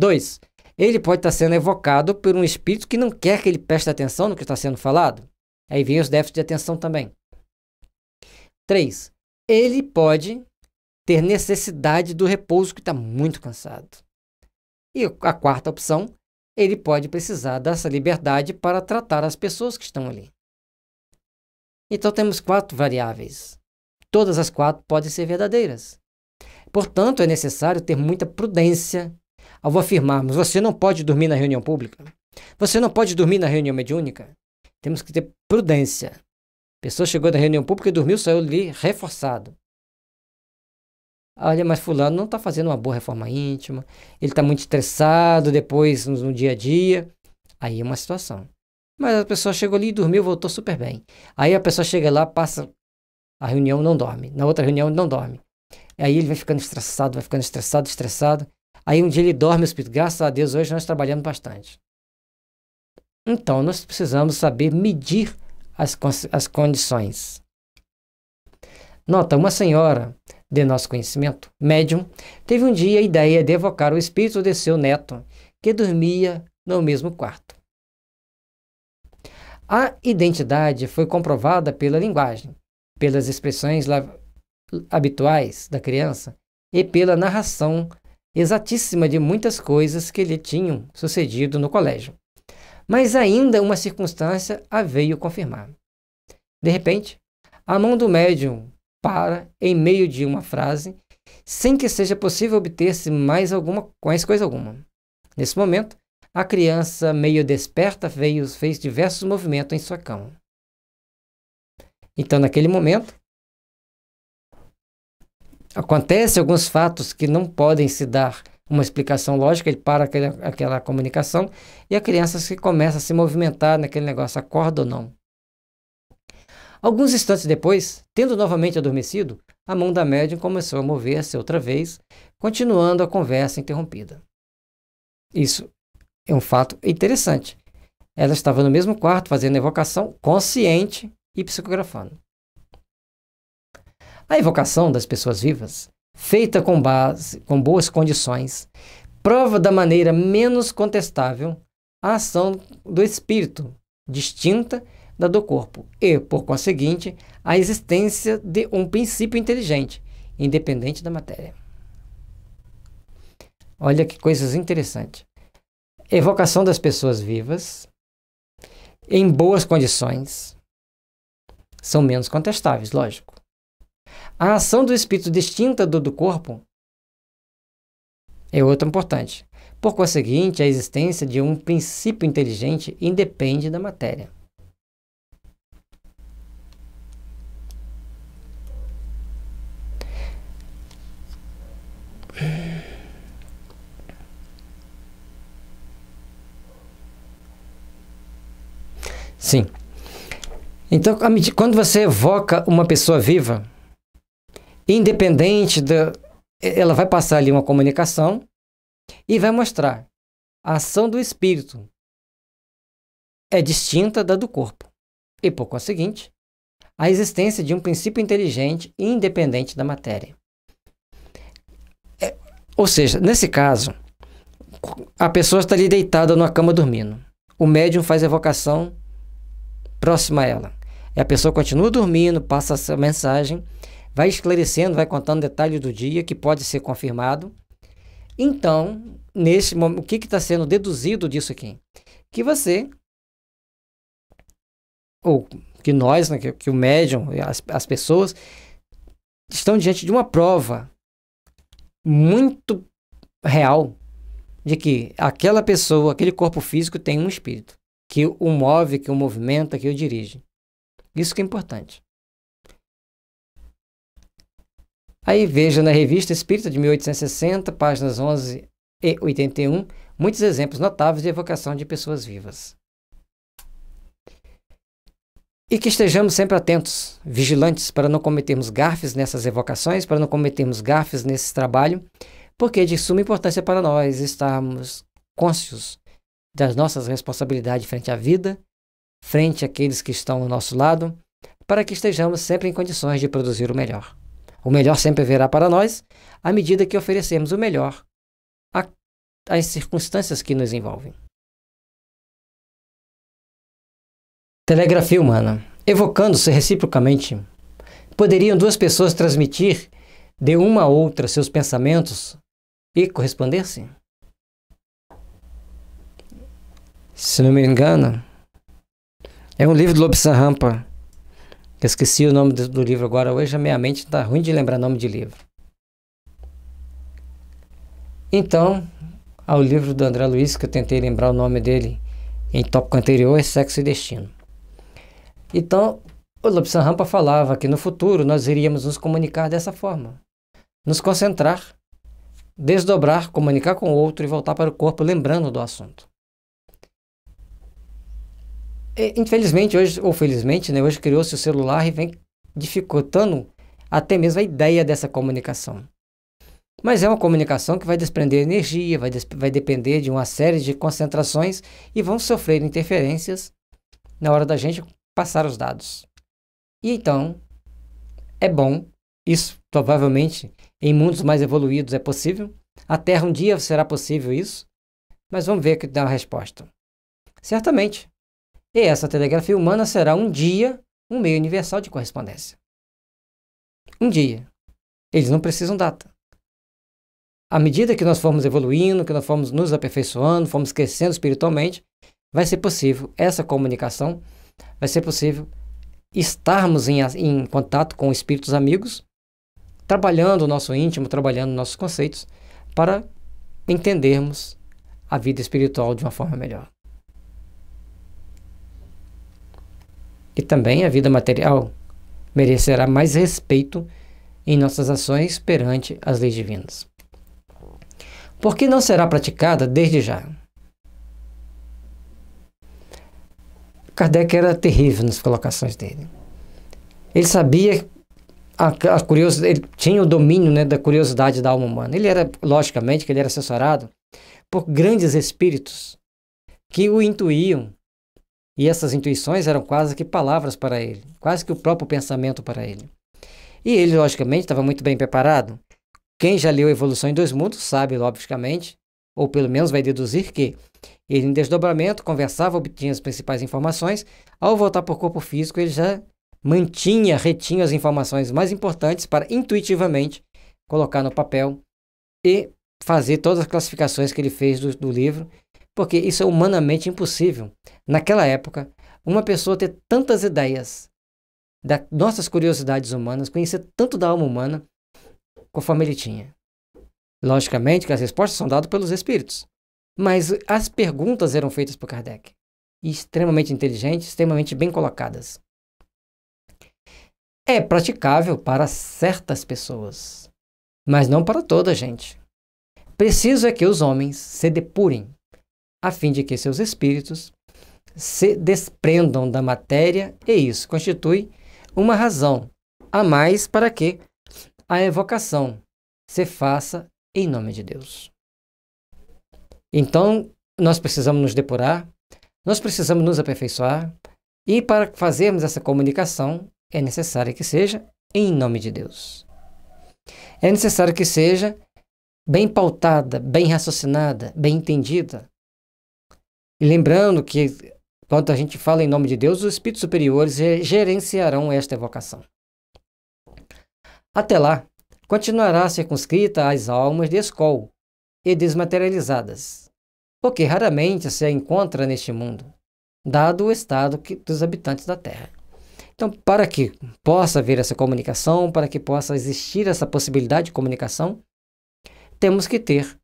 Dois, ele pode estar sendo evocado por um espírito que não quer que ele preste atenção no que está sendo falado. Aí vem os déficits de atenção também. 3. Ele pode ter necessidade do repouso que está muito cansado. E a quarta opção, ele pode precisar dessa liberdade para tratar as pessoas que estão ali. Então temos quatro variáveis. Todas as quatro podem ser verdadeiras. Portanto, é necessário ter muita prudência ao afirmarmos: você não pode dormir na reunião pública, você não pode dormir na reunião mediúnica, temos que ter prudência. A pessoa chegou da reunião pública e dormiu, saiu ali reforçado. Olha, mas fulano não está fazendo uma boa reforma íntima, ele está muito estressado depois no, no dia a dia. Aí é uma situação. Mas a pessoa chegou ali e dormiu, voltou super bem. Aí a pessoa chega lá, passa a reunião, não dorme. Na outra reunião, não dorme. Aí ele vai ficando estressado, vai ficando estressado, estressado. Aí um dia ele dorme, o espírito, graças a Deus, hoje nós trabalhamos bastante. Então, nós precisamos saber medir as, as condições. Nota: uma senhora de nosso conhecimento, médium, teve um dia a ideia de evocar o espírito de seu neto, que dormia no mesmo quarto. A identidade foi comprovada pela linguagem, pelas expressões habituais da criança e pela narração exatíssima de muitas coisas que lhe tinham sucedido no colégio. Mas ainda uma circunstância a veio confirmar. De repente, a mão do médium para em meio de uma frase, sem que seja possível obter-se mais alguma mais coisa alguma. Nesse momento, a criança, meio desperta, veio, fez diversos movimentos em sua cama. Então, naquele momento, acontece alguns fatos que não podem se dar uma explicação lógica, ele para aquela, aquela comunicação e a criança se começa a se movimentar naquele negócio, acorda ou não. Alguns instantes depois, tendo novamente adormecido, a mão da médium começou a mover-se outra vez, continuando a conversa interrompida. Isso é um fato interessante. Ela estava no mesmo quarto fazendo evocação consciente e psicografando. A evocação das pessoas vivas feita com base, com boas condições, prova da maneira menos contestável a ação do espírito, distinta da do corpo, e, por conseguinte, a existência de um princípio inteligente, independente da matéria. Olha que coisas interessantes. Evocação das pessoas vivas, em boas condições, são menos contestáveis, lógico. A ação do espírito distinta do do corpo é outra importante. Por conseguinte, a existência de um princípio inteligente independe da matéria. Sim. Então, quando você evoca uma pessoa viva, independente da. Ela vai passar ali uma comunicação e vai mostrar. A ação do espírito é distinta da do corpo. E, por conseguinte, a existência de um princípio inteligente independente da matéria. É, ou seja, nesse caso, a pessoa está ali deitada numa cama dormindo. O médium faz evocação próxima a ela. E a pessoa continua dormindo, passa essa mensagem vai esclarecendo, vai contando detalhes do dia que pode ser confirmado. Então, nesse momento, o que está sendo deduzido disso aqui? Que você, ou que nós, né, que, que, o médium, as, as pessoas, estão diante de uma prova muito real de que aquela pessoa, aquele corpo físico tem um espírito que o move, que o movimenta, que o dirige. Isso que é importante. Aí veja na Revista Espírita de 1860, páginas 11 e 81, muitos exemplos notáveis de evocação de pessoas vivas. E que estejamos sempre atentos, vigilantes, para não cometermos gafes nessas evocações, para não cometermos gafes nesse trabalho, porque é de suma importância para nós estarmos cônscios das nossas responsabilidades frente à vida, frente àqueles que estão ao nosso lado, para que estejamos sempre em condições de produzir o melhor. O melhor sempre virá para nós à medida que oferecemos o melhor às circunstâncias que nos envolvem. Telegrafia humana. Evocando-se reciprocamente, poderiam duas pessoas transmitir de uma a outra seus pensamentos e corresponder-se? Se não me engano, é um livro do Lobsang Rampa, eu esqueci o nome do, livro agora hoje, a minha mente está ruim de lembrar nome de livro. Então, ao livro do André Luiz, que eu tentei lembrar o nome dele em tópico anterior, é Sexo e Destino. Então, o Lopes Rampa falava que no futuro nós iríamos nos comunicar dessa forma. Nos concentrar, desdobrar, comunicar com o outro e voltar para o corpo lembrando do assunto. É, infelizmente hoje, ou felizmente, né, hoje criou-se o celular e vem dificultando até mesmo a ideia dessa comunicação. Mas é uma comunicação que vai desprender energia, vai, des vai depender de uma série de concentrações e vão sofrer interferências na hora da gente passar os dados. E então, é bom, isso provavelmente em mundos mais evoluídos é possível, a Terra um dia será possível isso, mas vamos ver o que dá a resposta. Certamente, e essa telegrafia humana será um dia um meio universal de correspondência. Um dia. Eles não precisam data. À medida que nós formos evoluindo, que nós formos nos aperfeiçoando, formos crescendo espiritualmente, vai ser possível essa comunicação, vai ser possível estarmos em, em contato com espíritos amigos, trabalhando o nosso íntimo, trabalhando nossos conceitos, para entendermos a vida espiritual de uma forma melhor. e também a vida material merecerá mais respeito em nossas ações perante as leis divinas. Porque não será praticada desde já? Kardec era terrível nas colocações dele. Ele sabia a, a curiosidade, ele tinha o domínio né, da curiosidade da alma humana. Ele era, logicamente, que ele era assessorado por grandes espíritos que o intuíam e essas intuições eram quase que palavras para ele, quase que o próprio pensamento para ele. E ele, logicamente, estava muito bem preparado. Quem já leu Evolução em Dois Mundos sabe, logicamente, ou pelo menos vai deduzir que ele, em desdobramento, conversava, obtinha as principais informações. Ao voltar para o corpo físico, ele já mantinha, retinha as informações mais importantes para intuitivamente colocar no papel e fazer todas as classificações que ele fez do, do livro porque isso é humanamente impossível. Naquela época, uma pessoa ter tantas ideias das nossas curiosidades humanas, conhecer tanto da alma humana, conforme ele tinha. Logicamente que as respostas são dadas pelos espíritos, mas as perguntas eram feitas por Kardec, extremamente inteligentes, extremamente bem colocadas. É praticável para certas pessoas, mas não para toda a gente. Preciso é que os homens se depurem a fim de que seus espíritos se desprendam da matéria, e isso constitui uma razão a mais para que a evocação se faça em nome de Deus. Então, nós precisamos nos depurar, nós precisamos nos aperfeiçoar, e para fazermos essa comunicação, é necessário que seja em nome de Deus. É necessário que seja bem pautada, bem raciocinada, bem entendida, e lembrando que quando a gente fala em nome de Deus, os espíritos superiores gerenciarão esta evocação. Até lá, continuará circunscrita às almas de escol e desmaterializadas, porque raramente se encontra neste mundo, dado o estado que, dos habitantes da Terra. Então, para que possa haver essa comunicação, para que possa existir essa possibilidade de comunicação, temos que ter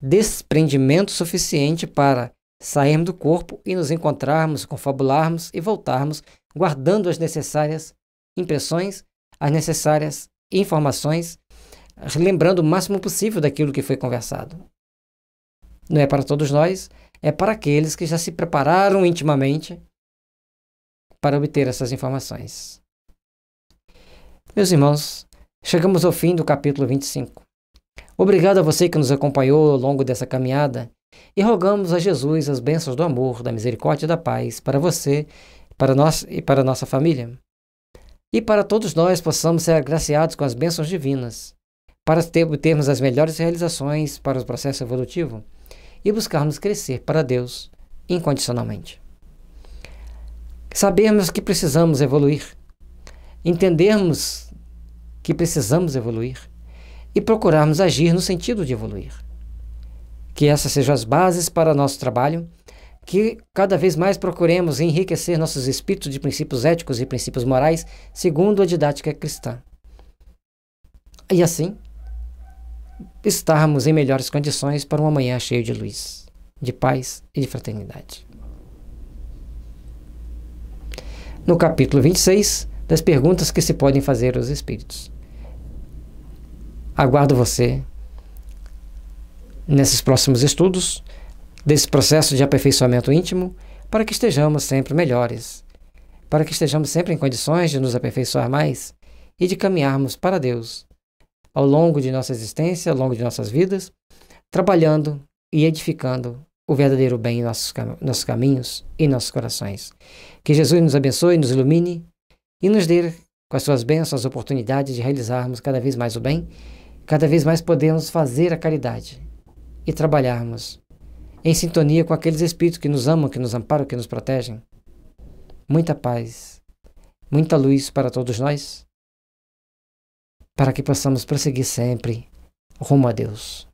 desprendimento suficiente para sairmos do corpo e nos encontrarmos, confabularmos e voltarmos, guardando as necessárias impressões, as necessárias informações, lembrando o máximo possível daquilo que foi conversado. Não é para todos nós, é para aqueles que já se prepararam intimamente para obter essas informações. Meus irmãos, chegamos ao fim do capítulo 25. Obrigado a você que nos acompanhou ao longo dessa caminhada e rogamos a Jesus as bênçãos do amor, da misericórdia e da paz para você para nós e para nossa família. E para todos nós possamos ser agraciados com as bênçãos divinas, para termos as melhores realizações para o processo evolutivo e buscarmos crescer para Deus incondicionalmente. Sabermos que precisamos evoluir, entendermos que precisamos evoluir e procurarmos agir no sentido de evoluir que essas sejam as bases para nosso trabalho, que cada vez mais procuremos enriquecer nossos espíritos de princípios éticos e princípios morais segundo a didática cristã. E assim, estarmos em melhores condições para um amanhã cheio de luz, de paz e de fraternidade. No capítulo 26, das perguntas que se podem fazer aos espíritos. Aguardo você nesses próximos estudos desse processo de aperfeiçoamento íntimo para que estejamos sempre melhores, para que estejamos sempre em condições de nos aperfeiçoar mais e de caminharmos para Deus ao longo de nossa existência, ao longo de nossas vidas, trabalhando e edificando o verdadeiro bem em nossos, cam nossos caminhos e nossos corações. Que Jesus nos abençoe, nos ilumine e nos dê, com as suas bênçãos, as oportunidades de realizarmos cada vez mais o bem, cada vez mais podemos fazer a caridade e trabalharmos em sintonia com aqueles espíritos que nos amam, que nos amparam, que nos protegem. Muita paz, muita luz para todos nós, para que possamos prosseguir sempre rumo a Deus.